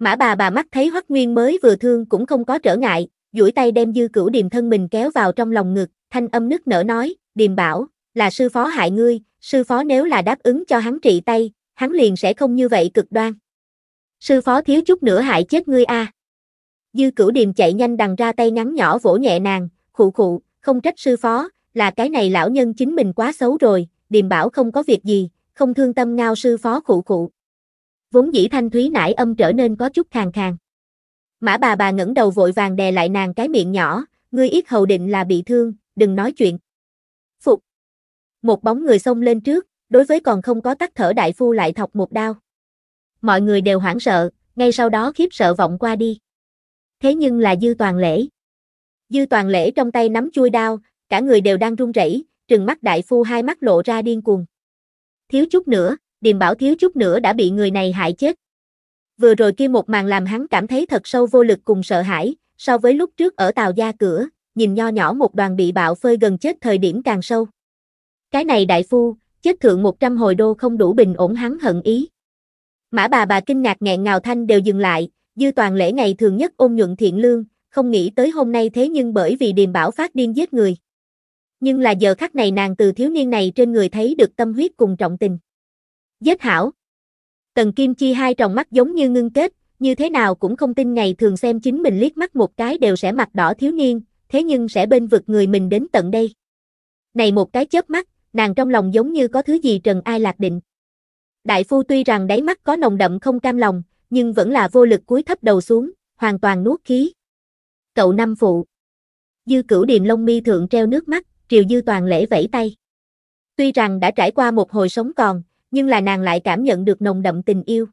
Mã bà bà mắt thấy Hoắc Nguyên mới vừa thương cũng không có trở ngại, duỗi tay đem dư cửu điềm thân mình kéo vào trong lòng ngực, thanh âm nức nở nói, điềm bảo, là sư phó hại ngươi, sư phó nếu là đáp ứng cho hắn trị tay, hắn liền sẽ không như vậy cực đoan. Sư phó thiếu chút nữa hại chết ngươi a. Dư cửu điềm chạy nhanh đằng ra tay ngắn nhỏ vỗ nhẹ nàng, khụ khụ, không trách sư phó, là cái này lão nhân chính mình quá xấu rồi, điềm bảo không có việc gì, không thương tâm ngao sư phó khụ khụ vốn dĩ thanh thúy nải âm trở nên có chút khàn khàn. Mã bà bà ngẩng đầu vội vàng đè lại nàng cái miệng nhỏ, ngươi ít hầu định là bị thương, đừng nói chuyện. Phục. Một bóng người xông lên trước, đối với còn không có tắt thở đại phu lại thọc một đao. Mọi người đều hoảng sợ, ngay sau đó khiếp sợ vọng qua đi. Thế nhưng là dư toàn lễ. Dư toàn lễ trong tay nắm chui đao, cả người đều đang run rẩy, trừng mắt đại phu hai mắt lộ ra điên cuồng. Thiếu chút nữa. Điềm Bảo thiếu chút nữa đã bị người này hại chết. Vừa rồi kia một màn làm hắn cảm thấy thật sâu vô lực cùng sợ hãi, so với lúc trước ở tàu gia cửa, nhìn nho nhỏ một đoàn bị bạo phơi gần chết thời điểm càng sâu. Cái này đại phu, chết thượng 100 hồi đô không đủ bình ổn hắn hận ý. Mã bà bà kinh ngạc nghẹn ngào thanh đều dừng lại, dư toàn lễ ngày thường nhất ôn nhuận thiện lương, không nghĩ tới hôm nay thế nhưng bởi vì điềm bảo phát điên giết người. Nhưng là giờ khắc này nàng từ thiếu niên này trên người thấy được tâm huyết cùng trọng tình. Giết hảo. Tần Kim Chi hai tròng mắt giống như ngưng kết, như thế nào cũng không tin ngày thường xem chính mình liếc mắt một cái đều sẽ mặt đỏ thiếu niên, thế nhưng sẽ bên vực người mình đến tận đây. Này một cái chớp mắt, nàng trong lòng giống như có thứ gì trần ai lạc định. Đại phu tuy rằng đáy mắt có nồng đậm không cam lòng, nhưng vẫn là vô lực cúi thấp đầu xuống, hoàn toàn nuốt khí. Cậu năm phụ. Dư cửu điềm lông mi thượng treo nước mắt, triều dư toàn lễ vẫy tay. Tuy rằng đã trải qua một hồi sống còn, nhưng là nàng lại cảm nhận được nồng đậm tình yêu.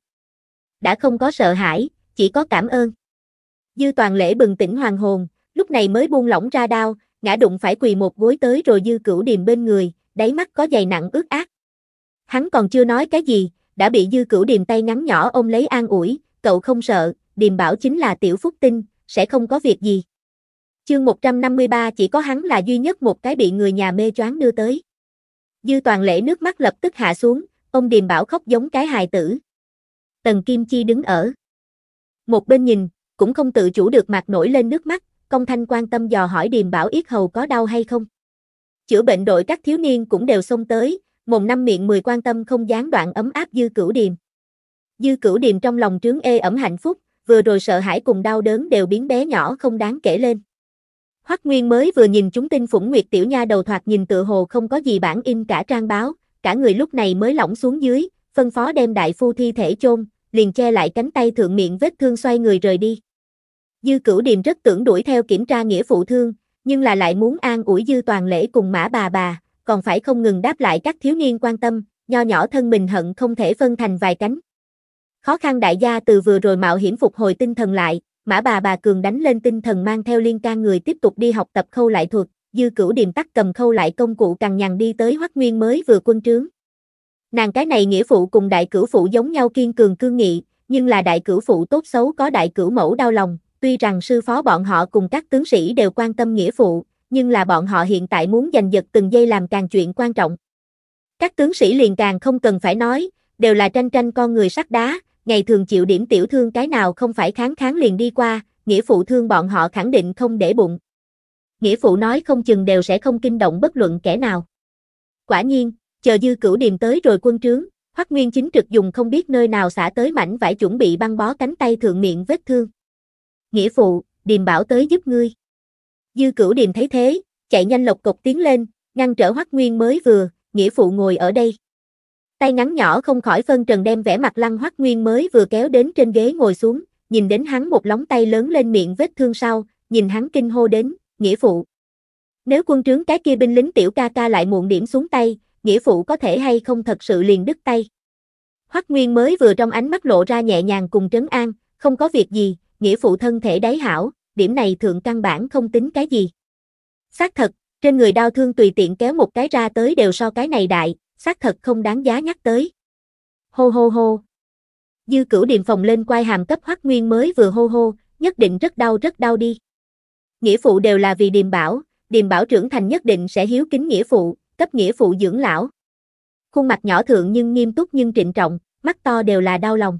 Đã không có sợ hãi, chỉ có cảm ơn. Dư toàn lễ bừng tỉnh hoàng hồn, lúc này mới buông lỏng ra đao, ngã đụng phải quỳ một gối tới rồi dư cửu điềm bên người, đáy mắt có dày nặng ướt ác. Hắn còn chưa nói cái gì, đã bị dư cửu điềm tay ngắn nhỏ ôm lấy an ủi, cậu không sợ, điềm bảo chính là tiểu phúc tinh, sẽ không có việc gì. Chương 153 chỉ có hắn là duy nhất một cái bị người nhà mê choáng đưa tới. Dư toàn lễ nước mắt lập tức hạ xuống, Ông Điềm Bảo khóc giống cái hài tử. Tần Kim Chi đứng ở. Một bên nhìn, cũng không tự chủ được mặt nổi lên nước mắt, công thanh quan tâm dò hỏi Điềm Bảo yết hầu có đau hay không. Chữa bệnh đội các thiếu niên cũng đều xông tới, mồm năm miệng mười quan tâm không gián đoạn ấm áp dư cửu điềm. Dư cửu điềm trong lòng trướng ê ẩm hạnh phúc, vừa rồi sợ hãi cùng đau đớn đều biến bé nhỏ không đáng kể lên. Hoắc Nguyên mới vừa nhìn chúng tin Phủng Nguyệt tiểu nha đầu thoạt nhìn tự hồ không có gì bản in cả trang báo, cả người lúc này mới lỏng xuống dưới, phân phó đem đại phu thi thể chôn, liền che lại cánh tay thượng miệng vết thương xoay người rời đi. Dư cửu điềm rất tưởng đuổi theo kiểm tra nghĩa phụ thương, nhưng là lại muốn an ủi dư toàn lễ cùng mã bà bà, còn phải không ngừng đáp lại các thiếu niên quan tâm, nho nhỏ thân mình hận không thể phân thành vài cánh. Khó khăn đại gia từ vừa rồi mạo hiểm phục hồi tinh thần lại, mã bà bà cường đánh lên tinh thần mang theo liên ca người tiếp tục đi học tập khâu lại thuật, dư cửu điềm tắt cầm khâu lại công cụ càng nhằn đi tới hoắc nguyên mới vừa quân trướng. Nàng cái này nghĩa phụ cùng đại cửu phụ giống nhau kiên cường cương nghị, nhưng là đại cửu phụ tốt xấu có đại cửu mẫu đau lòng, tuy rằng sư phó bọn họ cùng các tướng sĩ đều quan tâm nghĩa phụ, nhưng là bọn họ hiện tại muốn giành giật từng giây làm càng chuyện quan trọng. Các tướng sĩ liền càng không cần phải nói, đều là tranh tranh con người sắt đá, ngày thường chịu điểm tiểu thương cái nào không phải kháng kháng liền đi qua, nghĩa phụ thương bọn họ khẳng định không để bụng nghĩa phụ nói không chừng đều sẽ không kinh động bất luận kẻ nào. Quả nhiên, chờ dư cửu điềm tới rồi quân trướng, Hoắc Nguyên chính trực dùng không biết nơi nào xả tới mảnh vải chuẩn bị băng bó cánh tay thượng miệng vết thương. Nghĩa phụ, điềm bảo tới giúp ngươi. Dư cửu điềm thấy thế, chạy nhanh lộc cục tiến lên, ngăn trở Hoắc Nguyên mới vừa, nghĩa phụ ngồi ở đây. Tay ngắn nhỏ không khỏi phân trần đem vẻ mặt lăng Hoắc Nguyên mới vừa kéo đến trên ghế ngồi xuống, nhìn đến hắn một lóng tay lớn lên miệng vết thương sau, nhìn hắn kinh hô đến, nghĩa phụ. Nếu quân trướng cái kia binh lính tiểu ca ca lại muộn điểm xuống tay, nghĩa phụ có thể hay không thật sự liền đứt tay. Hoắc Nguyên mới vừa trong ánh mắt lộ ra nhẹ nhàng cùng trấn an, không có việc gì, nghĩa phụ thân thể đáy hảo, điểm này thượng căn bản không tính cái gì. Xác thật, trên người đau thương tùy tiện kéo một cái ra tới đều so cái này đại, xác thật không đáng giá nhắc tới. Hô hô hô. Dư cửu điềm phòng lên quai hàm cấp hoắc nguyên mới vừa hô hô, nhất định rất đau rất đau đi nghĩa phụ đều là vì điềm bảo, điềm bảo trưởng thành nhất định sẽ hiếu kính nghĩa phụ, cấp nghĩa phụ dưỡng lão. Khuôn mặt nhỏ thượng nhưng nghiêm túc nhưng trịnh trọng, mắt to đều là đau lòng.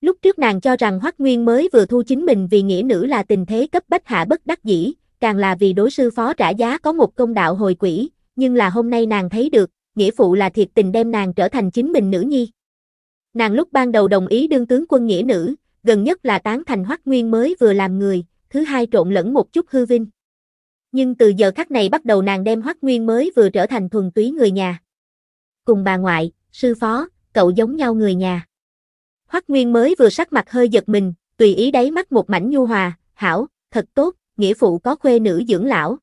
Lúc trước nàng cho rằng Hoắc Nguyên mới vừa thu chính mình vì nghĩa nữ là tình thế cấp bách hạ bất đắc dĩ, càng là vì đối sư phó trả giá có một công đạo hồi quỷ, nhưng là hôm nay nàng thấy được, nghĩa phụ là thiệt tình đem nàng trở thành chính mình nữ nhi. Nàng lúc ban đầu đồng ý đương tướng quân nghĩa nữ, gần nhất là tán thành Hoắc Nguyên mới vừa làm người, thứ hai trộn lẫn một chút hư vinh. Nhưng từ giờ khắc này bắt đầu nàng đem Hoắc Nguyên mới vừa trở thành thuần túy người nhà. Cùng bà ngoại, sư phó, cậu giống nhau người nhà. Hoắc Nguyên mới vừa sắc mặt hơi giật mình, tùy ý đáy mắt một mảnh nhu hòa, hảo, thật tốt, nghĩa phụ có khuê nữ dưỡng lão.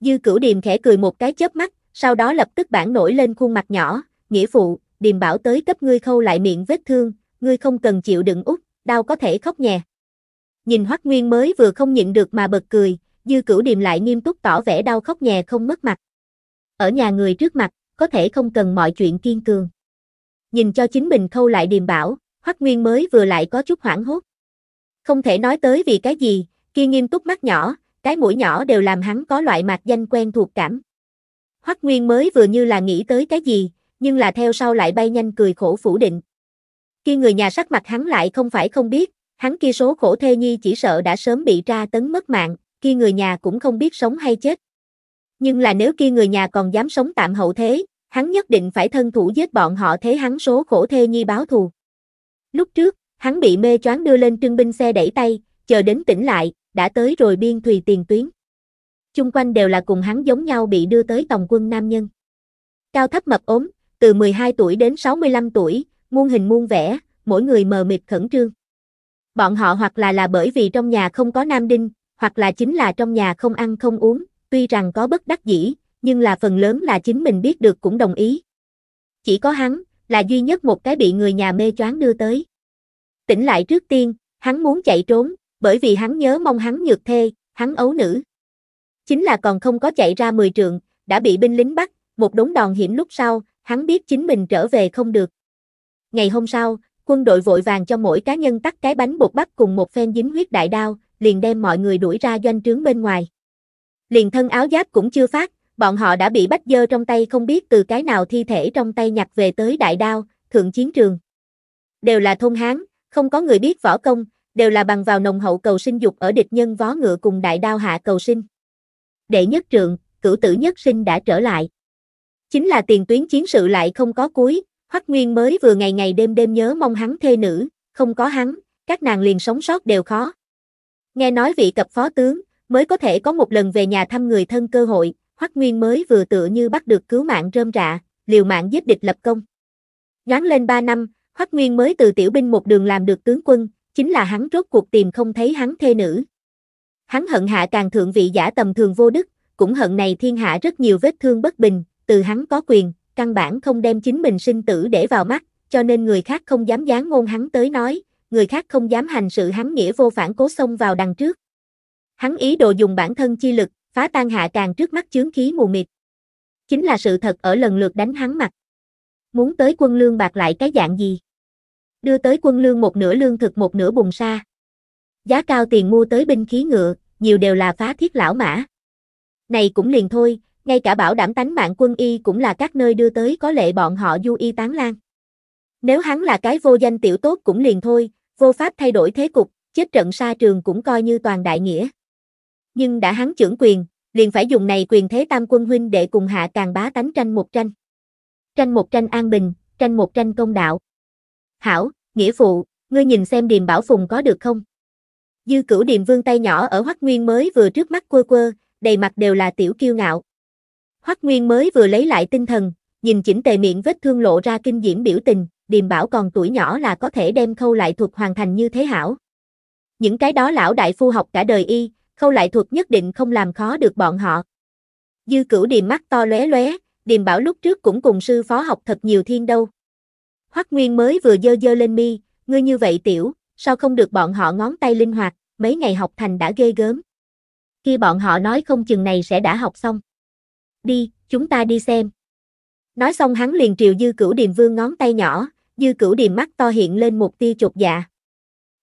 Dư Cửu Điềm khẽ cười một cái chớp mắt, sau đó lập tức bản nổi lên khuôn mặt nhỏ, nghĩa phụ, Điềm bảo tới cấp ngươi khâu lại miệng vết thương, ngươi không cần chịu đựng út, đau có thể khóc nhè. Nhìn Hoắc Nguyên mới vừa không nhịn được mà bật cười, Dư Cửu Điềm lại nghiêm túc tỏ vẻ đau khóc nhè không mất mặt. Ở nhà người trước mặt, có thể không cần mọi chuyện kiên cường. Nhìn cho chính mình khâu lại điềm bảo, Hoắc Nguyên mới vừa lại có chút hoảng hốt. Không thể nói tới vì cái gì, kia nghiêm túc mắt nhỏ, cái mũi nhỏ đều làm hắn có loại mặt danh quen thuộc cảm. Hoắc Nguyên mới vừa như là nghĩ tới cái gì, nhưng là theo sau lại bay nhanh cười khổ phủ định. Khi người nhà sắc mặt hắn lại không phải không biết, Hắn kia số khổ thê nhi chỉ sợ đã sớm bị tra tấn mất mạng, kia người nhà cũng không biết sống hay chết. Nhưng là nếu kia người nhà còn dám sống tạm hậu thế, hắn nhất định phải thân thủ giết bọn họ thế hắn số khổ thê nhi báo thù. Lúc trước, hắn bị mê choáng đưa lên trưng binh xe đẩy tay, chờ đến tỉnh lại, đã tới rồi biên thùy tiền tuyến. Chung quanh đều là cùng hắn giống nhau bị đưa tới tòng quân nam nhân. Cao thấp mập ốm, từ 12 tuổi đến 65 tuổi, muôn hình muôn vẻ, mỗi người mờ mịt khẩn trương. Bọn họ hoặc là là bởi vì trong nhà không có nam đinh, hoặc là chính là trong nhà không ăn không uống, tuy rằng có bất đắc dĩ, nhưng là phần lớn là chính mình biết được cũng đồng ý. Chỉ có hắn, là duy nhất một cái bị người nhà mê choáng đưa tới. Tỉnh lại trước tiên, hắn muốn chạy trốn, bởi vì hắn nhớ mong hắn nhược thê, hắn ấu nữ. Chính là còn không có chạy ra 10 trường, đã bị binh lính bắt, một đống đòn hiểm lúc sau, hắn biết chính mình trở về không được. Ngày hôm sau, quân đội vội vàng cho mỗi cá nhân tắt cái bánh bột bắp cùng một phen dính huyết đại đao, liền đem mọi người đuổi ra doanh trướng bên ngoài. Liền thân áo giáp cũng chưa phát, bọn họ đã bị bách dơ trong tay không biết từ cái nào thi thể trong tay nhặt về tới đại đao, thượng chiến trường. Đều là thôn Hán, không có người biết võ công, đều là bằng vào nồng hậu cầu sinh dục ở địch nhân vó ngựa cùng đại đao hạ cầu sinh. Đệ nhất trượng, cửu tử nhất sinh đã trở lại. Chính là tiền tuyến chiến sự lại không có cuối, Hoắc Nguyên mới vừa ngày ngày đêm đêm nhớ mong hắn thê nữ, không có hắn, các nàng liền sống sót đều khó. Nghe nói vị cập phó tướng, mới có thể có một lần về nhà thăm người thân cơ hội, Hoắc Nguyên mới vừa tựa như bắt được cứu mạng rơm rạ, liều mạng giết địch lập công. Nhoáng lên 3 năm, Hoắc Nguyên mới từ tiểu binh một đường làm được tướng quân, chính là hắn rốt cuộc tìm không thấy hắn thê nữ. Hắn hận hạ càng thượng vị giả tầm thường vô đức, cũng hận này thiên hạ rất nhiều vết thương bất bình, từ hắn có quyền, căn bản không đem chính mình sinh tử để vào mắt, cho nên người khác không dám dán ngôn hắn tới nói, người khác không dám hành sự hắn nghĩa vô phản cố xông vào đằng trước. Hắn ý đồ dùng bản thân chi lực, phá tan hạ càng trước mắt chướng khí mù mịt. Chính là sự thật ở lần lượt đánh hắn mặt. Muốn tới quân lương bạc lại cái dạng gì? Đưa tới quân lương một nửa lương thực một nửa bùng sa. Giá cao tiền mua tới binh khí ngựa, nhiều đều là phá thiết lão mã. Này cũng liền thôi, ngay cả bảo đảm tánh mạng quân y cũng là các nơi đưa tới có lệ bọn họ du y tán lan. Nếu hắn là cái vô danh tiểu tốt cũng liền thôi, vô pháp thay đổi thế cục, chết trận xa trường cũng coi như toàn đại nghĩa. Nhưng đã hắn trưởng quyền, liền phải dùng này quyền thế tam quân huynh để cùng hạ càng bá tánh tranh một tranh. Tranh một tranh an bình, tranh một tranh công đạo. Hảo, nghĩa phụ, ngươi nhìn xem điềm bảo phùng có được không? Dư cửu điềm vương tay nhỏ ở Hoắc Nguyên mới vừa trước mắt quơ quơ, đầy mặt đều là tiểu kiêu ngạo. Hoắc Nguyên mới vừa lấy lại tinh thần, nhìn chỉnh tề miệng vết thương lộ ra kinh diễm biểu tình, điềm bảo còn tuổi nhỏ là có thể đem khâu lại thuật hoàn thành như thế hảo. Những cái đó lão đại phu học cả đời y, khâu lại thuật nhất định không làm khó được bọn họ. Dư cửu điềm mắt to lóe lóe, điềm bảo lúc trước cũng cùng sư phó học thật nhiều thiên đâu. Hoắc Nguyên mới vừa dơ dơ lên mi, ngươi như vậy tiểu, sao không được bọn họ ngón tay linh hoạt, mấy ngày học thành đã ghê gớm. Khi bọn họ nói không chừng này sẽ đã học xong đi, chúng ta đi xem. Nói xong hắn liền triệu dư cửu điềm vương ngón tay nhỏ, dư cửu điềm mắt to hiện lên một tia chột dạ.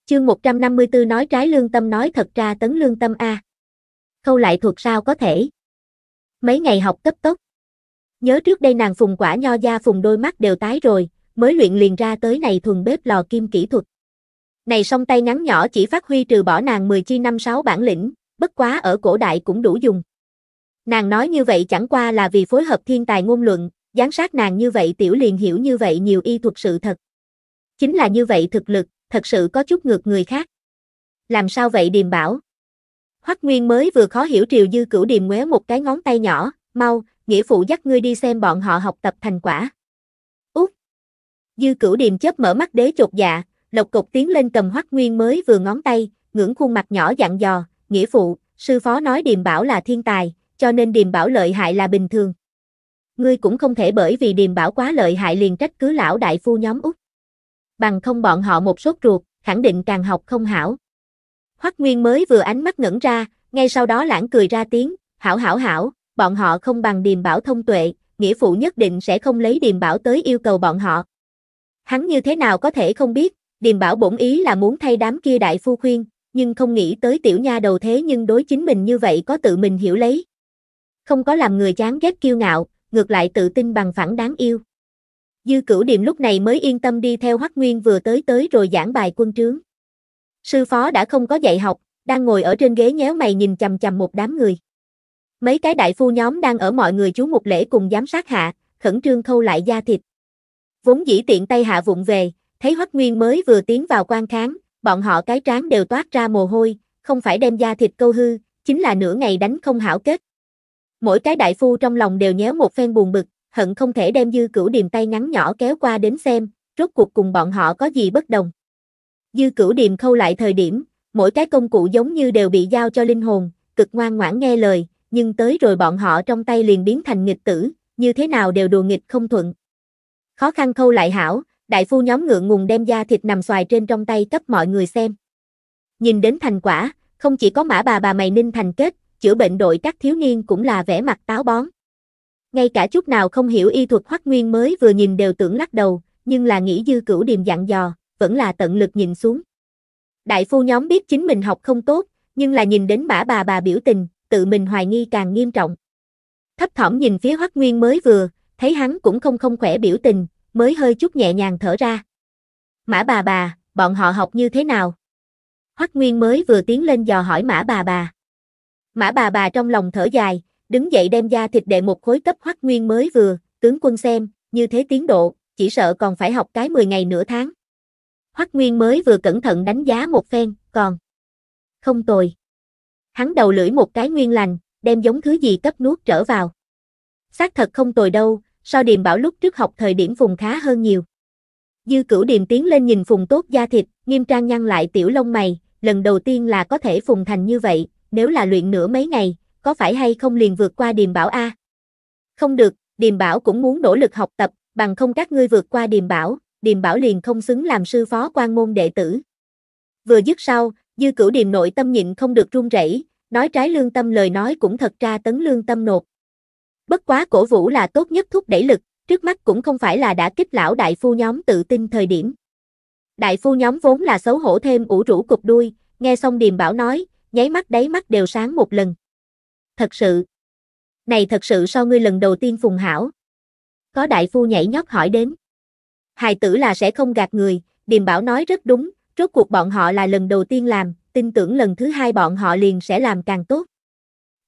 Chương 154 nói trái lương tâm nói thật ra tấn lương tâm A. Khâu lại thuộc sao có thể. Mấy ngày học cấp tốc. Nhớ trước đây nàng phùng quả nho da phùng đôi mắt đều tái rồi, mới luyện liền ra tới này thuần bếp lò kim kỹ thuật. Này song tay ngắn nhỏ chỉ phát huy trừ bỏ nàng 10 chi năm sáu bản lĩnh, bất quá ở cổ đại cũng đủ dùng. Nàng nói như vậy chẳng qua là vì phối hợp thiên tài ngôn luận, gián sát nàng như vậy tiểu liền hiểu như vậy nhiều y thuật sự thật. Chính là như vậy thực lực, thật sự có chút ngược người khác. Làm sao vậy điềm bảo? Hoắc Nguyên mới vừa khó hiểu triều dư cửu điềm ngoé một cái ngón tay nhỏ, mau, nghĩa phụ dắt ngươi đi xem bọn họ học tập thành quả. Út! Dư cửu điềm chớp mở mắt đế chột dạ, lộc cục tiến lên cầm Hoắc Nguyên mới vừa ngón tay, ngưỡng khuôn mặt nhỏ dặn dò, nghĩa phụ, sư phó nói điềm bảo là thiên tài, cho nên điềm bảo lợi hại là bình thường. Ngươi cũng không thể bởi vì điềm bảo quá lợi hại liền trách cứ lão đại phu nhóm út, Bằng không bọn họ một sốt ruột, khẳng định càng học không hảo. Hoắc Nguyên mới vừa ánh mắt ngẩn ra, ngay sau đó lãng cười ra tiếng, hảo hảo hảo, bọn họ không bằng điềm bảo thông tuệ, nghĩa phụ nhất định sẽ không lấy điềm bảo tới yêu cầu bọn họ. Hắn như thế nào có thể không biết, điềm bảo bổn ý là muốn thay đám kia đại phu khuyên, nhưng không nghĩ tới tiểu nha đầu thế nhưng đối chính mình như vậy có tự mình hiểu lấy không có làm người chán ghét kiêu ngạo, ngược lại tự tin bằng phẳng đáng yêu. Dư cửu điểm lúc này mới yên tâm đi theo Hoắc Nguyên vừa tới tới rồi giảng bài quân trướng. Sư phó đã không có dạy học, đang ngồi ở trên ghế nhéo mày nhìn chầm chầm một đám người. Mấy cái đại phu nhóm đang ở mọi người chú một lễ cùng giám sát hạ, khẩn trương khâu lại da thịt. Vốn dĩ tiện tay hạ vụng về, thấy Hoắc Nguyên mới vừa tiến vào quan kháng, bọn họ cái trán đều toát ra mồ hôi, không phải đem da thịt câu hư, chính là nửa ngày đánh không hảo kết. Mỗi cái đại phu trong lòng đều nhéo một phen buồn bực, hận không thể đem dư cửu điềm tay ngắn nhỏ kéo qua đến xem, rốt cuộc cùng bọn họ có gì bất đồng. Dư cửu điềm khâu lại thời điểm, mỗi cái công cụ giống như đều bị giao cho linh hồn, cực ngoan ngoãn nghe lời, nhưng tới rồi bọn họ trong tay liền biến thành nghịch tử, như thế nào đều đùa nghịch không thuận. Khó khăn khâu lại hảo, đại phu nhóm ngượng ngùng đem da thịt nằm xoài trên trong tay cấp mọi người xem. Nhìn đến thành quả, không chỉ có mã bà bà mày ninh thành kết, chữa bệnh đội các thiếu niên cũng là vẻ mặt táo bón. Ngay cả chút nào không hiểu y thuật Hoắc Nguyên mới vừa nhìn đều tưởng lắc đầu, nhưng là nghĩ dư cửu điềm dặn dò, vẫn là tận lực nhìn xuống. Đại phu nhóm biết chính mình học không tốt, nhưng là nhìn đến mã bà bà biểu tình, tự mình hoài nghi càng nghiêm trọng. Thấp thỏm nhìn phía Hoắc Nguyên mới vừa, thấy hắn cũng không không khỏe biểu tình, mới hơi chút nhẹ nhàng thở ra. Mã bà bà, bọn họ học như thế nào? Hoắc Nguyên mới vừa tiến lên dò hỏi mã bà bà. Mã bà bà trong lòng thở dài, đứng dậy đem ra thịt đệ một khối cấp hoắc nguyên mới vừa, tướng quân xem, như thế tiến độ, chỉ sợ còn phải học cái 10 ngày nửa tháng. Hoắc Nguyên mới vừa cẩn thận đánh giá một phen, còn không tồi. Hắn đầu lưỡi một cái nguyên lành, đem giống thứ gì cấp nuốt trở vào. Xác thật không tồi đâu, so điềm bảo lúc trước học thời điểm phùng khá hơn nhiều. Dư cửu điềm tiến lên nhìn phùng tốt da thịt, nghiêm trang nhăn lại tiểu lông mày, lần đầu tiên là có thể phùng thành như vậy, nếu là luyện nửa mấy ngày, có phải hay không liền vượt qua điềm bảo A? Không được, điềm bảo cũng muốn nỗ lực học tập, bằng không các ngươi vượt qua điềm bảo, điềm bảo liền không xứng làm sư phó quan môn đệ tử. Vừa dứt sau, dư cửu điềm nội tâm nhịn không được run rẩy, nói trái lương tâm lời nói cũng thật ra tấn lương tâm nộp. Bất quá cổ vũ là tốt nhất thúc đẩy lực, trước mắt cũng không phải là đã kích lão đại phu nhóm tự tin thời điểm. Đại phu nhóm vốn là xấu hổ thêm ủ rũ cục đuôi, nghe xong điềm bảo nói, nháy mắt đáy mắt đều sáng một lần. Thật sự. Này thật sự so ngươi lần đầu tiên phùng hảo. Có đại phu nhảy nhót hỏi đến. Hài tử là sẽ không gạt người, Điềm Bảo nói rất đúng, rốt cuộc bọn họ là lần đầu tiên làm, tin tưởng lần thứ hai bọn họ liền sẽ làm càng tốt.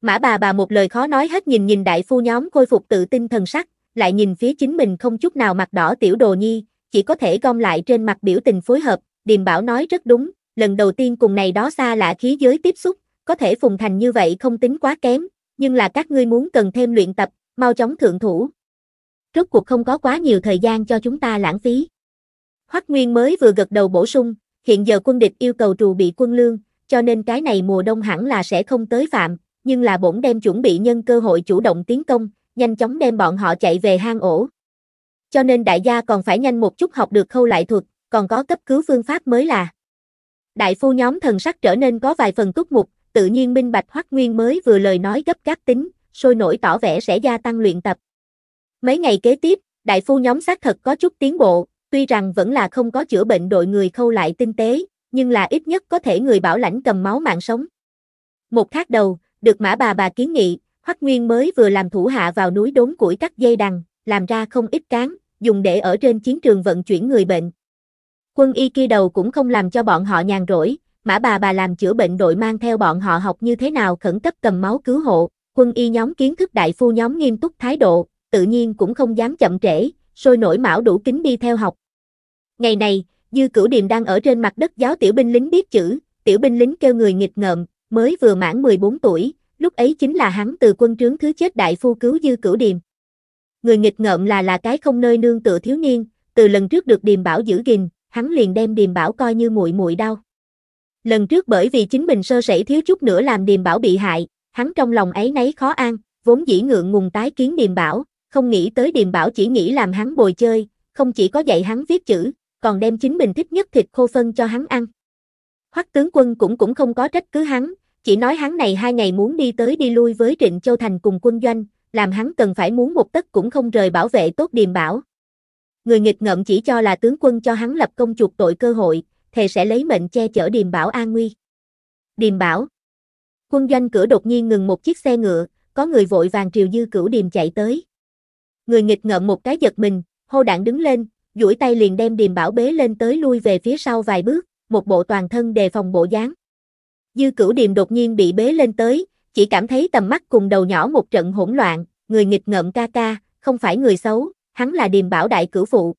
Mã bà bà một lời khó nói hết nhìn nhìn đại phu nhóm khôi phục tự tin thần sắc, lại nhìn phía chính mình không chút nào mặt đỏ tiểu đồ nhi, chỉ có thể gom lại trên mặt biểu tình phối hợp, Điềm Bảo nói rất đúng, lần đầu tiên cùng này đó xa lạ khí giới tiếp xúc, có thể phùng thành như vậy không tính quá kém, nhưng là các ngươi muốn cần thêm luyện tập, mau chóng thượng thủ. Rốt cuộc không có quá nhiều thời gian cho chúng ta lãng phí. Hoắc Nguyên mới vừa gật đầu bổ sung, hiện giờ quân địch yêu cầu trù bị quân lương, cho nên cái này mùa đông hẳn là sẽ không tới phạm, nhưng là bổn đem chuẩn bị nhân cơ hội chủ động tiến công, nhanh chóng đem bọn họ chạy về hang ổ. Cho nên đại gia còn phải nhanh một chút học được khâu lại thuật, còn có cấp cứu phương pháp mới là. Đại phu nhóm thần sắc trở nên có vài phần túc mục, tự nhiên minh bạch Hoắc Nguyên mới vừa lời nói gấp gáp tính, sôi nổi tỏ vẻ sẽ gia tăng luyện tập. Mấy ngày kế tiếp, đại phu nhóm xác thật có chút tiến bộ, tuy rằng vẫn là không có chữa bệnh đội người khâu lại tinh tế, nhưng là ít nhất có thể người bảo lãnh cầm máu mạng sống. Một khác đầu, được mã bà bà kiến nghị, Hoắc Nguyên mới vừa làm thủ hạ vào núi đốn củi cắt dây đằng, làm ra không ít cán, dùng để ở trên chiến trường vận chuyển người bệnh, Quân y kia đầu cũng không làm cho bọn họ nhàn rỗi, mã bà bà làm chữa bệnh đội mang theo bọn họ học như thế nào khẩn cấp cầm máu cứu hộ, quân y nhóm kiến thức đại phu nhóm nghiêm túc thái độ, tự nhiên cũng không dám chậm trễ, sôi nổi mão đủ kính đi theo học. Ngày này, Dư Cửu Điềm đang ở trên mặt đất giáo tiểu binh lính biết chữ, tiểu binh lính kêu người nghịch ngợm, mới vừa mãn 14 tuổi, lúc ấy chính là hắn từ quân trướng thứ chết đại phu cứu Dư Cửu Điềm. Người nghịch ngợm là là cái không nơi nương tựa thiếu niên, từ lần trước được Điềm Bảo giữ gìn, hắn liền đem Điềm Bảo coi như muội muội đau. Lần trước bởi vì chính mình sơ sẩy thiếu chút nữa làm Điềm Bảo bị hại, hắn trong lòng ấy nấy khó an, vốn dĩ ngượng ngùng tái kiến Điềm Bảo, không nghĩ tới Điềm Bảo chỉ nghĩ làm hắn bồi chơi, không chỉ có dạy hắn viết chữ, còn đem chính mình thích nhất thịt khô phân cho hắn ăn. Hoắc tướng quân cũng cũng không có trách cứ hắn, chỉ nói hắn này hai ngày muốn đi tới đi lui với Trịnh Châu Thành cùng quân doanh, làm hắn cần phải muốn một tấc cũng không rời bảo vệ tốt Điềm Bảo, người nghịch ngợm chỉ cho là tướng quân cho hắn lập công chuộc tội cơ hội, thề sẽ lấy mệnh che chở Điềm Bảo an nguy. Điềm Bảo Quân doanh cửa đột nhiên ngừng một chiếc xe ngựa, có người vội vàng triều dư cửu Điềm chạy tới. Người nghịch ngợm một cái giật mình, hô đạn đứng lên, duỗi tay liền đem Điềm Bảo bế lên tới lui về phía sau vài bước, một bộ toàn thân đề phòng bộ dáng. Dư cửu Điềm đột nhiên bị bế lên tới, chỉ cảm thấy tầm mắt cùng đầu nhỏ một trận hỗn loạn, người nghịch ngợm ca ca, không phải người xấu, hắn là điềm bảo đại cử phụ.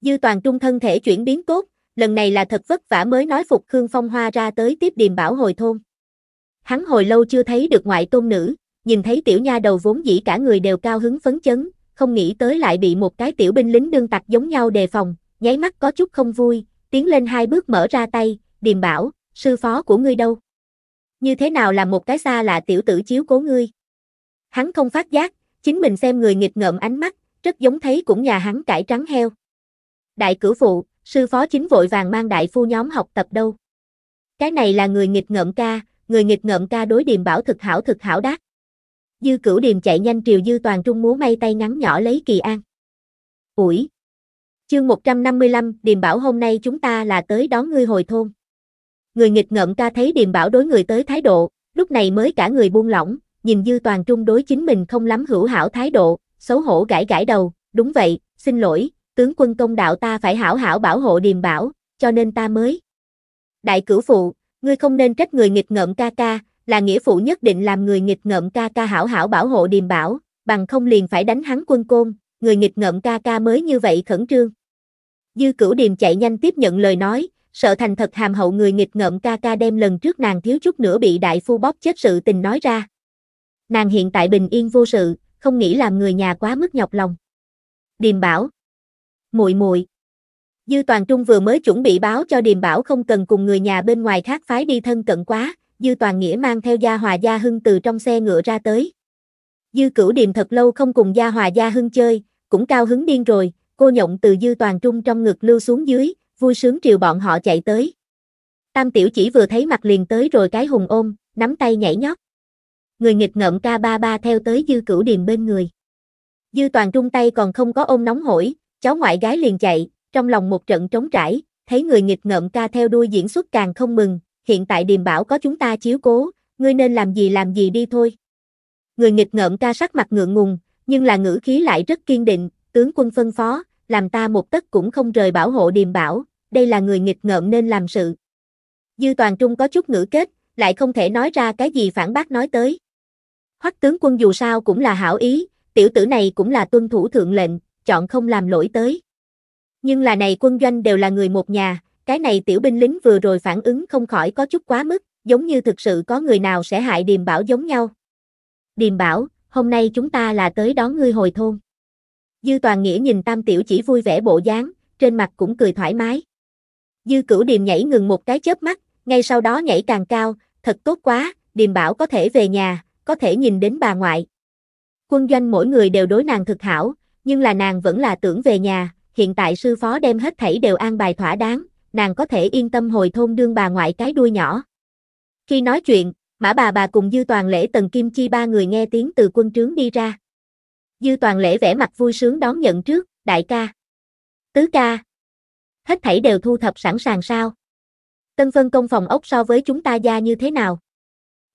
Dư toàn trung thân thể chuyển biến tốt, lần này là thật vất vả mới nói phục Khương Phong Hoa ra tới tiếp điềm bảo hồi thôn. Hắn hồi lâu chưa thấy được ngoại tôn nữ, nhìn thấy tiểu nha đầu vốn dĩ cả người đều cao hứng phấn chấn, không nghĩ tới lại bị một cái tiểu binh lính đương tặc giống nhau đề phòng, nháy mắt có chút không vui, tiến lên hai bước mở ra tay, điềm bảo, sư phó của ngươi đâu? Như thế nào là một cái xa là tiểu tử chiếu cố ngươi? Hắn không phát giác, chính mình xem người nghịch ngợm ánh mắt, rất giống thấy cũng nhà hắn cải trắng heo. Đại cử phụ, sư phó chính vội vàng mang đại phu nhóm học tập đâu. Cái này là người nghịch ngợm ca, người nghịch ngợm ca đối điềm bảo thực hảo thực hảo đắc Dư cửu điềm chạy nhanh triều dư toàn trung múa may tay ngắn nhỏ lấy kỳ an. Ủi! Chương 155, điềm bảo hôm nay chúng ta là tới đón ngươi hồi thôn. Người nghịch ngợm ca thấy điềm bảo đối người tới thái độ, lúc này mới cả người buông lỏng, nhìn dư toàn trung đối chính mình không lắm hữu hảo thái độ, xấu hổ gãi gãi đầu, đúng vậy, xin lỗi, tướng quân công đạo ta phải hảo hảo bảo hộ điềm bảo, cho nên ta mới. Đại cửu phụ, ngươi không nên trách người nghịch ngợm ca ca, là nghĩa phụ nhất định làm người nghịch ngợm ca ca hảo hảo bảo hộ điềm bảo, bằng không liền phải đánh hắn quân côn, người nghịch ngợm ca ca mới như vậy khẩn trương. Dư cửu điềm chạy nhanh tiếp nhận lời nói, sợ thành thật hàm hậu người nghịch ngợm ca ca đem lần trước nàng thiếu chút nữa bị đại phu bóp chết sự tình nói ra. Nàng hiện tại bình yên vô sự, không nghĩ làm người nhà quá mức nhọc lòng. Điềm Bảo. Muội muội. Dư Toàn Trung vừa mới chuẩn bị báo cho Điềm Bảo không cần cùng người nhà bên ngoài khác phái đi thân cận quá, Dư Toàn Nghĩa mang theo Gia Hòa Gia Hưng từ trong xe ngựa ra tới. Dư Cửu Điềm thật lâu không cùng Gia Hòa Gia Hưng chơi, cũng cao hứng điên rồi, cô nhộng từ Dư Toàn Trung trong ngực lưu xuống dưới, vui sướng triều bọn họ chạy tới. Tam Tiểu chỉ vừa thấy mặt liền tới rồi cái hùng ôm, nắm tay nhảy nhót người nghịch ngợm ca ba ba theo tới dư cửu điềm bên người. Dư toàn trung tay còn không có ôm nóng hổi, cháu ngoại gái liền chạy, trong lòng một trận trống trải, thấy người nghịch ngợm ca theo đuôi diễn xuất càng không mừng, hiện tại điềm bảo có chúng ta chiếu cố, ngươi nên làm gì làm gì đi thôi. Người nghịch ngợm ca sắc mặt ngượng ngùng, nhưng là ngữ khí lại rất kiên định, tướng quân phân phó, làm ta một tấc cũng không rời bảo hộ điềm bảo, đây là người nghịch ngợm nên làm sự. Dư toàn trung có chút ngữ kết, lại không thể nói ra cái gì phản bác nói tới. Hoắc tướng quân dù sao cũng là hảo ý, tiểu tử này cũng là tuân thủ thượng lệnh, chọn không làm lỗi tới. Nhưng là này quân doanh đều là người một nhà, cái này tiểu binh lính vừa rồi phản ứng không khỏi có chút quá mức, giống như thực sự có người nào sẽ hại Điềm Bảo giống nhau. Điềm Bảo, hôm nay chúng ta là tới đón ngươi hồi thôn. Dư Toàn Nghĩa nhìn Tam Tiểu chỉ vui vẻ bộ dáng, trên mặt cũng cười thoải mái. Dư Cửu Điềm nhảy ngừng một cái chớp mắt, ngay sau đó nhảy càng cao, thật tốt quá, Điềm Bảo có thể về nhà, có thể nhìn đến bà ngoại. Quân doanh mỗi người đều đối nàng thực hảo, nhưng là nàng vẫn là tưởng về nhà, hiện tại sư phó đem hết thảy đều an bài thỏa đáng, nàng có thể yên tâm hồi thôn đương bà ngoại cái đuôi nhỏ. Khi nói chuyện, mã bà bà cùng Dư Toàn Lễ Tần Kim Chi ba người nghe tiếng từ quân trướng đi ra. Dư Toàn Lễ vẻ mặt vui sướng đón nhận trước, đại ca. Tứ ca. Hết thảy đều thu thập sẵn sàng sao? Tân phân công phòng ốc so với chúng ta gia như thế nào?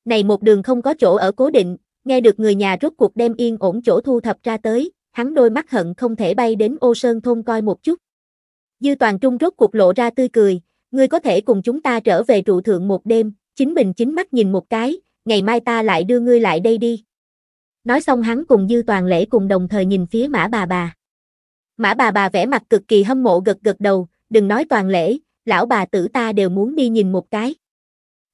này một đường không có chỗ ở cố định, nghe được người nhà rốt cuộc đem yên ổn chỗ thu thập ra tới, hắn đôi mắt hận không thể bay đến ô sơn thôn coi một chút. Dư toàn trung rốt cuộc lộ ra tươi cười, ngươi có thể cùng chúng ta trở về trụ thượng một đêm, chính mình chính mắt nhìn một cái, ngày mai ta lại đưa ngươi lại đây đi. Nói xong hắn cùng dư toàn lễ cùng đồng thời nhìn phía mã bà bà. Mã bà bà vẻ mặt cực kỳ hâm mộ gật gật đầu, đừng nói toàn lễ, lão bà tử ta đều muốn đi nhìn một cái.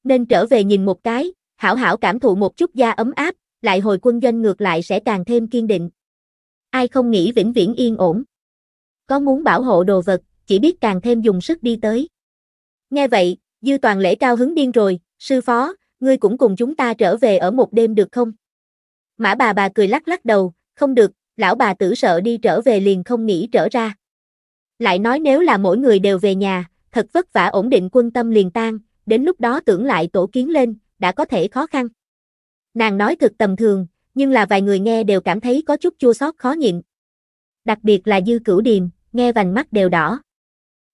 Nên trở về nhìn một cái, Hảo hảo cảm thụ một chút da ấm áp, lại hồi quân doanh ngược lại sẽ càng thêm kiên định. Ai không nghĩ vĩnh viễn yên ổn. Có muốn bảo hộ đồ vật, chỉ biết càng thêm dùng sức đi tới. Nghe vậy, Dư Toàn lễ cao hứng điên rồi, sư phó, ngươi cũng cùng chúng ta trở về ở một đêm được không? Mã bà bà cười lắc lắc đầu, không được, lão bà tử sợ đi trở về liền không nghĩ trở ra. Lại nói nếu là mỗi người đều về nhà, thật vất vả ổn định quân tâm liền tan, đến lúc đó tưởng lại tổ kiến lên, đã có thể khó khăn. Nàng nói cực tầm thường, nhưng là vài người nghe đều cảm thấy có chút chua xót khó nhịn. Đặc biệt là dư cửu điềm, nghe vành mắt đều đỏ.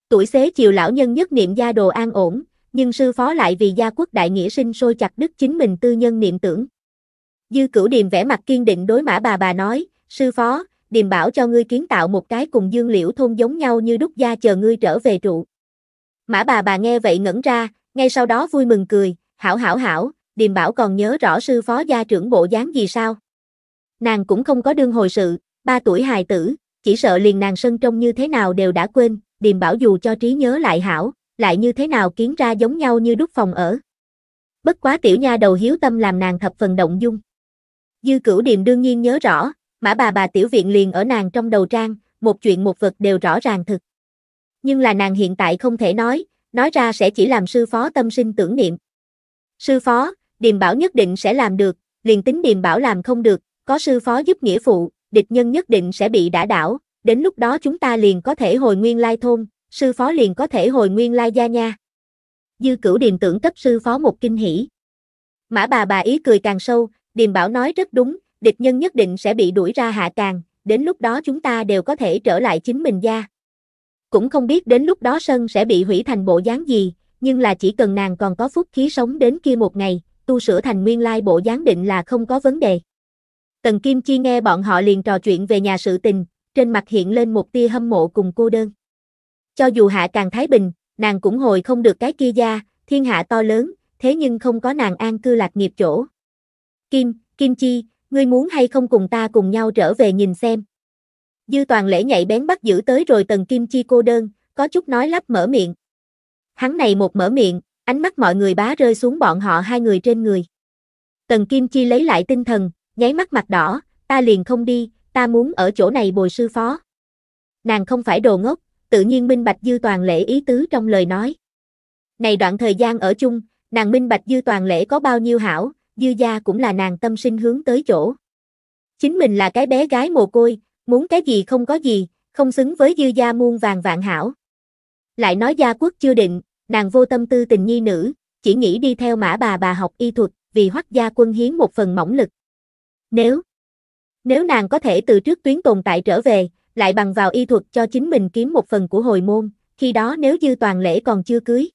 Tuổi xế chiều lão nhân nhất niệm gia đồ an ổn, nhưng sư phó lại vì gia quốc đại nghĩa sinh sôi chặt đứt chính mình tư nhân niệm tưởng. Dư cửu điềm vẻ mặt kiên định đối mã bà bà nói, sư phó, điềm bảo cho ngươi kiến tạo một cái cùng dương liễu thôn giống nhau như đúc gia chờ ngươi trở về trụ. Mã bà bà nghe vậy ngẩn ra, ngay sau đó vui mừng cười, Hảo hảo hảo, điềm bảo còn nhớ rõ sư phó gia trưởng bộ dáng gì sao? Nàng cũng không có đương hồi sự, ba tuổi hài tử, chỉ sợ liền nàng sân trông như thế nào đều đã quên, điềm bảo dù cho trí nhớ lại hảo, lại như thế nào kiến ra giống nhau như đúc phòng ở. Bất quá tiểu nha đầu hiếu tâm làm nàng thập phần động dung. Dư cửu điềm đương nhiên nhớ rõ, mã bà bà tiểu viện liền ở nàng trong đầu trang, một chuyện một vật đều rõ ràng thực. Nhưng là nàng hiện tại không thể nói, nói ra sẽ chỉ làm sư phó tâm sinh tưởng niệm. Sư phó, điềm bảo nhất định sẽ làm được, liền tính điềm bảo làm không được, có sư phó giúp nghĩa phụ, địch nhân nhất định sẽ bị đả đảo, đến lúc đó chúng ta liền có thể hồi nguyên lai thôn, sư phó liền có thể hồi nguyên lai gia nha. Dư cửu điềm tưởng cấp sư phó một kinh hỷ. Mã bà bà ý cười càng sâu, điềm bảo nói rất đúng, địch nhân nhất định sẽ bị đuổi ra hạ càng, đến lúc đó chúng ta đều có thể trở lại chính mình gia. Cũng không biết đến lúc đó sân sẽ bị hủy thành bộ dáng gì, nhưng là chỉ cần nàng còn có phúc khí sống đến kia một ngày, tu sửa thành nguyên lai bộ dáng định là không có vấn đề. Tần Kim Chi nghe bọn họ liền trò chuyện về nhà sự tình, trên mặt hiện lên một tia hâm mộ cùng cô đơn. Cho dù hạ càng thái bình, nàng cũng hồi không được cái kia gia, thiên hạ to lớn, thế nhưng không có nàng an cư lạc nghiệp chỗ. Kim, Kim Chi, ngươi muốn hay không cùng ta cùng nhau trở về nhìn xem. Dư toàn lễ nhảy bén bắt giữ tới rồi tần Kim Chi cô đơn, có chút nói lắp mở miệng, Hắn này một mở miệng, ánh mắt mọi người bá rơi xuống bọn họ hai người trên người. Tần Kim Chi lấy lại tinh thần, nháy mắt mặt đỏ, ta liền không đi, ta muốn ở chỗ này bồi sư phó. Nàng không phải đồ ngốc, tự nhiên minh bạch dư toàn lễ ý tứ trong lời nói. Này đoạn thời gian ở chung, nàng minh bạch dư toàn lễ có bao nhiêu hảo, dư gia cũng là nàng tâm sinh hướng tới chỗ. Chính mình là cái bé gái mồ côi, muốn cái gì không có gì, không xứng với dư gia muôn vàng vạn hảo. Lại nói gia quốc chưa định, nàng vô tâm tư tình nhi nữ, chỉ nghĩ đi theo mã bà bà học y thuật, vì hoắc gia quân hiến một phần mỏng lực. Nếu Nếu nàng có thể từ trước tuyến tồn tại trở về, lại bằng vào y thuật cho chính mình kiếm một phần của hồi môn, khi đó nếu dư toàn lễ còn chưa cưới.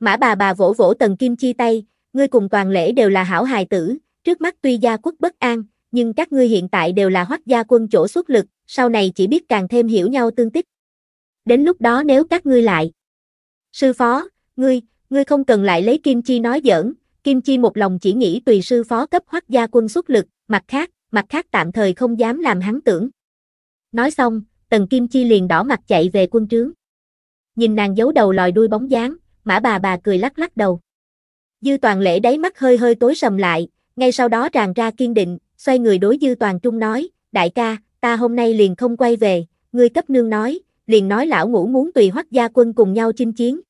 Mã bà bà vỗ vỗ tần kim chi tay, ngươi cùng toàn lễ đều là hảo hài tử, trước mắt tuy gia quốc bất an, nhưng các ngươi hiện tại đều là hoắc gia quân chỗ xuất lực, sau này chỉ biết càng thêm hiểu nhau tương tích đến lúc đó nếu các ngươi lại. Sư phó, ngươi, ngươi không cần lại lấy Kim Chi nói giỡn, Kim Chi một lòng chỉ nghĩ tùy sư phó cấp hoắc gia quân xuất lực, mặt khác, mặt khác tạm thời không dám làm hắn tưởng. Nói xong, Tần Kim Chi liền đỏ mặt chạy về quân trướng. Nhìn nàng giấu đầu lòi đuôi bóng dáng, mã bà bà cười lắc lắc đầu. Dư toàn lễ đáy mắt hơi hơi tối sầm lại, ngay sau đó tràn ra kiên định, xoay người đối dư toàn trung nói, đại ca, ta hôm nay liền không quay về, ngươi cấp nương nói, liền nói lão ngũ muốn tùy hoắc gia quân cùng nhau chinh chiến.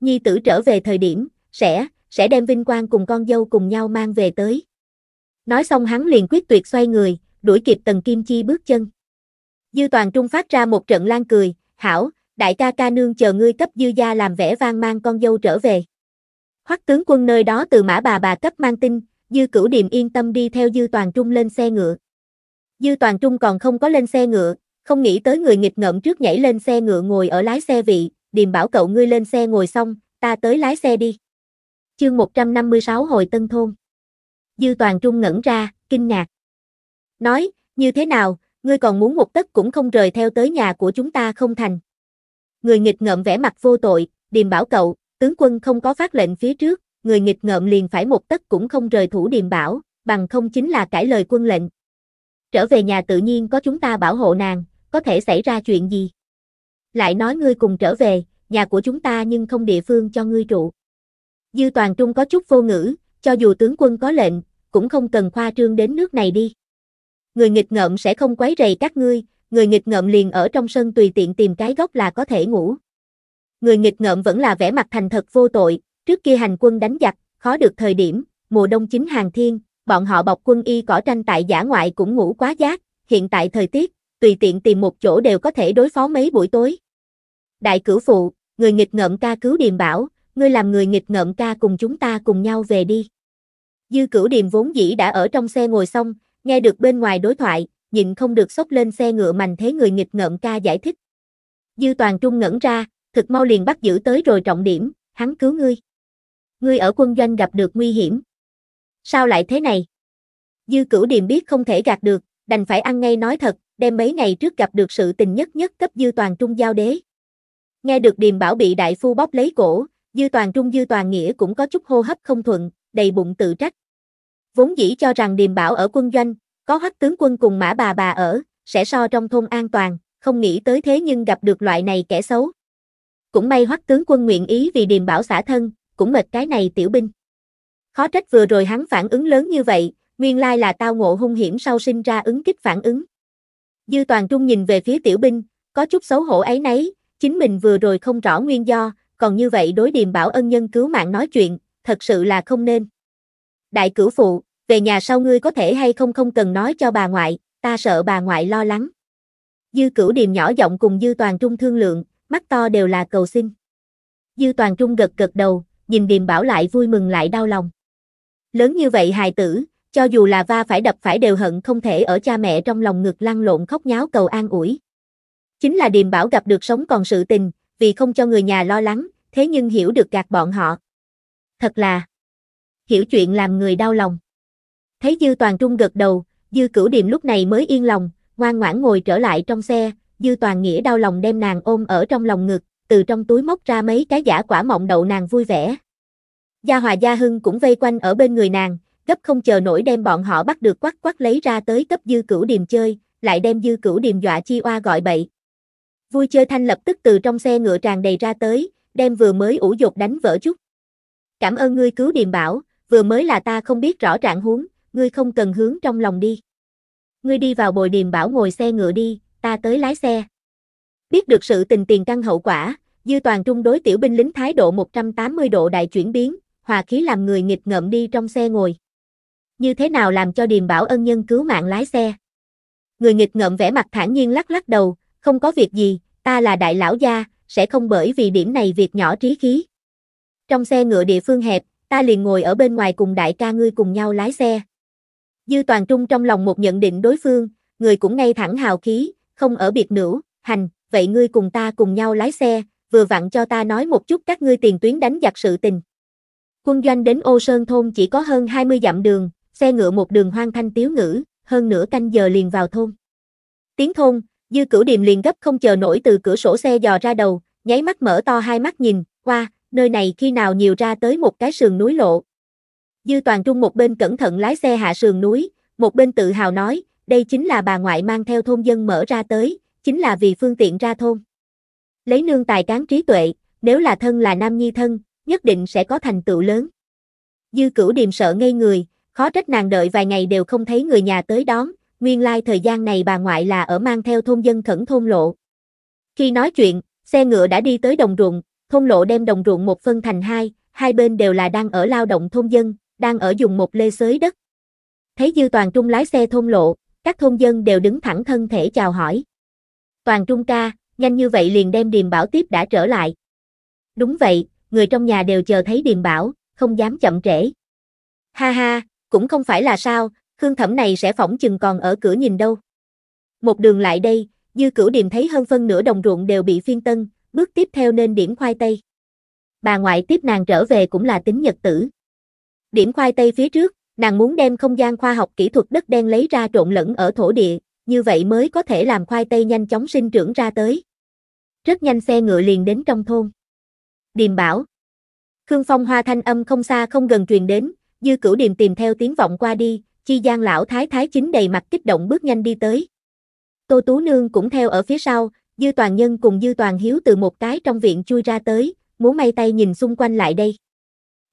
Nhi tử trở về thời điểm, sẽ, sẽ đem vinh quang cùng con dâu cùng nhau mang về tới. Nói xong hắn liền quyết tuyệt xoay người, đuổi kịp tần kim chi bước chân. Dư toàn trung phát ra một trận lan cười, hảo, đại ca ca nương chờ ngươi cấp dư gia làm vẻ vang mang con dâu trở về. Hoắc tướng quân nơi đó từ mã bà bà cấp mang tin, dư cửu điềm yên tâm đi theo dư toàn trung lên xe ngựa. Dư toàn trung còn không có lên xe ngựa, không nghĩ tới người nghịch ngợm trước nhảy lên xe ngựa ngồi ở lái xe vị, điềm bảo cậu ngươi lên xe ngồi xong, ta tới lái xe đi. Chương 156 hồi tân thôn. Dư toàn trung ngẩn ra, kinh ngạc. Nói, như thế nào, ngươi còn muốn một tấc cũng không rời theo tới nhà của chúng ta không thành. Người nghịch ngợm vẻ mặt vô tội, điềm bảo cậu, tướng quân không có phát lệnh phía trước, người nghịch ngợm liền phải một tấc cũng không rời thủ điềm bảo, bằng không chính là cãi lời quân lệnh. Trở về nhà tự nhiên có chúng ta bảo hộ nàng, có thể xảy ra chuyện gì? Lại nói ngươi cùng trở về, nhà của chúng ta nhưng không địa phương cho ngươi trụ. Dư Toàn Trung có chút vô ngữ, cho dù tướng quân có lệnh, cũng không cần khoa trương đến nước này đi. Người nghịch ngợm sẽ không quấy rầy các ngươi, người nghịch ngợm liền ở trong sân tùy tiện tìm cái góc là có thể ngủ. Người nghịch ngợm vẫn là vẻ mặt thành thật vô tội, trước kia hành quân đánh giặc, khó được thời điểm, mùa đông chính hàng thiên, bọn họ bọc quân y cỏ tranh tại giả ngoại cũng ngủ quá giác, hiện tại thời tiết, tùy tiện tìm một chỗ đều có thể đối phó mấy buổi tối. Đại cửu phụ, người nghịch ngợm ca cứu điềm bảo, ngươi làm người nghịch ngợm ca cùng chúng ta cùng nhau về đi. Dư cửu điềm vốn dĩ đã ở trong xe ngồi xong, nghe được bên ngoài đối thoại, nhịn không được sốc lên xe ngựa mành thế người nghịch ngợm ca giải thích. Dư toàn trung ngẩn ra, thực mau liền bắt giữ tới rồi trọng điểm, hắn cứu ngươi. Ngươi ở quân doanh gặp được nguy hiểm. Sao lại thế này? Dư cửu điềm biết không thể gạt được, đành phải ăn ngay nói thật, đem mấy ngày trước gặp được sự tình nhất nhất cấp dư toàn trung giao đế. Nghe được điềm bảo bị đại phu bóp lấy cổ, dư toàn trung dư toàn nghĩa cũng có chút hô hấp không thuận, đầy bụng tự trách. Vốn dĩ cho rằng điềm bảo ở quân doanh, có hắc tướng quân cùng mã bà bà ở, sẽ so trong thôn an toàn, không nghĩ tới thế nhưng gặp được loại này kẻ xấu. Cũng may hoắc tướng quân nguyện ý vì điềm bảo xả thân, cũng mệt cái này tiểu binh. Khó trách vừa rồi hắn phản ứng lớn như vậy, nguyên lai là tao ngộ hung hiểm sau sinh ra ứng kích phản ứng. Dư Toàn Trung nhìn về phía tiểu binh, có chút xấu hổ ấy nấy, chính mình vừa rồi không rõ nguyên do, còn như vậy đối điềm bảo ân nhân cứu mạng nói chuyện, thật sự là không nên. Đại cửu phụ, về nhà sau ngươi có thể hay không không cần nói cho bà ngoại, ta sợ bà ngoại lo lắng. Dư cửu điềm nhỏ giọng cùng Dư Toàn Trung thương lượng, mắt to đều là cầu xin. Dư Toàn Trung gật gật đầu, nhìn điềm bảo lại vui mừng lại đau lòng. Lớn như vậy hài tử, cho dù là va phải đập phải đều hận không thể ở cha mẹ trong lòng ngực lăn lộn khóc nháo cầu an ủi. Chính là điềm bảo gặp được sống còn sự tình, vì không cho người nhà lo lắng, thế nhưng hiểu được gạt bọn họ. Thật là hiểu chuyện làm người đau lòng. Thấy Dư Toàn Trung gật đầu, Dư Cửu Điềm lúc này mới yên lòng, ngoan ngoãn ngồi trở lại trong xe, Dư Toàn Nghĩa đau lòng đem nàng ôm ở trong lòng ngực, từ trong túi móc ra mấy cái giả quả mọng đậu nàng vui vẻ. Gia Hòa Gia Hưng cũng vây quanh ở bên người nàng, gấp không chờ nổi đem bọn họ bắt được quắc quắc lấy ra tới cấp dư cửu điềm chơi, lại đem dư cửu điềm dọa chi oa gọi bậy. Vui chơi thanh lập tức từ trong xe ngựa tràn đầy ra tới, đem vừa mới ủ dột đánh vỡ chút. Cảm ơn ngươi cứu điềm bảo, vừa mới là ta không biết rõ trạng huống, ngươi không cần hướng trong lòng đi. Ngươi đi vào bồi điềm bảo ngồi xe ngựa đi, ta tới lái xe. Biết được sự tình tiền căn hậu quả, dư toàn trung đối tiểu binh lính thái độ 180 độ đại chuyển biến, hòa khí làm người nghịch ngợm đi trong xe ngồi như thế nào làm cho Điềm Bảo ân nhân cứu mạng lái xe. Người nghịch ngợm vẻ mặt thản nhiên lắc lắc đầu, không có việc gì, ta là đại lão gia, sẽ không bởi vì điểm này việc nhỏ trí khí. Trong xe ngựa địa phương hẹp, ta liền ngồi ở bên ngoài cùng đại ca ngươi cùng nhau lái xe. Dư Toàn Trung trong lòng một nhận định đối phương, người cũng ngay thẳng hào khí, không ở biệt nữ, hành, vậy ngươi cùng ta cùng nhau lái xe, vừa vặn cho ta nói một chút các ngươi tiền tuyến đánh giặc sự tình. Quân doanh đến Ô Sơn Thôn chỉ có hơn 20 dặm đường, xe ngựa một đường hoang thanh tiếu ngữ, hơn nửa canh giờ liền vào thôn. Tiếng thôn, dư cửu điềm liền gấp không chờ nổi từ cửa sổ xe dò ra đầu, nháy mắt mở to hai mắt nhìn, qua, nơi này khi nào nhiều ra tới một cái sườn núi lộ. Dư toàn trung một bên cẩn thận lái xe hạ sườn núi, một bên tự hào nói, đây chính là bà ngoại mang theo thôn dân mở ra tới, chính là vì phương tiện ra thôn. Lấy nương tài cán trí tuệ, nếu là thân là nam nhi thân, nhất định sẽ có thành tựu lớn. Dư cửu điềm sợ ngây người, Khó trách nàng đợi vài ngày đều không thấy người nhà tới đón, nguyên lai thời gian này bà ngoại là ở mang theo thôn dân khẩn thôn lộ. Khi nói chuyện, xe ngựa đã đi tới đồng ruộng, thôn lộ đem đồng ruộng một phân thành hai, hai bên đều là đang ở lao động thôn dân, đang ở dùng một lê xới đất. Thấy Dư Toàn Trung lái xe thôn lộ, các thôn dân đều đứng thẳng thân thể chào hỏi. Toàn Trung ca, nhanh như vậy liền đem Điềm Bảo tiếp đã trở lại. Đúng vậy, người trong nhà đều chờ thấy Điềm Bảo, không dám chậm trễ. Ha ha, cũng không phải là sao, khương thẩm này sẽ phỏng chừng còn ở cửa nhìn đâu. Một đường lại đây, dư cửu điềm thấy hơn phân nửa đồng ruộng đều bị phiên tân, bước tiếp theo nên điểm khoai tây. Bà ngoại tiếp nàng trở về cũng là tính nhật tử. Điểm khoai tây phía trước, nàng muốn đem không gian khoa học kỹ thuật đất đen lấy ra trộn lẫn ở thổ địa, như vậy mới có thể làm khoai tây nhanh chóng sinh trưởng ra tới. Rất nhanh xe ngựa liền đến trong thôn. Điềm bảo. Khương Phong Hoa thanh âm không xa không gần truyền đến, dư cửu điềm tìm theo tiếng vọng qua đi, chi giang lão thái thái chính đầy mặt kích động bước nhanh đi tới. Tô Tú Nương cũng theo ở phía sau, dư toàn nhân cùng dư toàn hiếu từ một cái trong viện chui ra tới, muốn may tay nhìn xung quanh lại đây.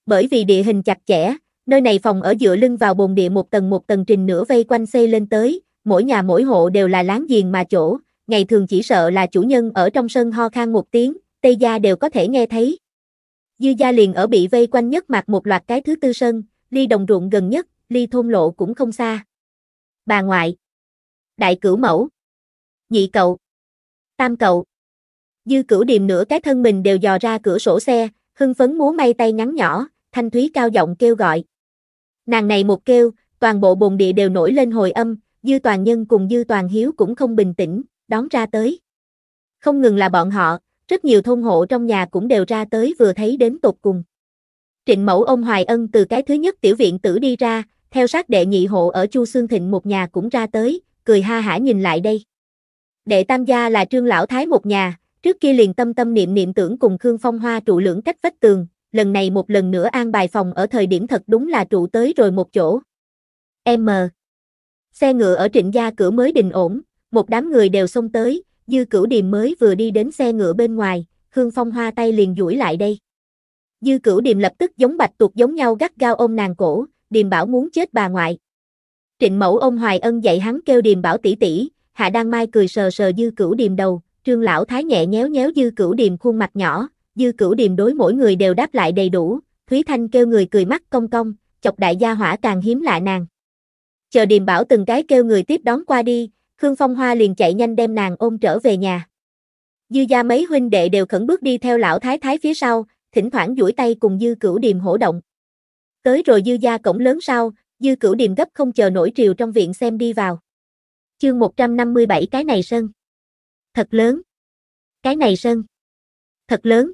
Bởi vì địa hình chặt chẽ, nơi này phòng ở giữa lưng vào bồn địa một tầng một tầng trình nửa vây quanh xây lên tới, mỗi nhà mỗi hộ đều là láng giềng mà chỗ, ngày thường chỉ sợ là chủ nhân ở trong sân ho khan một tiếng, tây gia đều có thể nghe thấy. Dư gia liền ở bị vây quanh nhất mặt một loạt cái thứ tư sân, ly đồng ruộng gần nhất, ly thôn lộ cũng không xa. Bà ngoại, đại cửu mẫu, nhị cậu, tam cậu. Dư cửu điềm nửa cái thân mình đều dò ra cửa sổ xe, hưng phấn múa may tay ngắn nhỏ, thanh thúy cao giọng kêu gọi. Nàng này một kêu, toàn bộ bồn địa đều nổi lên hồi âm, dư toàn nhân cùng dư toàn hiếu cũng không bình tĩnh, đón ra tới. Không ngừng là bọn họ, rất nhiều thôn hộ trong nhà cũng đều ra tới vừa thấy đến tột cùng. Trịnh mẫu ông Hoài Ân từ cái thứ nhất tiểu viện tử đi ra, theo sát đệ nhị hộ ở Chu Xương Thịnh một nhà cũng ra tới, cười ha hả nhìn lại đây. Đệ tam gia là trương lão thái một nhà, trước kia liền tâm tâm niệm niệm tưởng cùng Khương Phong Hoa trụ lưỡng cách vách tường, lần này một lần nữa an bài phòng ở thời điểm thật đúng là trụ tới rồi một chỗ. M. Xe ngựa ở trịnh gia cửa mới đình ổn, một đám người đều xông tới, dư cửu điềm mới vừa đi đến xe ngựa bên ngoài, Khương Phong Hoa tay liền duỗi lại đây. Dư cửu điềm lập tức giống bạch tuộc giống nhau gắt gao ôm nàng cổ, điềm bảo muốn chết bà ngoại. Trịnh mẫu ôm hoài ân dạy hắn kêu điềm bảo tỷ tỷ, hạ đan mai cười sờ sờ dư cửu điềm đầu, trương lão thái nhẹ nhéo nhéo dư cửu điềm khuôn mặt nhỏ, dư cửu điềm đối mỗi người đều đáp lại đầy đủ, thúy thanh kêu người cười mắt cong cong, chọc đại gia hỏa càng hiếm lạ nàng. Chờ điềm bảo từng cái kêu người tiếp đón qua đi, Khương Phong Hoa liền chạy nhanh đem nàng ôm trở về nhà. Dư gia mấy huynh đệ đều khẩn bước đi theo lão thái thái phía sau, thỉnh thoảng duỗi tay cùng dư cửu điềm hổ động. Tới rồi dư gia cổng lớn sau, dư cửu điềm gấp không chờ nổi triều trong viện xem đi vào. Chương 157 cái này sân. Thật lớn. Cái này sân. Thật lớn.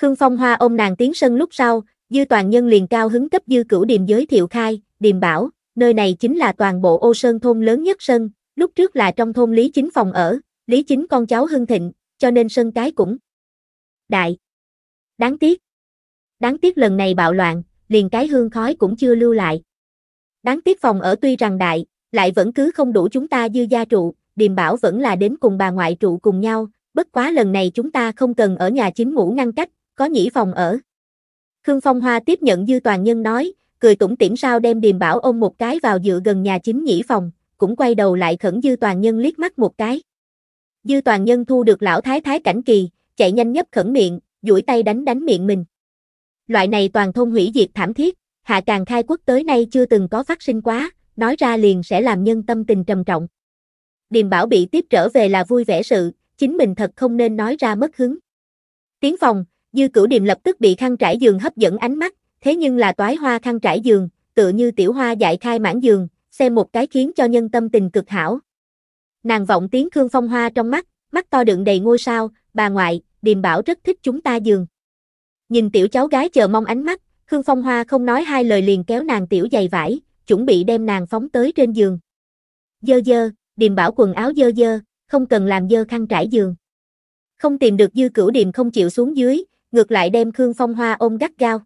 Khương Phong Hoa ôm nàng tiến sân lúc sau, dư toàn nhân liền cao hứng cấp dư cửu điềm giới thiệu khai, điềm bảo, nơi này chính là toàn bộ ô sơn thôn lớn nhất sân, lúc trước là trong thôn Lý Chính phòng ở, Lý Chính con cháu hưng thịnh, cho nên sân cái cũng đại. Đáng tiếc. Đáng tiếc lần này bạo loạn, liền cái hương khói cũng chưa lưu lại. Đáng tiếc phòng ở tuy rằng đại, lại vẫn cứ không đủ chúng ta dư gia trụ, điềm bảo vẫn là đến cùng bà ngoại trụ cùng nhau, bất quá lần này chúng ta không cần ở nhà chính ngủ ngăn cách, có nhĩ phòng ở. Khương Phong Hoa tiếp nhận dư toàn nhân nói, cười tủm tỉm sao đem điềm bảo ôm một cái vào dựa gần nhà chính nhĩ phòng, cũng quay đầu lại khẩn dư toàn nhân liếc mắt một cái. Dư toàn nhân thu được lão thái thái cảnh kỳ, chạy nhanh nhấp khẩn miệng, duỗi tay đánh đánh miệng mình. Loại này toàn thôn hủy diệt thảm thiết, hạ càng khai quốc tới nay chưa từng có phát sinh quá, nói ra liền sẽ làm nhân tâm tình trầm trọng. Điềm bảo bị tiếp trở về là vui vẻ sự, chính mình thật không nên nói ra mất hứng. Tiếng phòng, dư cửu điềm lập tức bị khăn trải giường hấp dẫn ánh mắt, thế nhưng là toái hoa khăn trải giường, tựa như tiểu hoa dại khai mãn giường, xem một cái khiến cho nhân tâm tình cực hảo. Nàng vọng tiếng Khương Phong Hoa trong mắt, mắt to đựng đầy ngôi sao, bà ngoại, điềm bảo rất thích chúng ta giường. Nhìn tiểu cháu gái chờ mong ánh mắt, Khương Phong Hoa không nói hai lời liền kéo nàng tiểu dày vải, chuẩn bị đem nàng phóng tới trên giường. Dơ dơ, điềm bảo quần áo dơ dơ, không cần làm dơ khăn trải giường. Không tìm được dư cửu điềm không chịu xuống dưới, ngược lại đem Khương Phong Hoa ôm gắt gao.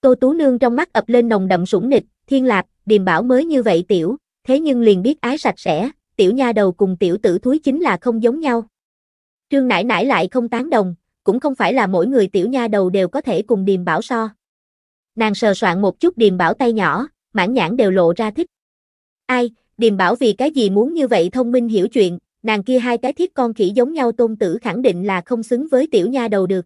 Tô Tú Nương trong mắt ập lên nồng đậm sủng nịch, thiên lạp, điềm bảo mới như vậy tiểu, thế nhưng liền biết ái sạch sẽ, tiểu nha đầu cùng tiểu tử thúi chính là không giống nhau. Trương nãi nãi lại không tán đồng, cũng không phải là mỗi người tiểu nha đầu đều có thể cùng Điềm Bảo so. Nàng sờ soạn một chút Điềm Bảo tay nhỏ, mãn nhãn đều lộ ra thích. Ai, Điềm Bảo vì cái gì muốn như vậy thông minh hiểu chuyện, nàng kia hai cái thiết con khỉ giống nhau tôn tử khẳng định là không xứng với tiểu nha đầu được.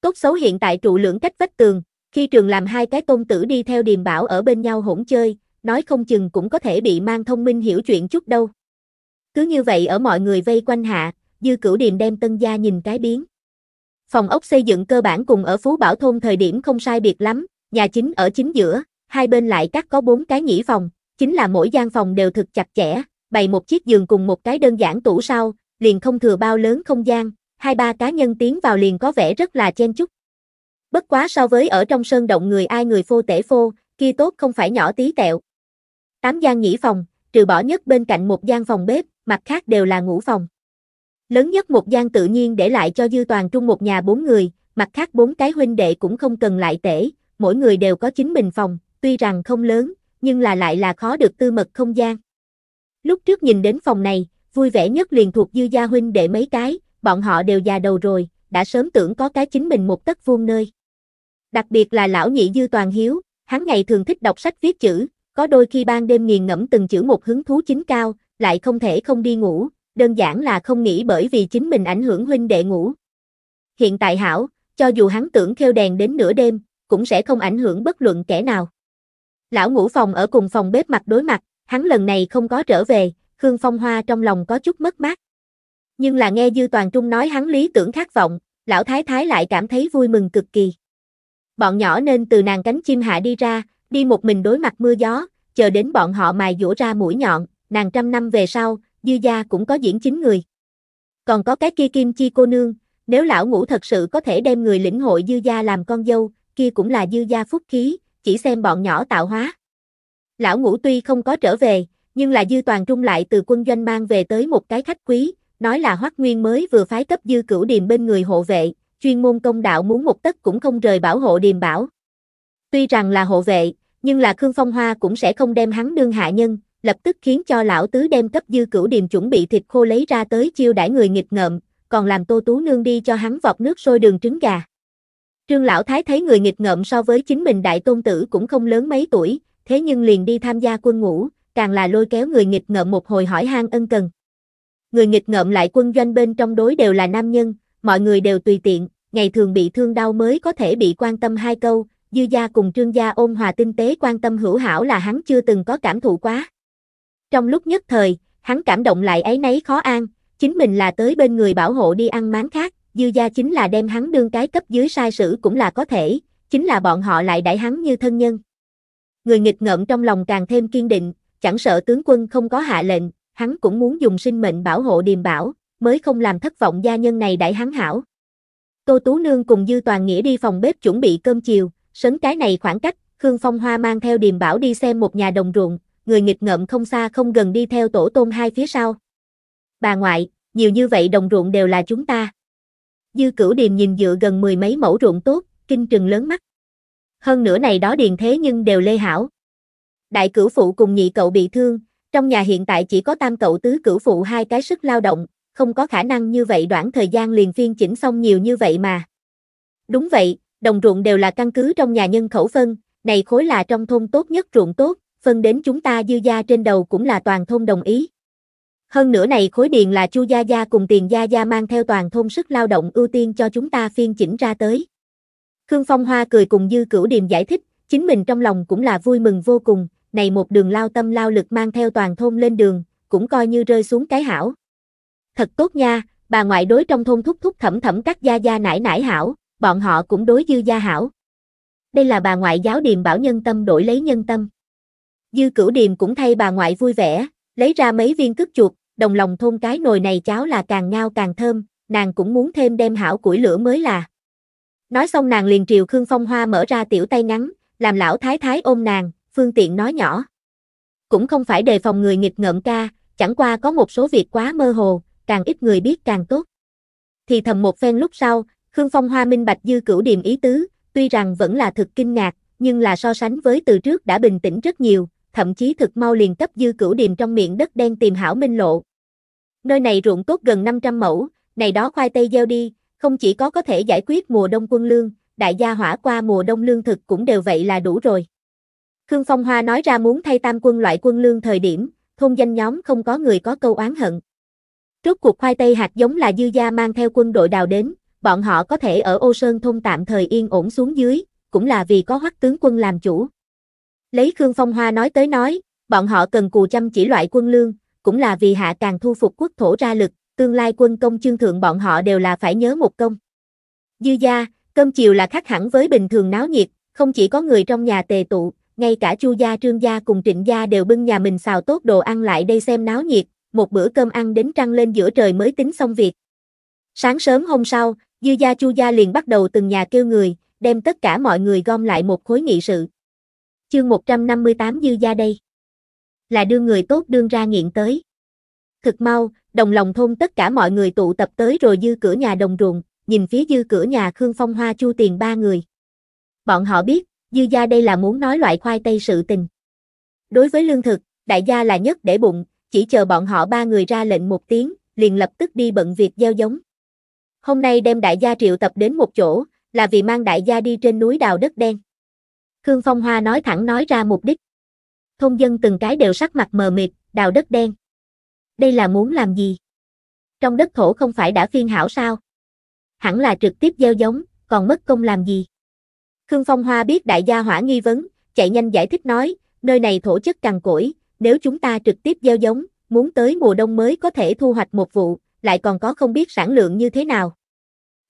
Tốt xấu hiện tại trụ lưỡng cách vách tường, khi trường làm hai cái tôn tử đi theo Điềm Bảo ở bên nhau hỗn chơi, nói không chừng cũng có thể bị mang thông minh hiểu chuyện chút đâu. Cứ như vậy ở mọi người vây quanh hạ, dư cửu điềm đem tân gia nhìn cái biến. Phòng ốc xây dựng cơ bản cùng ở Phú Bảo Thôn thời điểm không sai biệt lắm, nhà chính ở chính giữa, hai bên lại cắt có bốn cái nhĩ phòng, chính là mỗi gian phòng đều thực chặt chẽ, bày một chiếc giường cùng một cái đơn giản tủ sau, liền không thừa bao lớn không gian, hai ba cá nhân tiến vào liền có vẻ rất là chen chúc. Bất quá so với ở trong sơn động người ai người phô tể phô, kia tốt không phải nhỏ tí tẹo. Tám gian nhĩ phòng, trừ bỏ nhất bên cạnh một gian phòng bếp, mặt khác đều là ngủ phòng. Lớn nhất một gian tự nhiên để lại cho dư toàn trung một nhà bốn người, mặt khác bốn cái huynh đệ cũng không cần lại tể, mỗi người đều có chính mình phòng, tuy rằng không lớn, nhưng là lại là khó được tư mật không gian. Lúc trước nhìn đến phòng này, vui vẻ nhất liền thuộc dư gia huynh đệ mấy cái, bọn họ đều già đầu rồi, đã sớm tưởng có cái chính mình một tất vuông nơi. Đặc biệt là lão nhị dư toàn hiếu, hắn ngày thường thích đọc sách viết chữ, có đôi khi ban đêm nghiền ngẫm từng chữ một hứng thú chính cao, lại không thể không đi ngủ, đơn giản là không nghĩ bởi vì chính mình ảnh hưởng huynh đệ ngủ. Hiện tại hảo, cho dù hắn tưởng khêu đèn đến nửa đêm, cũng sẽ không ảnh hưởng bất luận kẻ nào. Lão ngủ phòng ở cùng phòng bếp mặt đối mặt, hắn lần này không có trở về, Khương Phong Hoa trong lòng có chút mất mát. Nhưng là nghe Dư Toàn Trung nói hắn lý tưởng khát vọng, lão thái thái lại cảm thấy vui mừng cực kỳ. Bọn nhỏ nên từ nàng cánh chim hạ đi ra, đi một mình đối mặt mưa gió, chờ đến bọn họ mài dũa ra mũi nhọn, nàng trăm năm về sau, dư gia cũng có diễn chính người. Còn có cái kia kim chi cô nương, nếu lão ngũ thật sự có thể đem người lĩnh hội dư gia làm con dâu, kia cũng là dư gia phúc khí, chỉ xem bọn nhỏ tạo hóa. Lão ngũ tuy không có trở về, nhưng là dư toàn trung lại từ quân doanh mang về tới một cái khách quý, nói là hoắc nguyên mới vừa phái cấp dư cửu điềm bên người hộ vệ, chuyên môn công đạo muốn một tấc cũng không rời bảo hộ điềm bảo. Tuy rằng là hộ vệ, nhưng là Khương Phong Hoa cũng sẽ không đem hắn đương hạ nhân, lập tức khiến cho lão tứ đem cấp dư cửu điềm chuẩn bị thịt khô lấy ra tới chiêu đãi người nghịch ngợm, còn làm tô tú nương đi cho hắn vọt nước sôi đường trứng gà. Trương lão thái thấy người nghịch ngợm so với chính mình đại tôn tử cũng không lớn mấy tuổi, thế nhưng liền đi tham gia quân ngũ, càng là lôi kéo người nghịch ngợm một hồi hỏi han ân cần. Người nghịch ngợm lại quân doanh bên trong đối đều là nam nhân, mọi người đều tùy tiện, ngày thường bị thương đau mới có thể bị quan tâm hai câu, dư gia cùng trương gia ôn hòa tinh tế quan tâm hữu hảo là hắn chưa từng có cảm thụ quá. Trong lúc nhất thời, hắn cảm động lại ấy nấy khó an, chính mình là tới bên người bảo hộ đi ăn máng khác, dư gia chính là đem hắn đương cái cấp dưới sai sử cũng là có thể, chính là bọn họ lại đãi hắn như thân nhân. Người nghịch ngợm trong lòng càng thêm kiên định, chẳng sợ tướng quân không có hạ lệnh, hắn cũng muốn dùng sinh mệnh bảo hộ điềm bảo, mới không làm thất vọng gia nhân này đãi hắn hảo. Tô Tú Nương cùng Dư Toàn Nghĩa đi phòng bếp chuẩn bị cơm chiều, sấn cái này khoảng cách, Khương Phong Hoa mang theo điềm bảo đi xem một nhà đồng ruộng, người nghịch ngợm không xa không gần đi theo tổ tôn hai phía sau. Bà ngoại, nhiều như vậy đồng ruộng đều là chúng ta. Dư cửu điềm nhìn dựa gần mười mấy mẫu ruộng tốt, kinh trừng lớn mắt. Hơn nữa này đó điền thế nhưng đều lê hảo. Đại cửu phụ cùng nhị cậu bị thương, trong nhà hiện tại chỉ có tam cậu tứ cửu phụ hai cái sức lao động, không có khả năng như vậy đoạn thời gian liền phiên chỉnh xong nhiều như vậy mà. Đúng vậy, đồng ruộng đều là căn cứ trong nhà nhân khẩu phân, này khối là trong thôn tốt nhất ruộng tốt, phân đến chúng ta dư gia trên đầu cũng là toàn thôn đồng ý. Hơn nữa này khối điền là Chu Gia Gia cùng Tiền Gia Gia mang theo toàn thôn sức lao động ưu tiên cho chúng ta phiên chỉnh ra tới. Khương Phong Hoa cười cùng Dư Cửu Điềm giải thích, chính mình trong lòng cũng là vui mừng vô cùng, này một đường lao tâm lao lực mang theo toàn thôn lên đường, cũng coi như rơi xuống cái hảo. Thật tốt nha, bà ngoại đối trong thôn thúc thúc thẩm thẩm các gia gia nải nải hảo, bọn họ cũng đối Dư Gia hảo. Đây là bà ngoại giáo điềm bảo nhân tâm đổi lấy nhân tâm. Dư Cửu Điềm cũng thay bà ngoại vui vẻ, lấy ra mấy viên cứt chuột, đồng lòng thôn cái nồi này cháo là càng ngao càng thơm, nàng cũng muốn thêm đem hảo củi lửa mới là. Nói xong nàng liền triều Khương Phong Hoa mở ra tiểu tay ngắn, làm lão thái thái ôm nàng, phương tiện nói nhỏ. Cũng không phải đề phòng người nghịch ngợm ca, chẳng qua có một số việc quá mơ hồ, càng ít người biết càng tốt. Thì thầm một phen lúc sau, Khương Phong Hoa minh bạch dư cửu điềm ý tứ, tuy rằng vẫn là thực kinh ngạc, nhưng là so sánh với từ trước đã bình tĩnh rất nhiều, thậm chí thực mau liền cấp dư cửu điềm trong miệng đất đen tìm hảo minh lộ. Nơi này ruộng tốt gần 500 mẫu, này đó khoai tây gieo đi, không chỉ có có thể giải quyết mùa đông quân lương, đại gia hỏa qua mùa đông lương thực cũng đều vậy là đủ rồi. Khương Phong Hoa nói ra muốn thay tam quân loại quân lương thời điểm, thôn danh nhóm không có người có câu oán hận. trước cuộc khoai tây hạt giống là dư gia mang theo quân đội đào đến, bọn họ có thể ở Ô Sơn thôn tạm thời yên ổn xuống dưới, cũng là vì có hoắc tướng quân làm chủ. Lấy Khương Phong Hoa nói tới nói, bọn họ cần cù chăm chỉ loại quân lương, cũng là vì hạ càng thu phục quốc thổ ra lực, tương lai quân công chương thượng bọn họ đều là phải nhớ một công. Dư gia, cơm chiều là khác hẳn với bình thường náo nhiệt, không chỉ có người trong nhà tề tụ, ngay cả Chu gia, Trương gia cùng Trịnh gia đều bưng nhà mình xào tốt đồ ăn lại đây xem náo nhiệt, một bữa cơm ăn đến trăng lên giữa trời mới tính xong việc. Sáng sớm hôm sau, Dư gia Chu gia liền bắt đầu từng nhà kêu người, đem tất cả mọi người gom lại một khối nghị sự, Chương 158 dư gia đây. Là đưa người tốt đương ra nghiện tới. Thực mau, đồng lòng thôn tất cả mọi người tụ tập tới rồi dư cửa nhà đồng ruộng, nhìn phía dư cửa nhà Khương Phong Hoa Chu Tiền ba người. Bọn họ biết, dư gia đây là muốn nói loại khoai tây sự tình. Đối với lương thực, đại gia là nhất để bụng, chỉ chờ bọn họ ba người ra lệnh một tiếng, liền lập tức đi bận việc gieo giống. Hôm nay đem đại gia triệu tập đến một chỗ, là vì mang đại gia đi trên núi đào đất đen. Khương Phong Hoa nói thẳng nói ra mục đích. Thôn dân từng cái đều sắc mặt mờ mịt, đào đất đen. Đây là muốn làm gì? Trong đất thổ không phải đã phiên hảo sao? Hẳn là trực tiếp gieo giống, còn mất công làm gì? Khương Phong Hoa biết đại gia hỏa nghi vấn, chạy nhanh giải thích nói, nơi này thổ chất cằn cỗi, nếu chúng ta trực tiếp gieo giống, muốn tới mùa đông mới có thể thu hoạch một vụ, lại còn có không biết sản lượng như thế nào.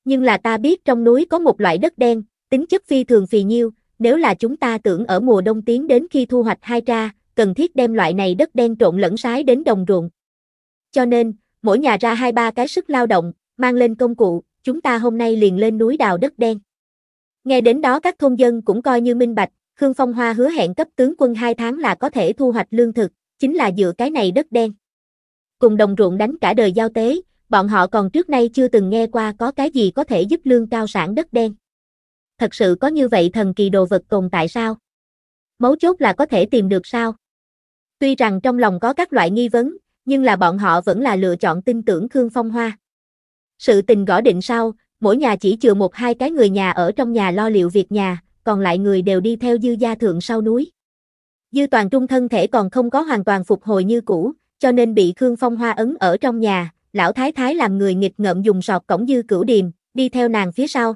Nhưng là ta biết trong núi có một loại đất đen, tính chất phi thường phì nhiêu, nếu là chúng ta tưởng ở mùa đông tiến đến khi thu hoạch hai ra, cần thiết đem loại này đất đen trộn lẫn sái đến đồng ruộng. Cho nên, mỗi nhà ra hai ba cái sức lao động, mang lên công cụ, chúng ta hôm nay liền lên núi đào đất đen. Nghe đến đó các thôn dân cũng coi như minh bạch, Khương Phong Hoa hứa hẹn cấp tướng quân 2 tháng là có thể thu hoạch lương thực, chính là dựa cái này đất đen. Cùng đồng ruộng đánh cả đời giao tế, bọn họ còn trước nay chưa từng nghe qua có cái gì có thể giúp lương cao sản đất đen thật sự có như vậy thần kỳ đồ vật tồn tại sao? Mấu chốt là có thể tìm được sao? Tuy rằng trong lòng có các loại nghi vấn, nhưng là bọn họ vẫn là lựa chọn tin tưởng Khương Phong Hoa. Sự tình gõ định sau, mỗi nhà chỉ chừa một hai cái người nhà ở trong nhà lo liệu việc nhà, còn lại người đều đi theo dư gia thượng sau núi. Dư toàn trung thân thể còn không có hoàn toàn phục hồi như cũ, cho nên bị Khương Phong Hoa ấn ở trong nhà, lão thái thái làm người nghịch ngợm dùng sọt cổng dư cửu điềm, đi theo nàng phía sau.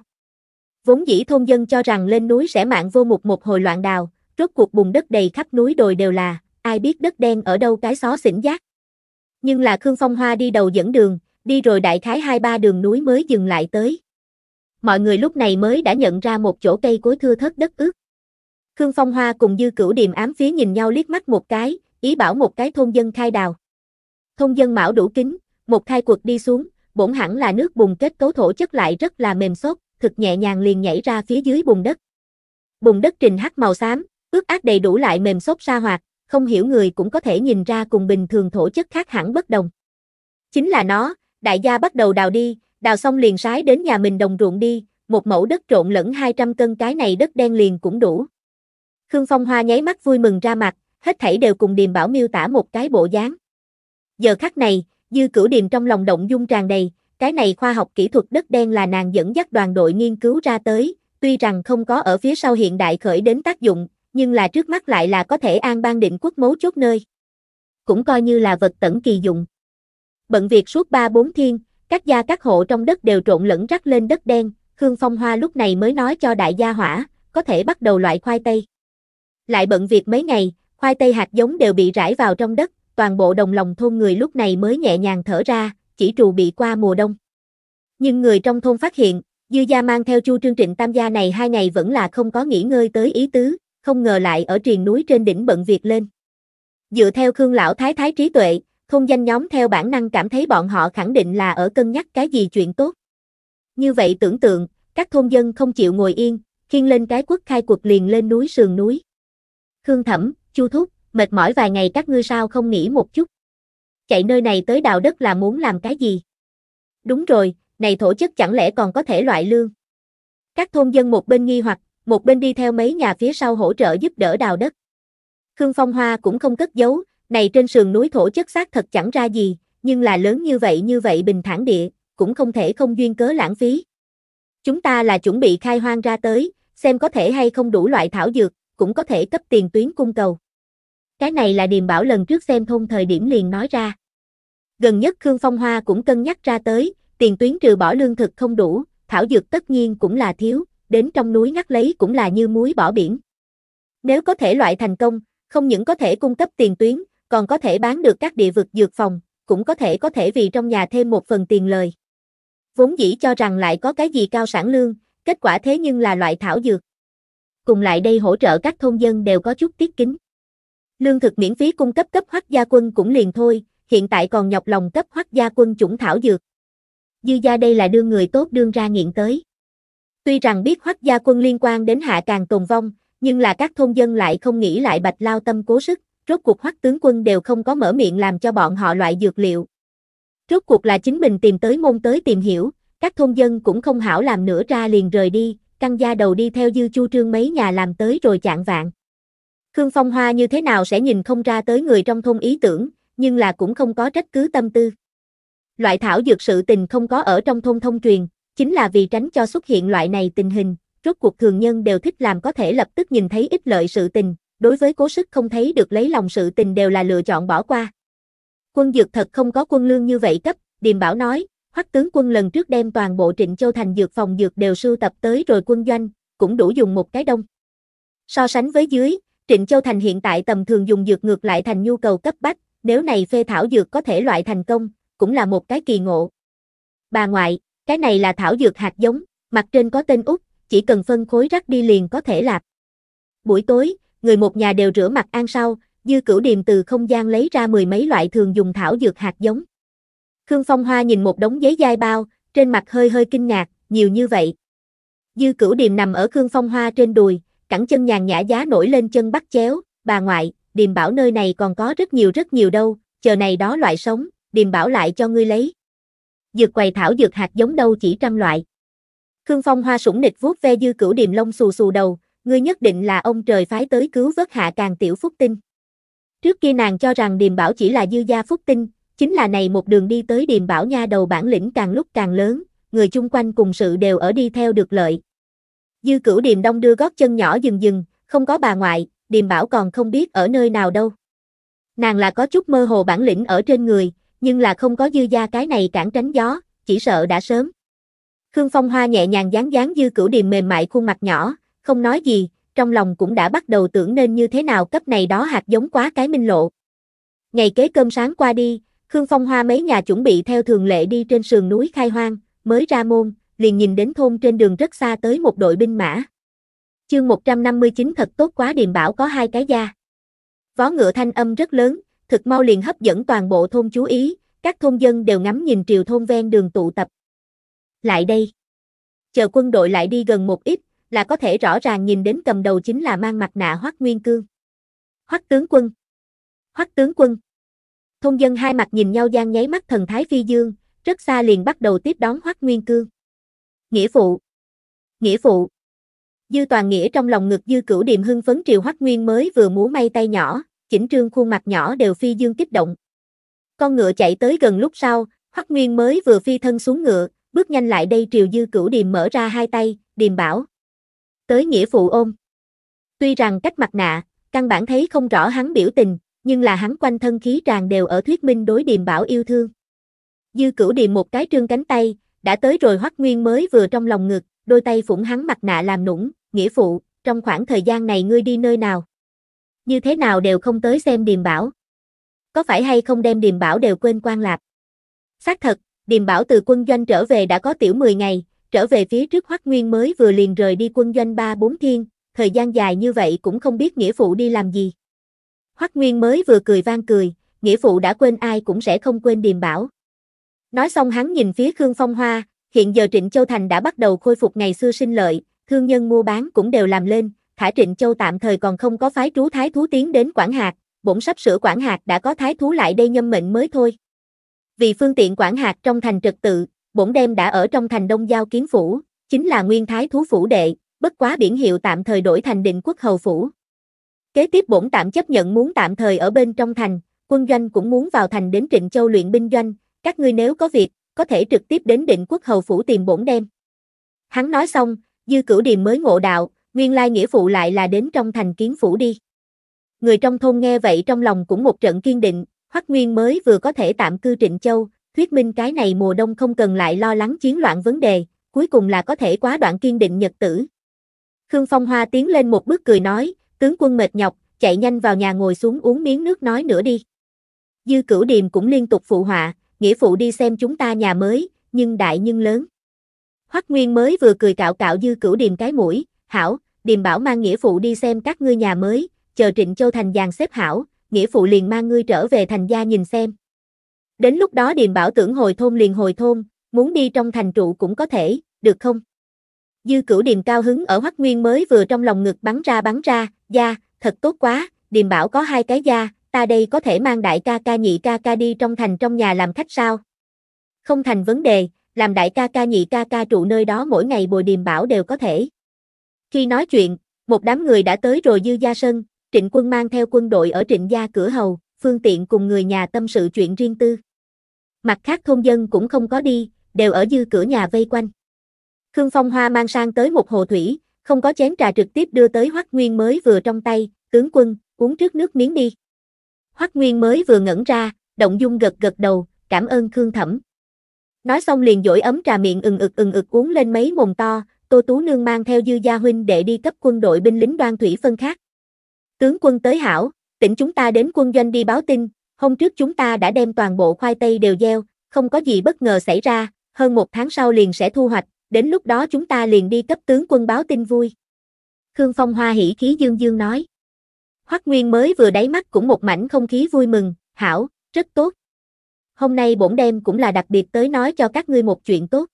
Vốn dĩ thôn dân cho rằng lên núi sẽ mạng vô mục một hồi loạn đào, rốt cuộc bùn đất đầy khắp núi đồi đều là, ai biết đất đen ở đâu cái xó xỉnh giác. Nhưng là Khương Phong Hoa đi đầu dẫn đường, đi rồi đại khái hai ba đường núi mới dừng lại tới. Mọi người lúc này mới đã nhận ra một chỗ cây cối thưa thớt đất ướt. Khương Phong Hoa cùng Dư Cửu Điềm ám phía nhìn nhau liếc mắt một cái, ý bảo một cái thôn dân khai đào. Thôn dân mão đủ kính, một khai cuộc đi xuống, bổn hẳn là nước bùn kết cấu thổ chất lại rất là mềm xốp, thực nhẹ nhàng liền nhảy ra phía dưới bùn đất. Bùn đất trình hắc màu xám, ướt át đầy đủ lại mềm xốp sa hoạt, không hiểu người cũng có thể nhìn ra cùng bình thường thổ chất khác hẳn bất đồng. Chính là nó, đại gia bắt đầu đào đi, đào xong liền sái đến nhà mình đồng ruộng đi, một mẫu đất trộn lẫn 200 cân cái này đất đen liền cũng đủ. Khương Phong Hoa nháy mắt vui mừng ra mặt, hết thảy đều cùng Điềm Bảo miêu tả một cái bộ dáng. Giờ khắc này, Dư Cửu Điềm trong lòng động dung tràn đầy, cái này khoa học kỹ thuật đất đen là nàng dẫn dắt đoàn đội nghiên cứu ra tới, tuy rằng không có ở phía sau hiện đại khởi đến tác dụng, nhưng là trước mắt lại là có thể an ban định quốc mấu chốt nơi. Cũng coi như là vật tẩn kỳ dụng. Bận việc suốt ba bốn thiên, các gia các hộ trong đất đều trộn lẫn rắc lên đất đen, Khương Phong Hoa lúc này mới nói cho đại gia hỏa, có thể bắt đầu loại khoai tây. Lại bận việc mấy ngày, khoai tây hạt giống đều bị rải vào trong đất, toàn bộ đồng lòng thôn người lúc này mới nhẹ nhàng thở ra, chỉ trù bị qua mùa đông. Nhưng người trong thôn phát hiện, Dư Gia mang theo Chu Trương Trịnh tam gia này hai ngày vẫn là không có nghỉ ngơi tới ý tứ, không ngờ lại ở triền núi trên đỉnh bận việc lên. Dựa theo Khương Lão Thái Thái trí tuệ, thôn danh nhóm theo bản năng cảm thấy bọn họ khẳng định là ở cân nhắc cái gì chuyện tốt. Như vậy tưởng tượng, các thôn dân không chịu ngồi yên, khiên lên cái quốc khai cuộc liền lên núi sườn núi. Khương Thẩm, Chu Thúc, mệt mỏi vài ngày các ngươi sao không nghỉ một chút chạy nơi này tới đào đất là muốn làm cái gì? Đúng rồi, này thổ chất chẳng lẽ còn có thể loại lương? Các thôn dân một bên nghi hoặc, một bên đi theo mấy nhà phía sau hỗ trợ giúp đỡ đào đất. Khương Phong Hoa cũng không cất giấu, này trên sườn núi thổ chất xác thật chẳng ra gì, nhưng là lớn như vậy như vậy bình thản địa, cũng không thể không duyên cớ lãng phí. Chúng ta là chuẩn bị khai hoang ra tới, xem có thể hay không đủ loại thảo dược, cũng có thể cấp tiền tuyến cung cầu. Cái này là Điềm Bảo lần trước xem thôn thời điểm liền nói ra. Gần nhất Khương Phong Hoa cũng cân nhắc ra tới, tiền tuyến trừ bỏ lương thực không đủ, thảo dược tất nhiên cũng là thiếu, đến trong núi ngắt lấy cũng là như muối bỏ biển. Nếu có thể loại thành công, không những có thể cung cấp tiền tuyến, còn có thể bán được các địa vực dược phòng, cũng có thể có thể vì trong nhà thêm một phần tiền lời. Vốn dĩ cho rằng lại có cái gì cao sản lương, kết quả thế nhưng là loại thảo dược. Cùng lại đây hỗ trợ các thôn dân đều có chút tiết kính. Lương thực miễn phí cung cấp cấp hoắc gia quân cũng liền thôi, hiện tại còn nhọc lòng cấp hoắc gia quân chủng thảo dược. Dư gia đây là đưa người tốt đương ra nghiện tới. Tuy rằng biết hoắc gia quân liên quan đến hạ càng tồn vong, nhưng là các thôn dân lại không nghĩ lại bạch lao tâm cố sức, rốt cuộc hoắc tướng quân đều không có mở miệng làm cho bọn họ loại dược liệu. Rốt cuộc là chính mình tìm tới môn tới tìm hiểu, các thôn dân cũng không hảo làm nữa ra liền rời đi, căng gia đầu đi theo dư chu trương mấy nhà làm tới rồi chạng vạn. Khương Phong Hoa như thế nào sẽ nhìn không ra tới người trong thôn ý tưởng, nhưng là cũng không có trách cứ tâm tư. Loại thảo dược sự tình không có ở trong thôn thông truyền, chính là vì tránh cho xuất hiện loại này tình hình, rốt cuộc thường nhân đều thích làm có thể lập tức nhìn thấy ích lợi sự tình, đối với cố sức không thấy được lấy lòng sự tình đều là lựa chọn bỏ qua. Quân dược thật không có quân lương như vậy cấp, Điềm Bảo nói, hoắc tướng quân lần trước đem toàn bộ Trịnh Châu thành dược phòng dược đều sưu tập tới rồi quân doanh, cũng đủ dùng một cái đông. So sánh với dưới, Trịnh Châu thành hiện tại tầm thường dùng dược ngược lại thành nhu cầu cấp bách, nếu này phê thảo dược có thể loại thành công, cũng là một cái kỳ ngộ. Bà ngoại, cái này là thảo dược hạt giống, mặt trên có tên Úc, chỉ cần phân khối rắc đi liền có thể lạp. Buổi tối, người một nhà đều rửa mặt ăn sau, dư cửu điềm từ không gian lấy ra mười mấy loại thường dùng thảo dược hạt giống. Khương Phong Hoa nhìn một đống giấy dai bao, trên mặt hơi hơi kinh ngạc, nhiều như vậy. Dư cửu điềm nằm ở Khương Phong Hoa trên đùi, cẳng chân nhàn nhã giá nổi lên chân bắt chéo, bà ngoại, điềm bảo nơi này còn có rất nhiều rất nhiều đâu, chờ này đó loại sống, điềm bảo lại cho ngươi lấy. Dược quầy thảo dược hạt giống đâu chỉ trăm loại. Khương Phong hoa sủng nịch vuốt ve dư cửu điềm lông xù xù đầu, ngươi nhất định là ông trời phái tới cứu vớt hạ càng tiểu phúc tinh. Trước kia nàng cho rằng điềm bảo chỉ là dư gia phúc tinh, chính là này một đường đi tới điềm bảo nha đầu bản lĩnh càng lúc càng lớn, người chung quanh cùng sự đều ở đi theo được lợi. Dư cửu điềm đông đưa gót chân nhỏ dừng dừng, không có bà ngoại, điềm bảo còn không biết ở nơi nào đâu. Nàng là có chút mơ hồ bản lĩnh ở trên người, nhưng là không có dư gia cái này cản tránh gió, chỉ sợ đã sớm. Khương Phong Hoa nhẹ nhàng dáng dáng dư cửu điềm mềm mại khuôn mặt nhỏ, không nói gì, trong lòng cũng đã bắt đầu tưởng nên như thế nào cấp này đó hạt giống quá cái minh lộ. Ngày kế cơm sáng qua đi, Khương Phong Hoa mấy nhà chuẩn bị theo thường lệ đi trên sườn núi khai hoang, mới ra môn, liền nhìn đến thôn trên đường rất xa tới một đội binh mã. Chương 159 thật tốt quá điềm bảo có hai cái da. Vó ngựa thanh âm rất lớn, thực mau liền hấp dẫn toàn bộ thôn chú ý, các thôn dân đều ngắm nhìn triều thôn ven đường tụ tập. Lại đây. Chờ quân đội lại đi gần một ít, là có thể rõ ràng nhìn đến cầm đầu chính là mang mặt nạ Hoắc Nguyên Cương. Hoắc tướng quân. Hoắc tướng quân. Thôn dân hai mặt nhìn nhau gian nháy mắt thần thái phi dương, rất xa liền bắt đầu tiếp đón Hoắc Nguyên Cương. Nghĩa phụ. Nghĩa phụ. Dư Toàn Nghĩa trong lòng ngực Dư Cửu Điềm hưng phấn triều Hoắc Nguyên mới vừa múa may tay nhỏ, chỉnh trương khuôn mặt nhỏ đều phi dương kích động. Con ngựa chạy tới gần lúc sau, Hoắc Nguyên mới vừa phi thân xuống ngựa, bước nhanh lại đây triều Dư Cửu Điềm mở ra hai tay, điềm bảo. Tới nghĩa phụ ôm. Tuy rằng cách mặt nạ, căn bản thấy không rõ hắn biểu tình, nhưng là hắn quanh thân khí tràn đều ở thuyết minh đối điềm bảo yêu thương. Dư Cửu Điềm một cái trương cánh tay, đã tới rồi Hoắc Nguyên mới vừa trong lòng ngực, đôi tay phủng hắn mặt nạ làm nũng, nghĩa phụ, trong khoảng thời gian này ngươi đi nơi nào? Như thế nào đều không tới xem điềm bảo. Có phải hay không đem điềm bảo đều quên quan lạc? Xác thật, điềm bảo từ quân doanh trở về đã có tiểu 10 ngày, trở về phía trước Hoắc Nguyên mới vừa liền rời đi quân doanh 3-4 thiên, thời gian dài như vậy cũng không biết nghĩa phụ đi làm gì. Hoắc Nguyên mới vừa cười vang cười, nghĩa phụ đã quên ai cũng sẽ không quên điềm bảo. Nói xong hắn nhìn phía Khương Phong Hoa, hiện giờ Trịnh Châu Thành đã bắt đầu khôi phục ngày xưa sinh lợi, thương nhân mua bán cũng đều làm lên, thả Trịnh Châu tạm thời còn không có phái trú thái thú tiến đến Quảng hạt. bổn sắp sửa Quảng hạt đã có thái thú lại đây nhâm mệnh mới thôi. Vì phương tiện Quảng hạt trong thành trực tự, bổn đem đã ở trong thành Đông Giao Kiến Phủ, chính là nguyên thái thú phủ đệ, bất quá biển hiệu tạm thời đổi thành định quốc hầu phủ. Kế tiếp bổn tạm chấp nhận muốn tạm thời ở bên trong thành, quân doanh cũng muốn vào thành đến Trịnh Châu luyện binh doanh, các ngươi nếu có việc, có thể trực tiếp đến định quốc hầu phủ tìm bổn đem. Hắn nói xong, dư cửu điềm mới ngộ đạo, nguyên lai nghĩa phụ lại là đến trong thành kiến phủ đi. Người trong thôn nghe vậy trong lòng cũng một trận kiên định, Hoắc Nguyên mới vừa có thể tạm cư Trịnh Châu, thuyết minh cái này mùa đông không cần lại lo lắng chiến loạn vấn đề, cuối cùng là có thể quá đoạn kiên định nhật tử. Khương Phong Hoa tiến lên một bước cười nói, tướng quân mệt nhọc, chạy nhanh vào nhà ngồi xuống uống miếng nước nói nữa đi. Dư cửu điềm cũng liên tục phụ họa, nghĩa phụ đi xem chúng ta nhà mới, nhưng đại nhưng lớn. Hoắc Nguyên mới vừa cười cạo cạo dư cửu điềm cái mũi, hảo, điềm bảo mang nghĩa phụ đi xem các ngươi nhà mới, chờ Trịnh Châu Thành dàn xếp hảo, nghĩa phụ liền mang ngươi trở về thành gia nhìn xem. Đến lúc đó điềm bảo tưởng hồi thôn liền hồi thôn, muốn đi trong thành trụ cũng có thể, được không? Dư cửu điềm cao hứng ở Hoắc Nguyên mới vừa trong lòng ngực bắn ra bắn ra, da, thật tốt quá, điềm bảo có hai cái da, ta đây có thể mang đại ca ca nhị ca ca đi trong thành trong nhà làm khách sao? Không thành vấn đề, làm đại ca ca nhị ca ca trụ nơi đó mỗi ngày bồi điềm bảo đều có thể. Khi nói chuyện, một đám người đã tới rồi dư gia sân, trịnh quân mang theo quân đội ở trịnh gia cửa hầu, phương tiện cùng người nhà tâm sự chuyện riêng tư. Mặt khác thôn dân cũng không có đi, đều ở dư cửa nhà vây quanh. Khương Phong Hoa mang sang tới một hồ thủy, không có chén trà trực tiếp đưa tới Hoắc Nguyên mới vừa trong tay, tướng quân, uống trước nước miếng đi. Hoắc Nguyên mới vừa ngẩn ra, động dung gật gật đầu, cảm ơn Khương Thẩm. Nói xong liền dỗi ấm trà miệng ừng ực ừng ực uống lên mấy mồm to, Tô Tú Nương mang theo dư gia huynh để đi cấp quân đội binh lính đoan thủy phân khác. Tướng quân tới hảo, tỉnh chúng ta đến quân doanh đi báo tin, hôm trước chúng ta đã đem toàn bộ khoai tây đều gieo, không có gì bất ngờ xảy ra, hơn một tháng sau liền sẽ thu hoạch, đến lúc đó chúng ta liền đi cấp tướng quân báo tin vui. Khương Phong Hoa hỉ khí dương dương nói. Hoắc Nguyên mới vừa đáy mắt cũng một mảnh không khí vui mừng, hảo, rất tốt, hôm nay bổn đem cũng là đặc biệt tới nói cho các ngươi một chuyện tốt.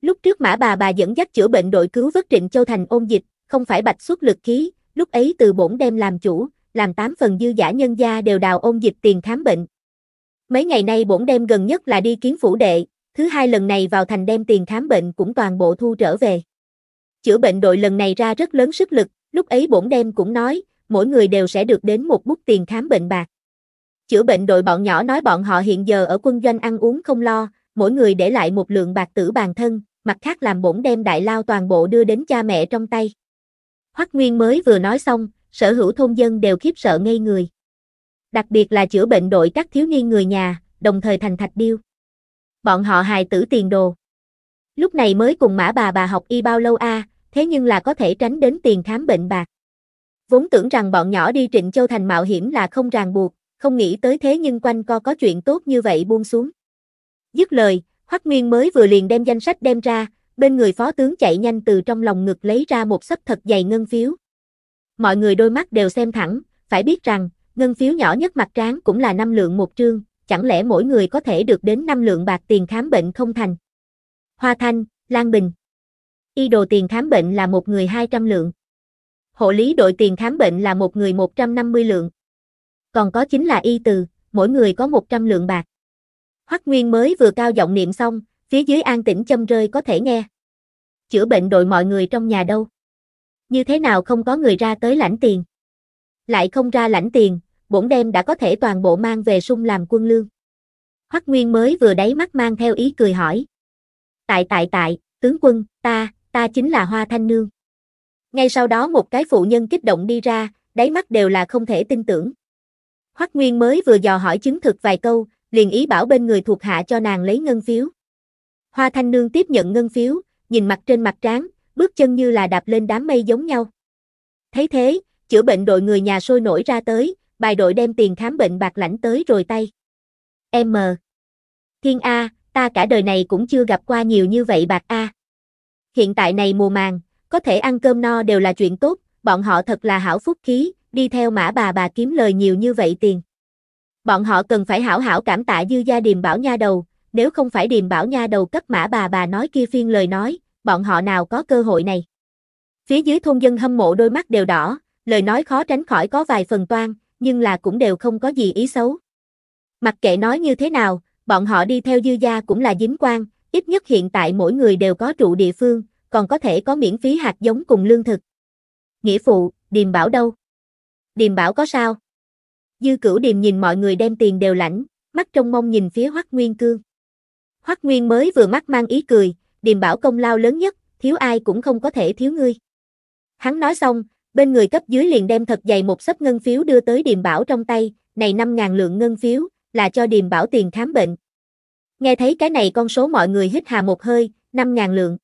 Lúc trước mã bà bà dẫn dắt chữa bệnh đội cứu vớt Trịnh Châu thành ôn dịch, không phải bạch xuất lực khí, lúc ấy từ bổn đem làm chủ, làm tám phần dư giả nhân gia đều đào ôn dịch tiền khám bệnh. Mấy ngày nay bổn đem gần nhất là đi kiến phủ đệ, thứ hai lần này vào thành đem tiền khám bệnh cũng toàn bộ thu trở về. Chữa bệnh đội lần này ra rất lớn sức lực, lúc ấy bổn đem cũng nói, mỗi người đều sẽ được đến một bút tiền khám bệnh bạc. Chữa bệnh đội bọn nhỏ nói bọn họ hiện giờ ở quân doanh ăn uống không lo, mỗi người để lại một lượng bạc tử bàn thân, mặt khác làm bổn đem đại lao toàn bộ đưa đến cha mẹ trong tay. Hoắc Nguyên mới vừa nói xong, sở hữu thôn dân đều khiếp sợ ngây người. Đặc biệt là chữa bệnh đội các thiếu niên người nhà, đồng thời thành thạch điêu. Bọn họ hài tử tiền đồ. Lúc này mới cùng mã bà bà học y bao lâu a, thế nhưng là có thể tránh đến tiền khám bệnh bạc. Vốn tưởng rằng bọn nhỏ đi Trịnh Châu Thành mạo hiểm là không ràng buộc, không nghĩ tới thế nhưng quanh co có chuyện tốt như vậy buông xuống. Dứt lời, Hoắc Nguyên mới vừa liền đem danh sách đem ra, bên người phó tướng chạy nhanh từ trong lòng ngực lấy ra một sấp thật dày ngân phiếu. Mọi người đôi mắt đều xem thẳng, phải biết rằng, ngân phiếu nhỏ nhất mặt tráng cũng là năm lượng một trương, chẳng lẽ mỗi người có thể được đến năm lượng bạc tiền khám bệnh không thành. Hoa Thanh, Lan Bình. Y đồ tiền khám bệnh là một người 200 lượng. Hộ lý đội tiền khám bệnh là một người 150 lượng còn có chính là y từ, mỗi người có 100 lượng bạc. Hoắc Nguyên mới vừa cao giọng niệm xong, phía dưới an tĩnh châm rơi có thể nghe. Chữa bệnh đội mọi người trong nhà đâu? Như thế nào không có người ra tới lãnh tiền? Lại không ra lãnh tiền, bổn đem đã có thể toàn bộ mang về sung làm quân lương. Hoắc Nguyên mới vừa đáy mắt mang theo ý cười hỏi. Tại tại tại, tướng quân, ta, ta chính là Hoa Thanh Nương. Ngay sau đó một cái phụ nhân kích động đi ra, đáy mắt đều là không thể tin tưởng. Hoắc Nguyên mới vừa dò hỏi chứng thực vài câu, liền ý bảo bên người thuộc hạ cho nàng lấy ngân phiếu. Hoa Thanh Nương tiếp nhận ngân phiếu, nhìn mặt trên mặt trán, bước chân như là đạp lên đám mây giống nhau. Thấy thế, chữa bệnh đội người nhà sôi nổi ra tới, bài đội đem tiền khám bệnh bạc lãnh tới rồi tay. M. Thiên A, ta cả đời này cũng chưa gặp qua nhiều như vậy bạc A. Hiện tại này mùa màng, có thể ăn cơm no đều là chuyện tốt, bọn họ thật là hảo phúc khí, đi theo mã bà bà kiếm lời nhiều như vậy tiền. Bọn họ cần phải hảo hảo cảm tạ dư gia điềm bảo nha đầu, nếu không phải điềm bảo nha đầu cấp mã bà bà nói kia phiên lời nói, bọn họ nào có cơ hội này. Phía dưới thôn dân hâm mộ đôi mắt đều đỏ, lời nói khó tránh khỏi có vài phần toan, nhưng là cũng đều không có gì ý xấu. Mặc kệ nói như thế nào, bọn họ đi theo dư gia cũng là dính quan, ít nhất hiện tại mỗi người đều có trụ địa phương, còn có thể có miễn phí hạt giống cùng lương thực. Nghĩa phụ, điềm bảo đâu? Điềm bảo có sao? Dư cửu điềm nhìn mọi người đem tiền đều lãnh, mắt trong mông nhìn phía Hoắc Nguyên Cương. Hoắc Nguyên mới vừa mắt mang ý cười, điềm bảo công lao lớn nhất, thiếu ai cũng không có thể thiếu ngươi. Hắn nói xong, bên người cấp dưới liền đem thật dày một sấp ngân phiếu đưa tới điềm bảo trong tay, này 5.000 lượng ngân phiếu, là cho điềm bảo tiền khám bệnh. Nghe thấy cái này con số mọi người hít hà một hơi, 5.000 lượng.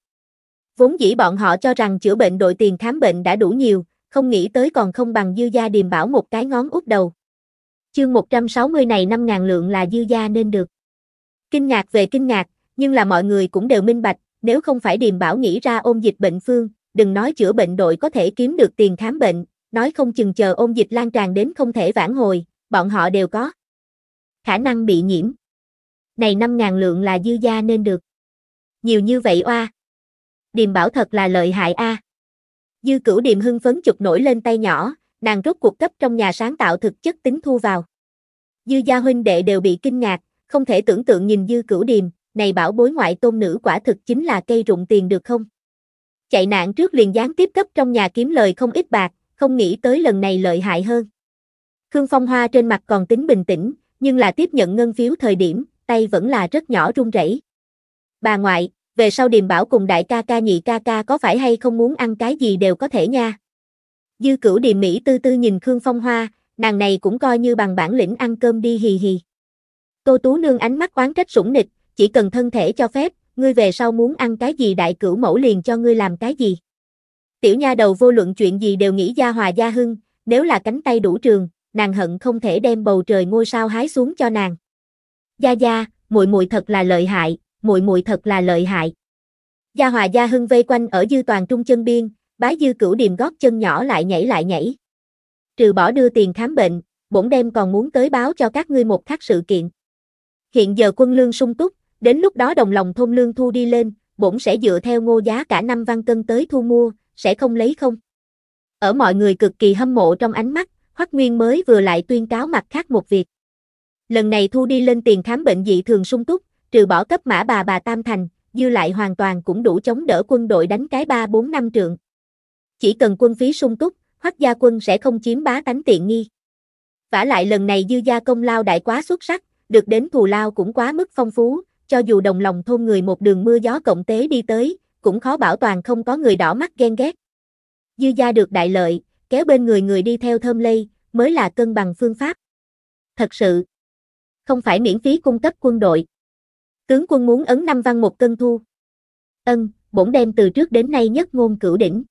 Vốn dĩ bọn họ cho rằng chữa bệnh đội tiền khám bệnh đã đủ nhiều, không nghĩ tới còn không bằng dư gia điềm bảo một cái ngón út đầu. Chương 160 này 5.000 lượng là dư gia nên được. Kinh ngạc về kinh ngạc, nhưng là mọi người cũng đều minh bạch, nếu không phải điềm bảo nghĩ ra ôm dịch bệnh phương, đừng nói chữa bệnh đội có thể kiếm được tiền khám bệnh, nói không chừng chờ ôm dịch lan tràn đến không thể vãn hồi, bọn họ đều có. Khả năng bị nhiễm. Này 5.000 lượng là dư gia nên được. Nhiều như vậy oa. Điềm bảo thật là lợi hại a. À. Dư cửu điềm hưng phấn chụp nổi lên tay nhỏ, nàng rốt cuộc cấp trong nhà sáng tạo thực chất tính thu vào. Dư gia huynh đệ đều bị kinh ngạc, không thể tưởng tượng nhìn dư cửu điềm, này bảo bối ngoại tôn nữ quả thực chính là cây rụng tiền được không? Chạy nạn trước liền gián tiếp cấp trong nhà kiếm lời không ít bạc, không nghĩ tới lần này lợi hại hơn. Khương Phong Hoa trên mặt còn tính bình tĩnh, nhưng là tiếp nhận ngân phiếu thời điểm, tay vẫn là rất nhỏ run rẩy. Bà ngoại, về sau điềm bảo cùng đại ca ca nhị ca ca có phải hay không muốn ăn cái gì đều có thể nha. Dư cửu điềm Mỹ tư tư nhìn Khương Phong Hoa, nàng này cũng coi như bằng bản lĩnh ăn cơm đi hì hì. Tô Tú Nương ánh mắt oán trách sủng nịch, chỉ cần thân thể cho phép, ngươi về sau muốn ăn cái gì đại cửu mẫu liền cho ngươi làm cái gì. Tiểu nha đầu vô luận chuyện gì đều nghĩ gia hòa gia hưng, nếu là cánh tay đủ trường, nàng hận không thể đem bầu trời ngôi sao hái xuống cho nàng. Gia gia, muội muội thật là lợi hại, muội muội thật là lợi hại. Gia Hòa Gia Hưng vây quanh ở dư toàn trung chân biên, bái dư cửu điềm gót chân nhỏ lại nhảy lại nhảy. Trừ bỏ đưa tiền khám bệnh, bổn đem còn muốn tới báo cho các ngươi một khác sự kiện. Hiện giờ quân lương sung túc, đến lúc đó đồng lòng thôn lương thu đi lên, bổn sẽ dựa theo ngô giá cả năm văn cân tới thu mua, sẽ không lấy không. Ở mọi người cực kỳ hâm mộ trong ánh mắt, Hoắc Nguyên mới vừa lại tuyên cáo mặt khác một việc. Lần này thu đi lên tiền khám bệnh dị thường sung túc, trừ bỏ cấp mã bà bà Tam Thành, dư lại hoàn toàn cũng đủ chống đỡ quân đội đánh cái 3-4 năm trường Chỉ cần quân phí sung túc, hoắc gia quân sẽ không chiếm bá tánh tiện nghi. Vả lại lần này dư gia công lao đại quá xuất sắc, được đến thù lao cũng quá mức phong phú, cho dù đồng lòng thôn người một đường mưa gió cộng tế đi tới, cũng khó bảo toàn không có người đỏ mắt ghen ghét. Dư gia được đại lợi, kéo bên người người đi theo thơm lây, mới là cân bằng phương pháp. Thật sự, không phải miễn phí cung cấp quân đội. Tướng quân muốn ấn năm văn một cân thu. Ân, bổn đem từ trước đến nay nhất ngôn cửu đỉnh.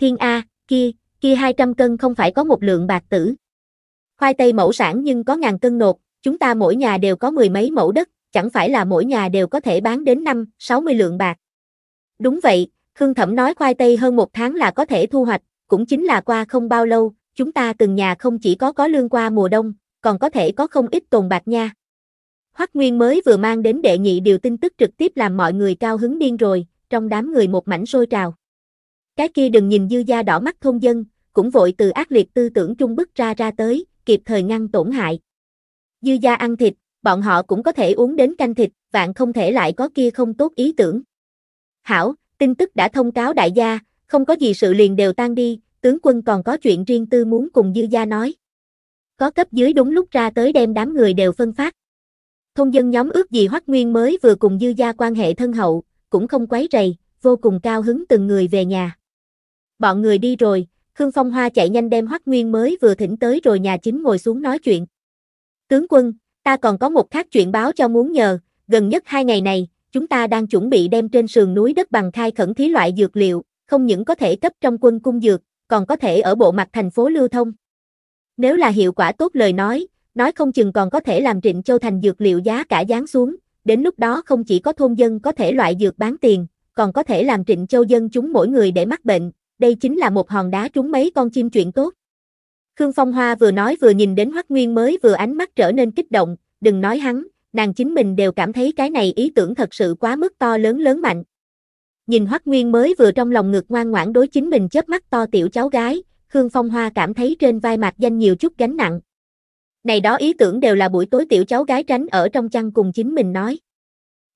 Thiên A, kia, kia 200 cân không phải có một lượng bạc tử. Khoai tây mẫu sản nhưng có ngàn cân nột, chúng ta mỗi nhà đều có mười mấy mẫu đất, chẳng phải là mỗi nhà đều có thể bán đến 5, 60 lượng bạc. Đúng vậy, Khương Thẩm nói khoai tây hơn một tháng là có thể thu hoạch, cũng chính là qua không bao lâu, chúng ta từng nhà không chỉ có có lương qua mùa đông, còn có thể có không ít tồn bạc nha. Hoắc Nguyên mới vừa mang đến đệ nhị điều tin tức trực tiếp làm mọi người cao hứng điên rồi, trong đám người một mảnh sôi trào. Cái kia đừng nhìn dư gia đỏ mắt thông dân, cũng vội từ ác liệt tư tưởng trung bức ra ra tới, kịp thời ngăn tổn hại. Dư gia ăn thịt, bọn họ cũng có thể uống đến canh thịt, vạn không thể lại có kia không tốt ý tưởng. Hảo, tin tức đã thông cáo đại gia, không có gì sự liền đều tan đi, tướng quân còn có chuyện riêng tư muốn cùng dư gia nói. Có cấp dưới đúng lúc ra tới đem đám người đều phân phát. Thông dân nhóm ước gì Hoắc Nguyên mới vừa cùng dư gia quan hệ thân hậu, cũng không quấy rầy, vô cùng cao hứng từng người về nhà. Bọn người đi rồi, Khương Phong Hoa chạy nhanh đem Hoắc Nguyên mới vừa thỉnh tới rồi nhà chính ngồi xuống nói chuyện. Tướng quân, ta còn có một khác chuyện báo cho muốn nhờ, gần nhất hai ngày này, chúng ta đang chuẩn bị đem trên sườn núi đất bằng khai khẩn thí loại dược liệu, không những có thể cấp trong quân cung dược, còn có thể ở bộ mặt thành phố lưu thông. Nếu là hiệu quả tốt lời nói, nói không chừng còn có thể làm Trịnh Châu thành dược liệu giá cả giáng xuống, đến lúc đó không chỉ có thôn dân có thể loại dược bán tiền, còn có thể làm Trịnh Châu dân chúng mỗi người để mắc bệnh, đây chính là một hòn đá trúng mấy con chim chuyện tốt. Khương Phong Hoa vừa nói vừa nhìn đến Hoắc Nguyên mới vừa ánh mắt trở nên kích động, đừng nói hắn, nàng chính mình đều cảm thấy cái này ý tưởng thật sự quá mức to lớn lớn mạnh. Nhìn Hoắc Nguyên mới vừa trong lòng ngực ngoan ngoãn đối chính mình chớp mắt to tiểu cháu gái, Khương Phong Hoa cảm thấy trên vai mạc danh nhiều chút gánh nặng. Này đó ý tưởng đều là buổi tối tiểu cháu gái tránh ở trong chăn cùng chính mình nói.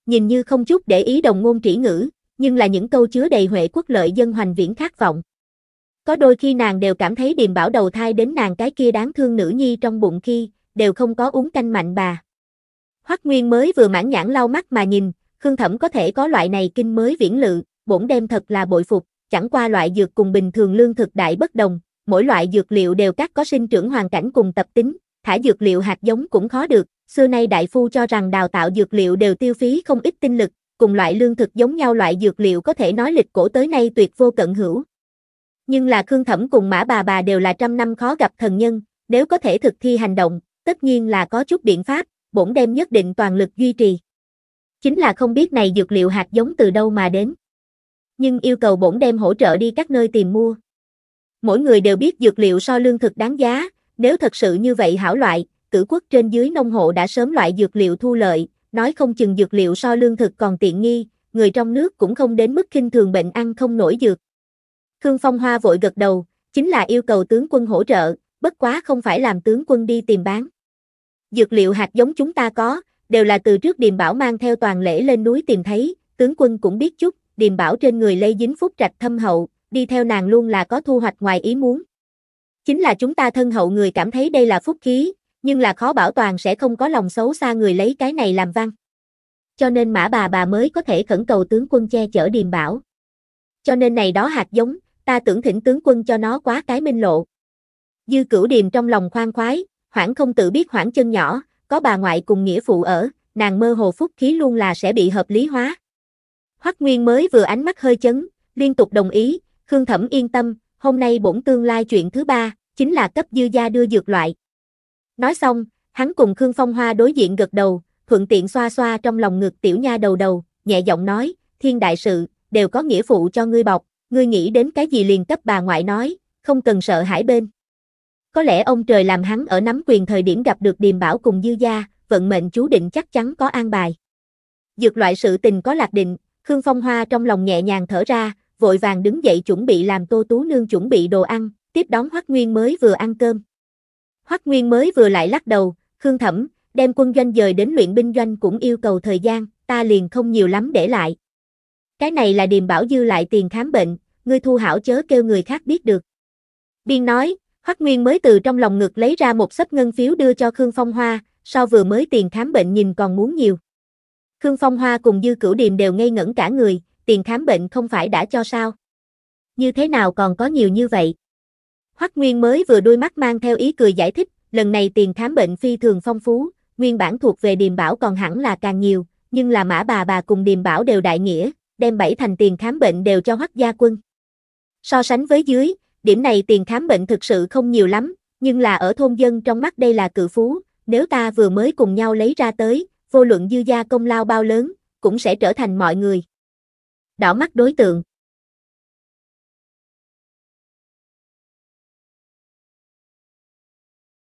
Nhìn như không chút để ý đồng ngôn trĩ ngữ, nhưng là những câu chứa đầy huệ quốc lợi dân hoành viễn khát vọng. Có đôi khi nàng đều cảm thấy điềm bảo đầu thai đến nàng cái kia đáng thương nữ nhi trong bụng khi, đều không có uống canh mạnh bà. Hoắc Nguyên mới vừa mãn nhãn lau mắt mà nhìn, Khương Thẩm có thể có loại này kinh mới viễn lự, bổn đem thật là bội phục, chẳng qua loại dược cùng bình thường lương thực đại bất đồng, mỗi loại dược liệu đều các có sinh trưởng hoàn cảnh cùng tập tính, thả dược liệu hạt giống cũng khó được, xưa nay đại phu cho rằng đào tạo dược liệu đều tiêu phí không ít tinh lực, cùng loại lương thực giống nhau loại dược liệu có thể nói lịch cổ tới nay tuyệt vô cận hữu. Nhưng là Khương Thẩm cùng Mã Bà Bà đều là trăm năm khó gặp thần nhân, nếu có thể thực thi hành động, tất nhiên là có chút biện pháp, bổn đem nhất định toàn lực duy trì. Chính là không biết này dược liệu hạt giống từ đâu mà đến. Nhưng yêu cầu bổn đem hỗ trợ đi các nơi tìm mua. Mỗi người đều biết dược liệu so lương thực đáng giá, nếu thật sự như vậy hảo loại, cử quốc trên dưới nông hộ đã sớm loại dược liệu thu lợi, nói không chừng dược liệu so lương thực còn tiện nghi, người trong nước cũng không đến mức kinh thường bệnh ăn không nổi dược. Khương Phong Hoa vội gật đầu, chính là yêu cầu tướng quân hỗ trợ, bất quá không phải làm tướng quân đi tìm bán. Dược liệu hạt giống chúng ta có, đều là từ trước Điềm Bảo mang theo toàn lễ lên núi tìm thấy, tướng quân cũng biết chút, Điềm Bảo trên người lây dính phúc trạch thâm hậu, đi theo nàng luôn là có thu hoạch ngoài ý muốn. Chính là chúng ta thân hậu người cảm thấy đây là phúc khí, nhưng là khó bảo toàn sẽ không có lòng xấu xa người lấy cái này làm văn. Cho nên mã bà bà mới có thể khẩn cầu tướng quân che chở điềm bảo. Cho nên này đó hạt giống, ta tưởng thỉnh tướng quân cho nó quá cái minh lộ. Dư cửu điềm trong lòng khoan khoái, hoảng không tự biết hoảng chân nhỏ, có bà ngoại cùng nghĩa phụ ở, nàng mơ hồ phúc khí luôn là sẽ bị hợp lý hóa. Hoắc Nguyên mới vừa ánh mắt hơi chấn, liên tục đồng ý, Khương Thẩm yên tâm, hôm nay bổn tương lai chuyện thứ ba, chính là cấp dư gia đưa dược loại. Nói xong, hắn cùng Khương Phong Hoa đối diện gật đầu, thuận tiện xoa xoa trong lòng ngực tiểu nha đầu đầu, nhẹ giọng nói, thiên đại sự, đều có nghĩa phụ cho ngươi bọc, ngươi nghĩ đến cái gì liền cấp bà ngoại nói, không cần sợ hãi bên. Có lẽ ông trời làm hắn ở nắm quyền thời điểm gặp được điềm bảo cùng dư gia, vận mệnh chú định chắc chắn có an bài. Dược loại sự tình có lạc định, Khương Phong Hoa trong lòng nhẹ nhàng thở ra, vội vàng đứng dậy chuẩn bị làm Tô Tú Nương chuẩn bị đồ ăn, tiếp đón Hoắc Nguyên mới vừa ăn cơm. Hoắc Nguyên mới vừa lại lắc đầu, Khương Thẩm, đem quân doanh dời đến luyện binh doanh cũng yêu cầu thời gian, ta liền không nhiều lắm để lại. Cái này là điềm bảo dư lại tiền khám bệnh, ngươi thu hảo chớ kêu người khác biết được. Biên nói, Hoắc Nguyên mới từ trong lòng ngực lấy ra một sấp ngân phiếu đưa cho Khương Phong Hoa, so vừa mới tiền khám bệnh nhìn còn muốn nhiều. Khương Phong Hoa cùng Dư Cửu Điềm đều ngây ngẩn cả người, tiền khám bệnh không phải đã cho sao? Như thế nào còn có nhiều như vậy? Hoắc Nguyên mới vừa đôi mắt mang theo ý cười giải thích, lần này tiền khám bệnh phi thường phong phú, nguyên bản thuộc về Điềm Bảo còn hẳn là càng nhiều, nhưng là Mã bà bà cùng Điềm Bảo đều đại nghĩa, đem bảy thành tiền khám bệnh đều cho Hoắc gia quân. So sánh với dưới, điểm này tiền khám bệnh thực sự không nhiều lắm, nhưng là ở thôn dân trong mắt đây là cự phú, nếu ta vừa mới cùng nhau lấy ra tới, vô luận dư gia công lao bao lớn, cũng sẽ trở thành mọi người đảo mắt đối tượng,